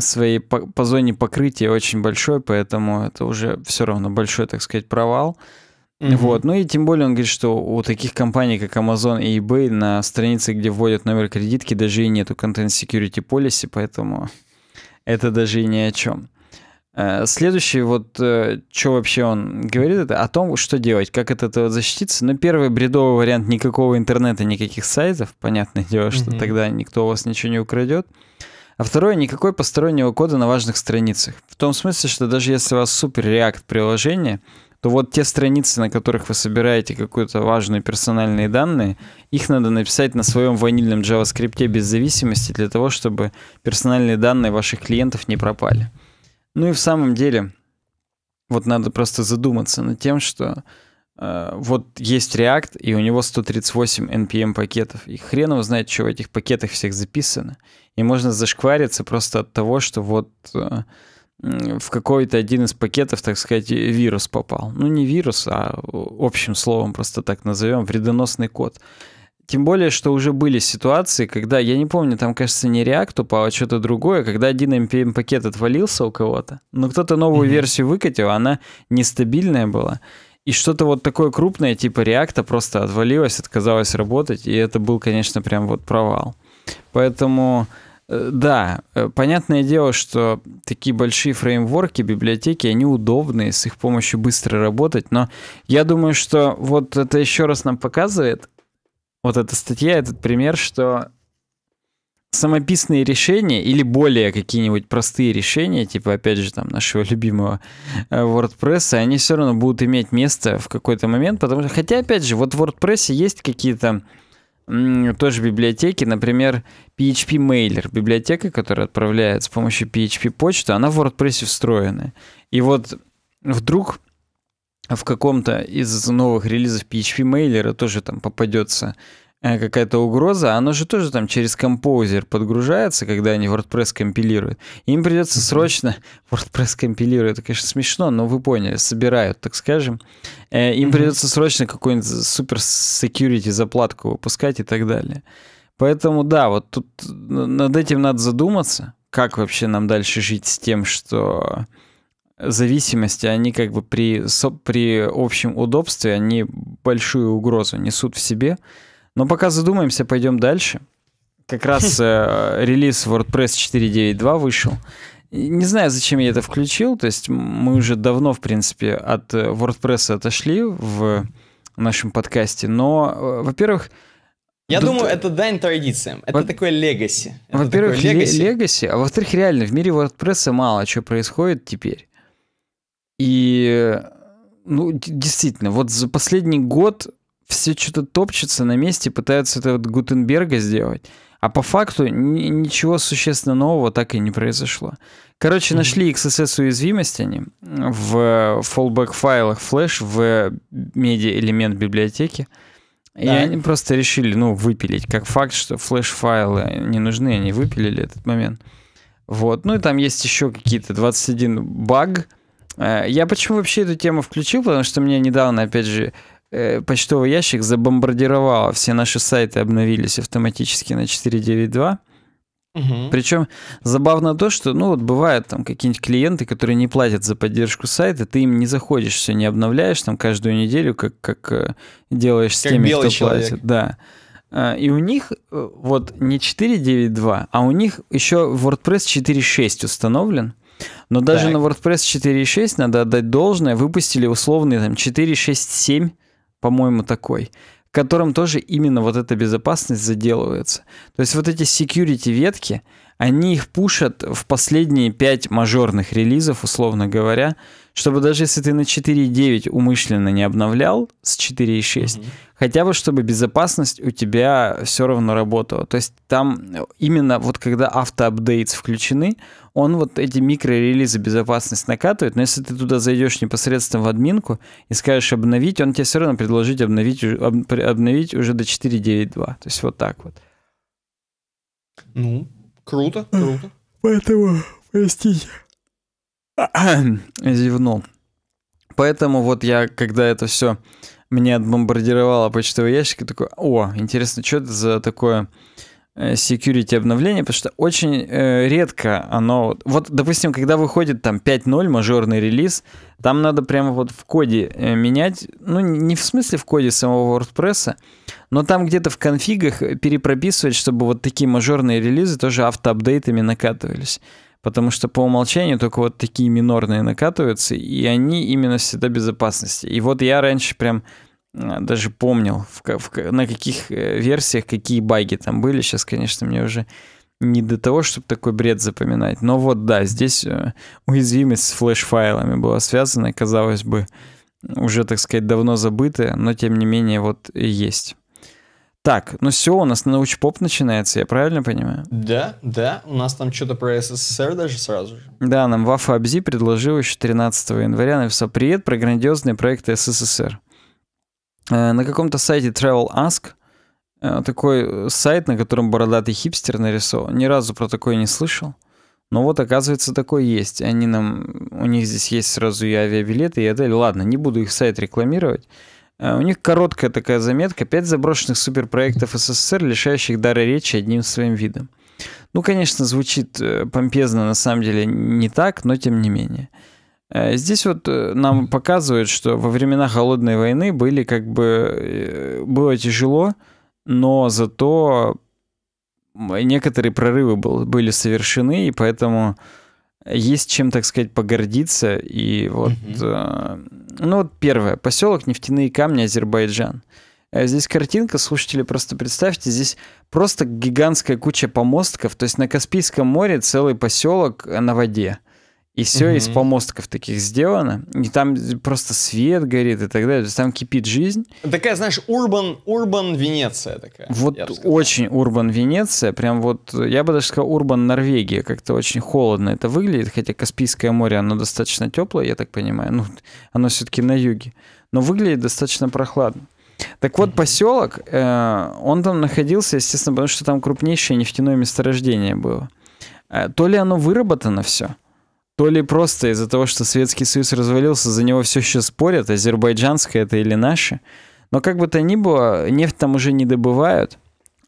своей по, по зоне покрытия очень большой, поэтому это уже все равно большой, так сказать, провал. mm Вот. Ну и тем более он говорит, что у таких компаний, как Amazon и eBay, на странице, где вводят номер кредитки, даже и нету Content security policy, поэтому это даже и ни о чем. Э, следующий, вот э, что вообще он говорит, это о том, что делать, как от этого защититься. Ну первый бредовый вариант никакого интернета, никаких сайтов, понятное дело, что mm-hmm. тогда никто у вас ничего не украдет. А второе, никакой постороннего кода на важных страницах. В том смысле, что даже если у вас супер реакт приложение, то вот те страницы, на которых вы собираете какую то важные персональные данные, их надо написать на своем ванильном JavaScript без зависимости для того, чтобы персональные данные ваших клиентов не пропали. mm ну и в самом деле, вот надо просто задуматься над тем, что э, вот есть React, и у него 138 NPM пакетов. И хрен его знает, что в этих пакетах всех записано. И можно зашквариться просто от того, что вот э, в какой-то один из пакетов, так сказать, вирус попал. Ну не вирус, а общим словом просто так назовем, вредоносный код. Тем более, что уже были ситуации, когда, я не помню, там, кажется, не React упал, а что-то другое, когда один NPM-пакет отвалился у кого-то, но кто-то новую mm-hmm. версию выкатил, а она нестабильная была. И что-то вот такое крупное, типа React, а просто отвалилось, отказалось работать, и это был, конечно, прям вот провал. Поэтому, э, да, э, понятное дело, что такие большие фреймворки, библиотеки, они удобные, с их помощью быстро работать, но я думаю, что вот это еще раз нам показывает, вот эта статья, этот пример, что самописные решения или более какие-нибудь простые решения, типа, опять же, там, нашего любимого э, WordPress, они все равно будут иметь место в какой-то момент, потому что, хотя, опять же, вот в WordPress есть какие-то тоже библиотеки, например, PHP Mailer, библиотека, которая отправляет с помощью PHP почту, она в WordPress встроена. И вот вдруг в каком-то из новых релизов PHP Mailer тоже там попадется э, какая-то угроза, оно же тоже там через композер подгружается, когда они WordPress компилируют. Им придется срочно <laughs> WordPress компилирует, это, конечно, смешно, но вы поняли, собирают, так скажем. Э, им придется срочно какую-нибудь супер security заплатку выпускать и так далее. Поэтому да, вот тут над этим надо задуматься, как вообще нам дальше жить с тем, что зависимости, они как бы при, при общем удобстве, они большую угрозу несут в себе. Но пока задумаемся, пойдем дальше. Как раз э, релиз WordPress 4.9.2 вышел. Не знаю, зачем я это включил. То есть мы уже давно, в принципе, от э, WordPress отошли в нашем подкасте. Но, э, во-первых... Я тут... думаю, это дань традициям. Это во... такое легаси. Во-первых, легаси. легаси, а во-вторых, реально, в мире WordPress мало что происходит теперь. И, ну, действительно, вот за последний год все что-то топчется на месте, пытаются это вот Гутенберга сделать. А по факту ничего существенно нового так и не произошло. Короче, нашли XSS уязвимость они в fallback файлах Flash в медиа элемент библиотеки. Да. И они просто решили, ну, выпилить. Как факт, что флеш-файлы не нужны, они выпилили этот момент. Вот. Ну и там есть еще какие-то 21 баг, Э, я почему вообще эту тему включил? Потому что мне недавно, опять же, э, почтовый ящик забомбардировало. Все наши сайты обновились автоматически на 492. Угу. Причем забавно то, что, ну вот бывают там какие-нибудь клиенты, которые не платят за поддержку сайта, ты им не заходишь, все не обновляешь там каждую неделю, как, как э, делаешь с как теми, кто человек. платит. Да. И у них вот не 4.9.2, а у них еще WordPress 4.6 установлен. Угу. Но даже так. на WordPress 4.6 надо отдать должное, выпустили условный там 4.6.7, по-моему, такой которым тоже именно вот эта безопасность заделывается. То есть вот эти security ветки, они их пушат в последние 5 мажорных релизов, условно говоря, чтобы даже если ты на 4.9 умышленно не обновлял с 4.6, mm-hmm. хотя бы чтобы безопасность у тебя все равно работала. То есть там именно вот когда автоапдейтс включены, он вот эти микрорелизы безопасность накатывает, но если ты туда зайдешь непосредственно в админку и скажешь обновить, он тебе все равно предложит обновить, обновить уже до 4.9.2. То есть вот так вот. Ну, круто, круто. Поэтому, простите. <clears throat> Зевнул. Поэтому вот я, когда это все меня отбомбардировало почтовый ящик, такой, о, интересно, что это за такое Э, security обновление, потому что очень э, редко оно... Вот, допустим, когда выходит там 5.0, мажорный релиз, там надо прямо вот в коде э, менять, ну, не в смысле в коде самого WordPress, но там где-то в конфигах э, перепрописывать, чтобы вот такие мажорные релизы тоже автоапдейтами накатывались. Потому что по умолчанию только вот такие минорные накатываются, и они именно всегда безопасности. И вот я раньше прям Э, даже помнил, в, в, на каких э, версиях какие баги там были. Сейчас, конечно, мне уже не до того, чтобы такой бред запоминать. Но вот да, здесь э, уязвимость с флеш-файлами была связана, казалось бы, уже, так сказать, давно забытая, но тем не менее вот есть. Так, ну все, у нас научпоп начинается, я правильно понимаю? Да, да, у нас там что-то про СССР даже сразу же. Да, нам Вафа Абзи предложил еще 13 января, написал «Привет про грандиозные проекты СССР». Э, на каком-то сайте Travel Ask э, такой э, сайт, на котором бородатый хипстер нарисован. Ни разу про такое не слышал. Но вот, оказывается, такой есть. Они нам, у них здесь есть сразу и авиабилеты, и отель. Ладно, не буду их сайт рекламировать. У них короткая такая заметка. Пять заброшенных суперпроектов СССР, лишающих дары речи одним своим видом. Ну, конечно, звучит помпезно, на самом деле не так, но тем не менее. Э, здесь вот э, нам показывают, что во времена холодной войны были как бы э, было тяжело, но зато некоторые прорывы был, были совершены, и поэтому есть чем, так сказать, погордиться. И вот, угу. ну вот первое, поселок Нефтяные камни, Азербайджан. Здесь картинка, слушатели, просто представьте, здесь просто гигантская куча помостков, то есть на Каспийском море целый поселок на воде. И все угу. из помостков таких сделано. И там просто свет горит и так далее. То есть там кипит жизнь. Такая, знаешь, урбан, урбан Венеция такая. Вот очень урбан Венеция. Прям вот, я бы даже сказал, урбан Норвегия. Как-то очень холодно это выглядит. Хотя Каспийское море, оно достаточно теплое, я так понимаю. Ну, оно все-таки на юге. Но выглядит достаточно прохладно. Так вот, поселок, э, он там находился, естественно, потому что там крупнейшее нефтяное месторождение было. Э, то ли оно выработано все, то ли просто из-за того, что Советский Союз развалился, за него все еще спорят, азербайджанское это или наше. Но как бы то ни было, нефть там уже не добывают,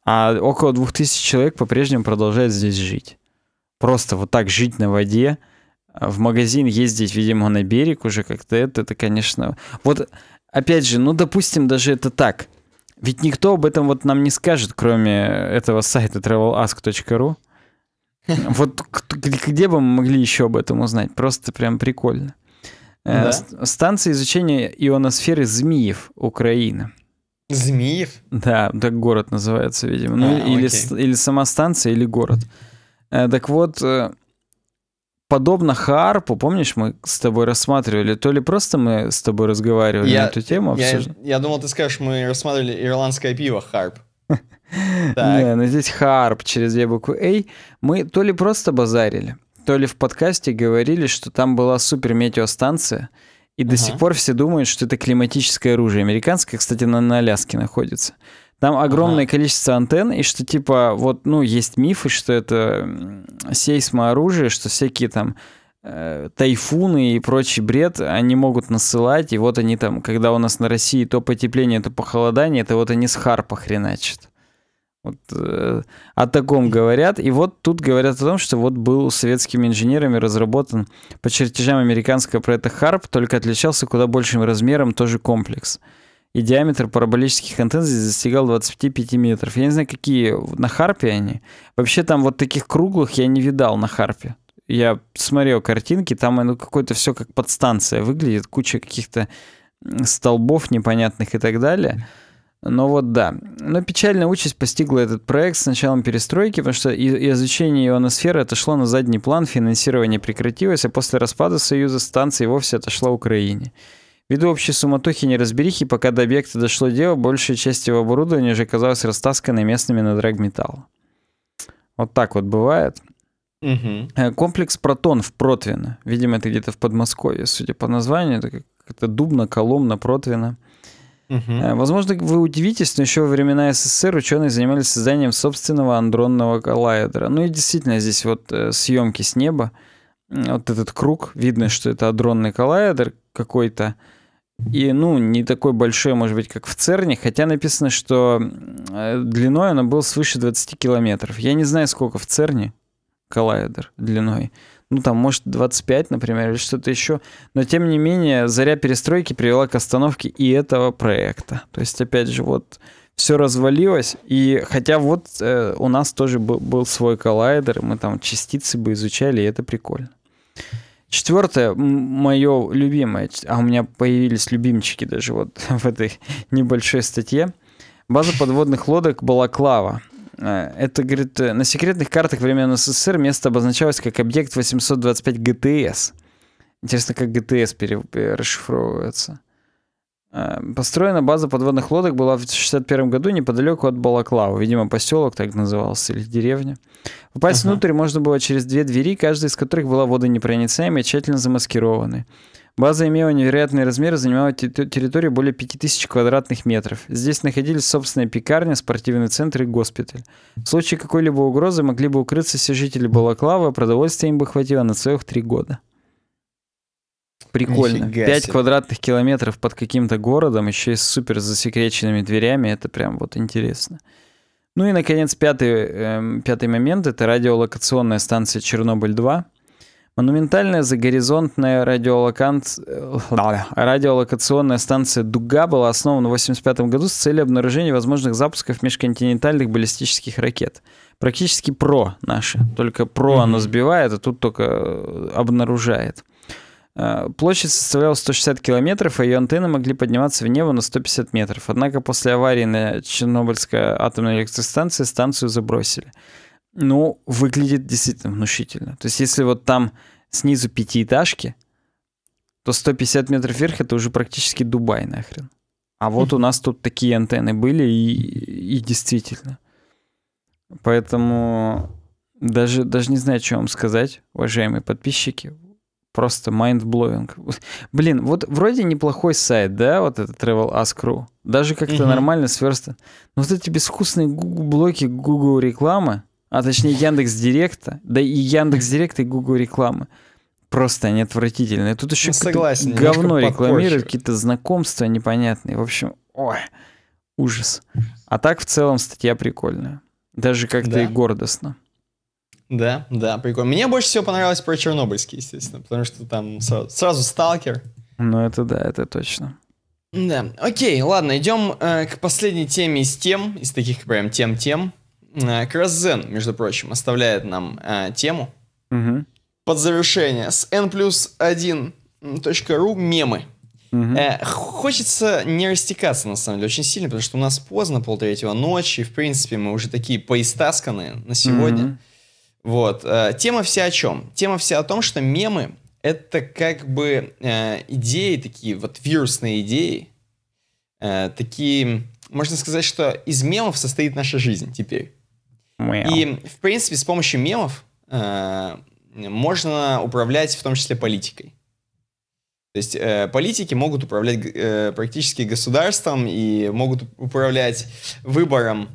а около 2000 человек по-прежнему продолжают здесь жить. Просто вот так жить на воде, в магазин ездить, видимо, на берег уже как-то это, это, конечно... Вот, опять же, ну, допустим, даже это так. Ведь никто об этом вот нам не скажет, кроме этого сайта travelask.ru. <laughs> Вот где бы мы могли еще об этом узнать? Просто прям прикольно. Э, да? Станция изучения ионосферы Змиев, Украина. Змиев? Да, так город называется, видимо. ну, а, окей. или, или сама станция, или город. Э, так вот, э, подобно Харпу, помнишь, мы с тобой рассматривали, то ли просто мы с тобой разговаривали я, на эту тему. Я, я думал, ты скажешь, мы рассматривали ирландское пиво Харп. <laughs> <laughs> Не, ну здесь харп через две буквы «эй». Мы то ли просто базарили, то ли в подкасте говорили, что там была супер метеостанция, и до сих пор все думают, что это климатическое оружие. Американское, кстати, на, на Аляске находится. Там огромное ага. количество антенн, и что типа вот, ну, есть мифы, что это сейсмооружие, что всякие там э, тайфуны и прочий бред, они могут насылать, и вот они там, когда у нас на России то потепление, то похолодание, это вот они с харпа хреначат. Вот, э, о таком говорят. И вот тут говорят о том, что вот был советскими инженерами разработан по чертежам американского проекта Харп, только отличался куда большим размером тоже комплекс. И диаметр параболических антенн здесь достигал 25 метров. Я не знаю, какие на Харпе они. Вообще там вот таких круглых я не видал на Харпе. Я смотрел картинки, там ну, какое-то все как подстанция выглядит, куча каких-то столбов непонятных и так далее. Но вот да. Но печальная участь постигла этот проект с началом перестройки, потому что изучение ионосферы отошло на задний план, финансирование прекратилось, а после распада Союза станция вовсе отошла Украине. Ввиду общей суматохи и неразберихи, пока до объекта дошло дело, большая часть его оборудования уже оказалась растасканной местными на драгметалл. Вот так вот бывает. Угу. Комплекс «Протон» в Протвино. Видимо, это где-то в Подмосковье, судя по названию. Это как-то Дубно, Коломна, Протвино. Угу. Возможно, вы удивитесь, но еще во времена СССР ученые занимались созданием собственного андронного коллайдера. Ну и действительно, здесь вот э, съемки с неба, вот этот круг, видно, что это адронный коллайдер какой-то. И, ну, не такой большой, может быть, как в Церне, хотя написано, что э, длиной она был свыше 20 километров. Я не знаю, сколько в Церне коллайдер длиной, ну там, может, 25, например, или что-то еще. Но, тем не менее, заря перестройки привела к остановке и этого проекта. То есть, опять же, вот все развалилось, и хотя вот э, у нас тоже был, был свой коллайдер, мы там частицы бы изучали, и это прикольно. Четвертое, мое любимое, а у меня появились любимчики даже вот <laughs> в этой небольшой статье. База подводных лодок Балаклава. Э, это, говорит, э, на секретных картах времен СССР место обозначалось как объект 825 ГТС. Интересно, как ГТС э, расшифровывается. Построена база подводных лодок была в 61 году неподалеку от Балаклавы. Видимо, поселок так назывался или деревня. Попасть ага. внутрь можно было через две двери, каждая из которых была водонепроницаемой и тщательно замаскированы. База имела невероятные размеры, занимала территорию более 5000 квадратных метров. Здесь находились собственная пекарня, спортивный центр и госпиталь. В случае какой-либо угрозы могли бы укрыться все жители Балаклавы, а продовольствия им бы хватило на целых три года. Прикольно. Нифига 5 себе. квадратных километров под каким-то городом, еще и с супер засекреченными дверями, это прям вот интересно. Ну и, наконец, пятый, э, пятый момент, это радиолокационная станция Чернобыль-2. Монументальная загоризонтная радиолокан... Э, радиолокационная станция «Дуга» была основана в 1985 году с целью обнаружения возможных запусков межконтинентальных баллистических ракет. Практически ПРО наши, только ПРО mm оно сбивает, а тут только э, обнаружает. Э, площадь составляла 160 километров, а ее антенны могли подниматься в небо на 150 метров. Однако после аварии на Чернобыльской атомной электростанции станцию забросили. Ну, выглядит действительно внушительно. То есть, если вот там снизу пятиэтажки, то 150 метров вверх это уже практически Дубай нахрен. А вот у нас тут такие антенны были, и, и действительно. Поэтому даже, даже не знаю, что вам сказать, уважаемые подписчики. Просто mind-blowing. Блин, вот вроде неплохой сайт, да, вот этот Travel Ask.ru. Даже как-то угу. нормально сверстан. Но вот эти безвкусные блоки Google рекламы, а точнее Яндекс Директа, да и Яндекс Директ и Google рекламы. Просто они отвратительные. Тут еще ну, согласен, говно рекламируют, какие-то знакомства непонятные. В общем, ой, ужас. А так в целом статья прикольная. Даже как-то да. и гордостно. Да, да, прикольно. Мне больше всего понравилось про Чернобыльский, естественно, потому что там сразу, сразу сталкер. Ну это да, это точно. Да, окей, ладно, идем э, к последней теме из тем, из таких прям тем-тем. Э, как между прочим, оставляет нам э, тему угу. под завершение с n плюс 1.ru мемы. Угу. Э, хочется не растекаться, на самом деле, очень сильно, потому что у нас поздно, полтретьего ночи, и, в принципе, мы уже такие поистасканные на сегодня. Угу. Вот. Э, тема вся о чем? Тема вся о том, что мемы — это как бы э, идеи такие, вот вирусные идеи, э, такие... Можно сказать, что из мемов состоит наша жизнь теперь. Мяу. И, в принципе, с помощью мемов э, можно управлять в том числе политикой. То есть э, политики могут управлять э, практически государством и могут управлять выбором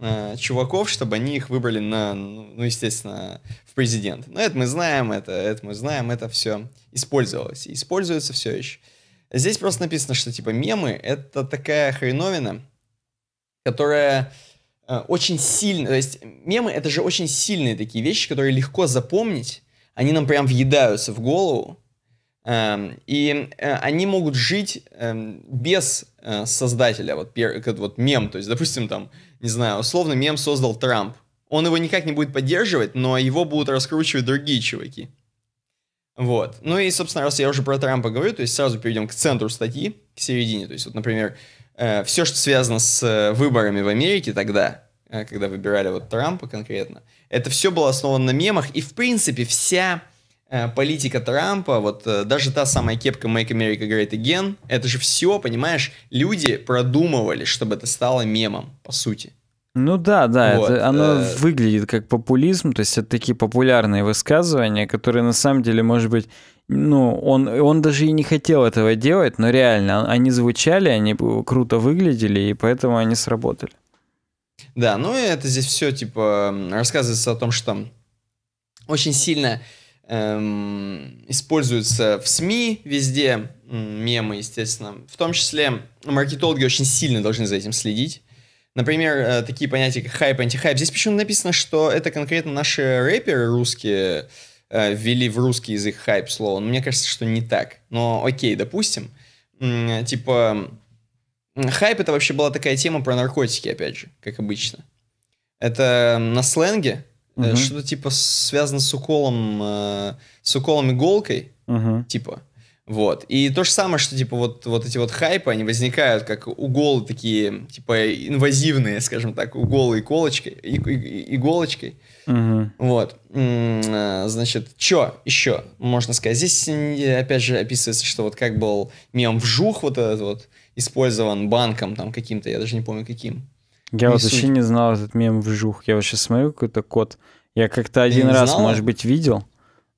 э, чуваков, чтобы они их выбрали на, ну, естественно, в президент. Но ну, это мы знаем, это, это мы знаем, это все использовалось и используется все еще. Здесь просто написано, что типа мемы — это такая хреновина, которая Э, очень сильно, то есть мемы это же очень сильные такие вещи, которые легко запомнить, они нам прям въедаются в голову, эм, и э, они могут жить эм, без э, создателя, вот, вот мем, то есть, допустим, там, не знаю, условно мем создал Трамп, он его никак не будет поддерживать, но его будут раскручивать другие чуваки. Вот. Ну и, собственно, раз я уже про Трампа говорю, то есть сразу перейдем к центру статьи, к середине. То есть, вот, например, Э, все, что связано с э, выборами в Америке тогда, э, когда выбирали вот Трампа конкретно, это все было основано на мемах, и в принципе вся политика Трампа, вот даже та самая кепка Make America Great Again, это же все, понимаешь, люди продумывали, чтобы это стало мемом, по сути. Ну да, да, вот, это, оно э... выглядит как популизм, то есть это такие популярные высказывания, которые на самом деле, может быть, ну, он, он даже и не хотел этого делать, но реально, а, они звучали, они круто выглядели, и поэтому они сработали. Да, ну и это здесь все, типа, рассказывается о том, что очень сильно эм, используются в СМИ везде, мемы, естественно. В том числе маркетологи очень сильно должны за этим следить. Например, э, такие понятия, как хайп, антихайп. Здесь почему написано, что это конкретно наши рэперы русские Э, ввели в русский язык хайп слово. Но мне кажется, что не так. Но окей, допустим, типа хайп это вообще была такая тема про наркотики, опять же, как обычно. Это на сленге угу. что-то типа связано с уколом, э, с уколом иголкой, угу. типа. Вот. И то же самое, что, типа, вот, вот эти вот хайпы, они возникают как уголы такие, типа, инвазивные, скажем так, уголы иголочкой. И, и, иголочкой. Угу. Вот. Э, значит, что еще можно сказать? Здесь, опять же, описывается, что вот как был мем вжух вот этот вот, использован банком там каким-то, я даже не помню каким. Я не вот вообще не знал этот мем вжух. Я вообще смотрю какой-то код. Я как-то один раз, знала? может быть, видел.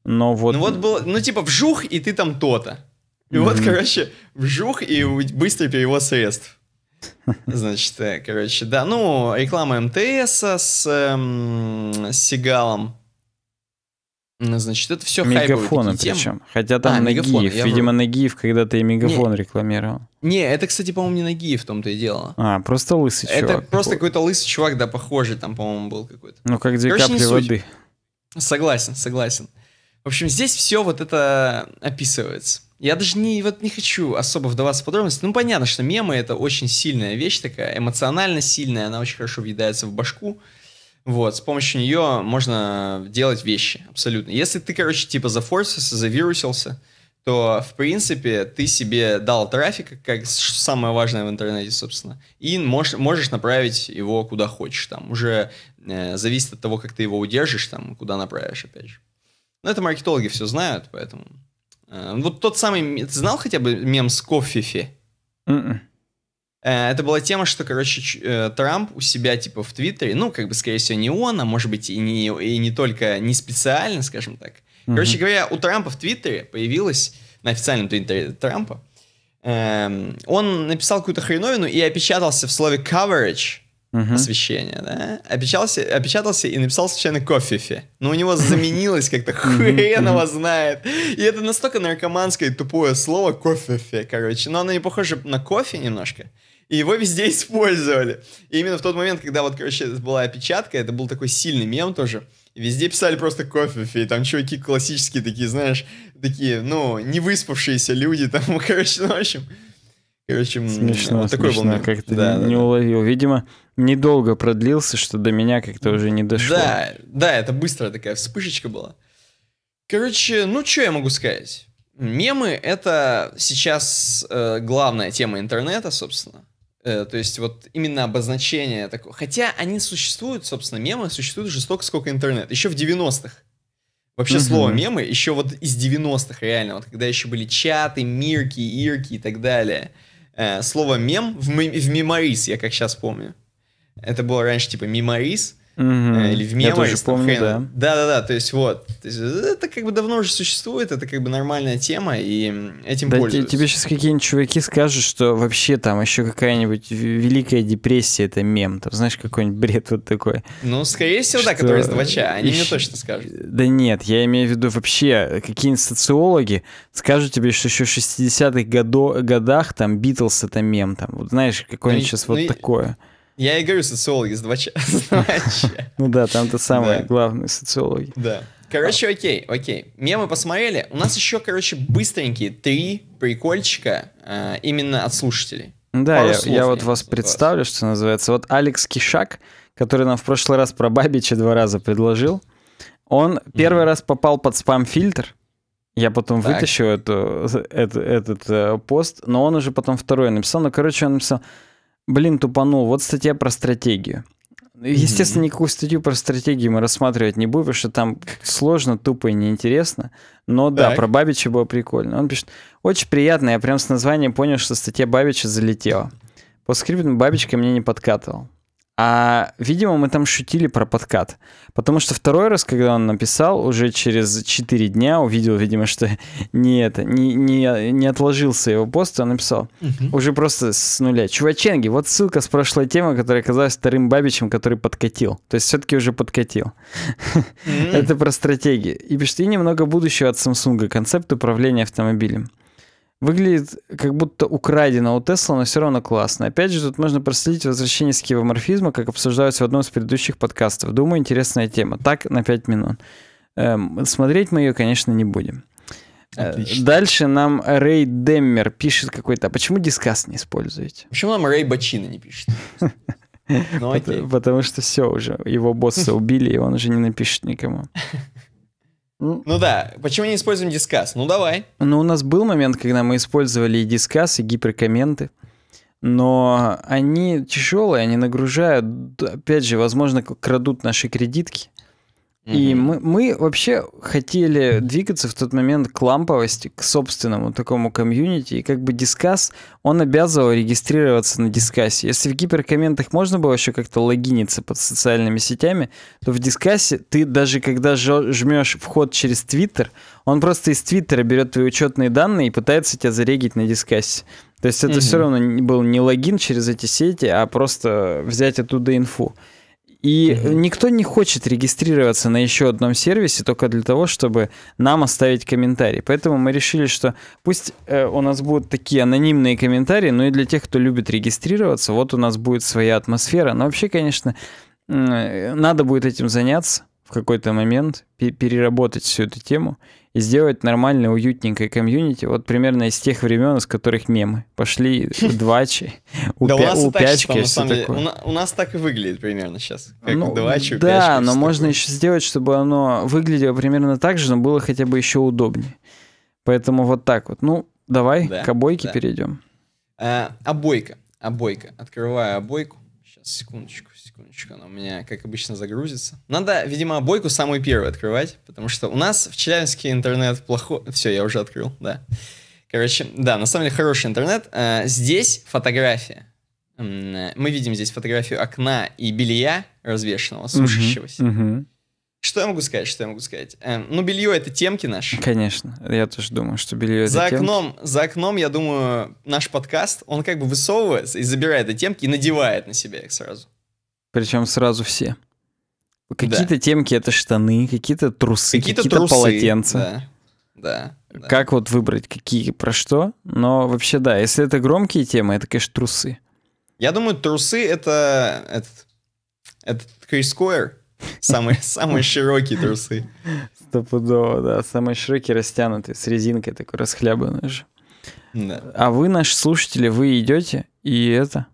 Но вот... Ну вот было, ну типа вжух, и ты там то-то. И mm-hmm. вот, короче, вжух и быстрый перевод средств. Значит, э, короче, да, ну, реклама МТС с, эм, с Сигалом. Ну, значит, это все Мегафоны причем. Хотя а, там а, Нагиев. Мегафон, Видимо, Нагиев когда-то и мегафон не, рекламировал. Не, это, кстати, по-моему, не Нагиев в том-то и дело. А, просто лысый это чувак. Это просто какой-то лысый чувак, да, похожий там, по-моему, был какой-то. Ну, как две короче, капли воды. Согласен, согласен. В общем, здесь все вот это описывается. Я даже не, вот не хочу особо вдаваться в подробности. Ну, понятно, что мемы — это очень сильная вещь такая, эмоционально сильная, она очень хорошо въедается в башку. Вот, с помощью нее можно делать вещи, абсолютно. Если ты, короче, типа зафорсился, завирусился, то, в принципе, ты себе дал трафик, как самое важное в интернете, собственно, и можешь, можешь направить его куда хочешь. Там уже э, зависит от того, как ты его удержишь, там, куда направишь, опять же. Но ну, это маркетологи все знают, поэтому... Э, вот тот самый... Ты знал хотя бы мем с кофефи. М-м. Э, это была тема, что, короче, э, Трамп у себя, типа, в Твиттере, ну, как бы, скорее всего, не он, а может быть, и не, и не только, не специально, скажем так. Mm-hmm. Короче говоря, у Трампа в Твиттере появилась, на официальном Твиттере Трампа, эм, он написал какую-то хреновину и опечатался в слове coverage, uh-huh. освещение, да, опечатался, опечатался и написал случайно кофефе. Но у него заменилось как-то <laughs> хреново знает. И это настолько наркоманское тупое слово кофефе, короче. Но оно не похоже на кофе немножко. И его везде <laughs> использовали. И именно в тот момент, когда вот, короче, была опечатка, это был такой сильный мем тоже. Везде писали просто кофе, и там чуваки классические такие, знаешь, такие, ну, не выспавшиеся люди, там, <laughs> короче, ну, в общем, Короче, смешно, вот такой смешно, был... как-то да, не, да, не уловил. Видимо, недолго продлился, что до меня как-то уже не дошло. Да, да, это быстрая такая вспышечка была. Короче, ну что я могу сказать? Мемы — это сейчас э, главная тема интернета, собственно. Э, то есть вот именно обозначение такого. Хотя они существуют, собственно, мемы существуют уже столько, сколько интернет. Еще в 90-х. Вообще угу. слово мемы еще вот из 90-х реально. Вот когда еще были чаты, мирки, ирки и так далее — Э, слово мем в, в меморис, я как сейчас помню. Это было раньше типа меморис, Э, или в мемы. Я тоже помню, да. Да-да-да, то есть вот. это как бы давно уже существует, это как бы нормальная тема, и этим пользуются. тебе сейчас какие-нибудь чуваки скажут, что вообще там еще какая-нибудь Великая Депрессия — это мем, там, знаешь, какой-нибудь бред вот такой. Ну, скорее всего, да, который из Двача, они мне точно скажут. Да нет, я имею в виду вообще какие-нибудь социологи скажут тебе, что еще в 60-х годах там Битлз — это мем, там, вот знаешь, какой-нибудь сейчас ну вот ну такое. Я и говорю социологи с 2 часа. Ну да, там-то самые главные социологи. Да. Короче, окей, окей. Мемы посмотрели. У нас еще, короче, быстренькие три прикольчика э, именно от слушателей. Ну да, я, я вот вас представлю, что называется. Вот Алекс Кишак, который нам в прошлый раз про Бабича два раза предложил, он первый раз попал под спам-фильтр, я потом так. вытащу эту, э, эту, этот э, пост, но он уже потом второй написал. Ну, короче, он написал, Блин, тупанул. Вот статья про стратегию. Естественно, никакую статью про стратегию мы рассматривать не будем, потому что там сложно, тупо и неинтересно. Но так. да, про Бабича было прикольно. Он пишет, очень приятно, я прям с названия понял, что статья Бабича залетела. По скриптам Бабичка мне не подкатывал. А, видимо, мы там шутили про подкат. Потому что второй раз, когда он написал, уже через 4 дня увидел, видимо, что <laughs> не это, не, не, не отложился его пост, он написал. Угу. Уже просто с нуля. Чуваченги, вот ссылка с прошлой темы, которая оказалась вторым бабичем, который подкатил. То есть все-таки уже подкатил. <laughs> Это про стратегии. И пишет, и немного будущего от Samsung, концепт управления автомобилем выглядит как будто украдено у Тесла, но все равно классно. Опять же, тут можно проследить возвращение скивоморфизма, как обсуждалось в одном из предыдущих подкастов. Думаю, интересная тема. Так, на 5 минут. Эм, смотреть мы ее, конечно, не будем. Э, Отлично. Дальше нам Рэй Деммер пишет какой-то. А почему дискас не используете? Почему нам Рэй Бачина не пишет? <laughs> Ну, потому, потому что все уже, его босса убили, и он уже не напишет никому. <laughs> Ну, ну да, почему не используем дискас? Ну давай. Ну у нас был момент, когда мы использовали и дискас, и гиперкомменты. Но они тяжелые, они нагружают, опять же, возможно, крадут наши кредитки. И мы, мы вообще хотели двигаться в тот момент к ламповости, к собственному такому комьюнити. И как бы дискас, он обязывал регистрироваться на дискассе. Если в гиперкомментах можно было еще как-то логиниться под социальными сетями, то в дискассе ты даже когда жмешь вход через Твиттер, он просто из Твиттера берет твои учетные данные и пытается тебя зарегить на дискассе. То есть это угу. все равно был не логин через эти сети, а просто взять оттуда инфу. И mm-hmm. никто не хочет регистрироваться на еще одном сервисе только для того, чтобы нам оставить комментарий. Поэтому мы решили, что пусть э, у нас будут такие анонимные комментарии, но и для тех, кто любит регистрироваться, вот у нас будет своя атмосфера. Но вообще, конечно, э, надо будет этим заняться в какой-то момент, переработать всю эту тему и сделать нормальное, уютненькое комьюнити, вот примерно из тех времен, из которых мемы. Пошли двачи, у все такое. У нас так и выглядит примерно сейчас, как ну, двачи, Да, но можно еще сделать, чтобы оно выглядело примерно так же, но было хотя бы еще удобнее. Поэтому вот так вот. Ну, давай к обойке перейдем. Э, обойка, обойка. Открываю обойку. Сейчас, секундочку, секундочку Минуточку, она у меня, как обычно, загрузится. Надо, видимо, обойку самую первую открывать, потому что у нас в Челябинске интернет плохой. Все, я уже открыл, да. Короче, да, на самом деле хороший интернет. Э, здесь фотография. Мы видим здесь фотографию окна и белья развешенного, сушащегося. Uh-huh, Что я могу сказать, что я могу сказать? Э, ну, белье это темки наши. Конечно, я тоже думаю, что белье это за темки. окном, За окном, я думаю, наш подкаст, он как бы высовывается и забирает эти темки и надевает на себя их сразу. Причем сразу все. Какие-то да. темки это штаны, какие-то трусы, какие-то какие полотенца. Да, да, да. Как вот выбрать, какие про что? Но вообще, да, если это громкие темы, это, конечно, трусы. Я думаю, трусы это. Это, это Крис Скойер. Самые, <laughs> самые широкие трусы. Стопудово, да. Самые широкие, растянутые, с резинкой такой расхлябанной же. Да. А вы, наши слушатели, вы идете и это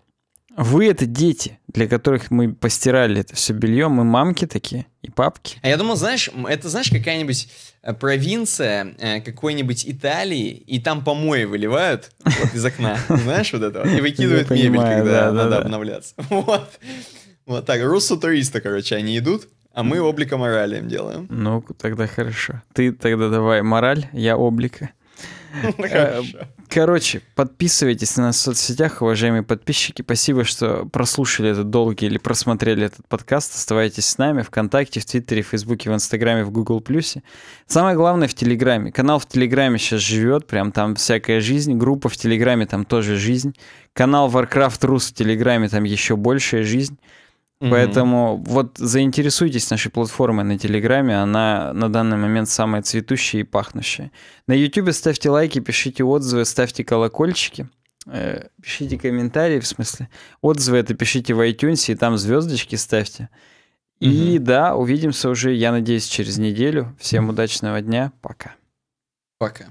вы это дети, для которых мы постирали это все белье, мы мамки такие и папки. А я думал, знаешь, это знаешь какая-нибудь э, провинция э, какой-нибудь Италии, и там помои выливают вот, из окна, <laughs> знаешь, вот это, и выкидывают мебель, когда надо обновляться. <laughs> Вот. Вот так, руссо туристы короче, они идут, а мы облика морали им делаем. Ну, тогда хорошо. Ты тогда давай мораль, я облика. <laughs> Ну, э, хорошо. Короче, подписывайтесь на нас в соцсетях, уважаемые подписчики. Спасибо, что прослушали этот долгий или просмотрели этот подкаст. Оставайтесь с нами ВКонтакте, в Твиттере, в Фейсбуке, в Инстаграме, в Гугл Плюсе. Самое главное в Телеграме. Канал в Телеграме сейчас живет, прям там всякая жизнь. Группа в Телеграме там тоже жизнь. Канал Warcraft Rus в Телеграме там еще большая жизнь. Mm-hmm. Поэтому вот заинтересуйтесь нашей платформой на Телеграме, она на данный момент самая цветущая и пахнущая. На Ютубе ставьте лайки, пишите отзывы, ставьте колокольчики, э, пишите комментарии, в смысле. Отзывы это пишите в iTunes, и там звездочки ставьте. Mm-hmm. И да, увидимся уже, я надеюсь, через неделю. Всем удачного дня, пока. Пока.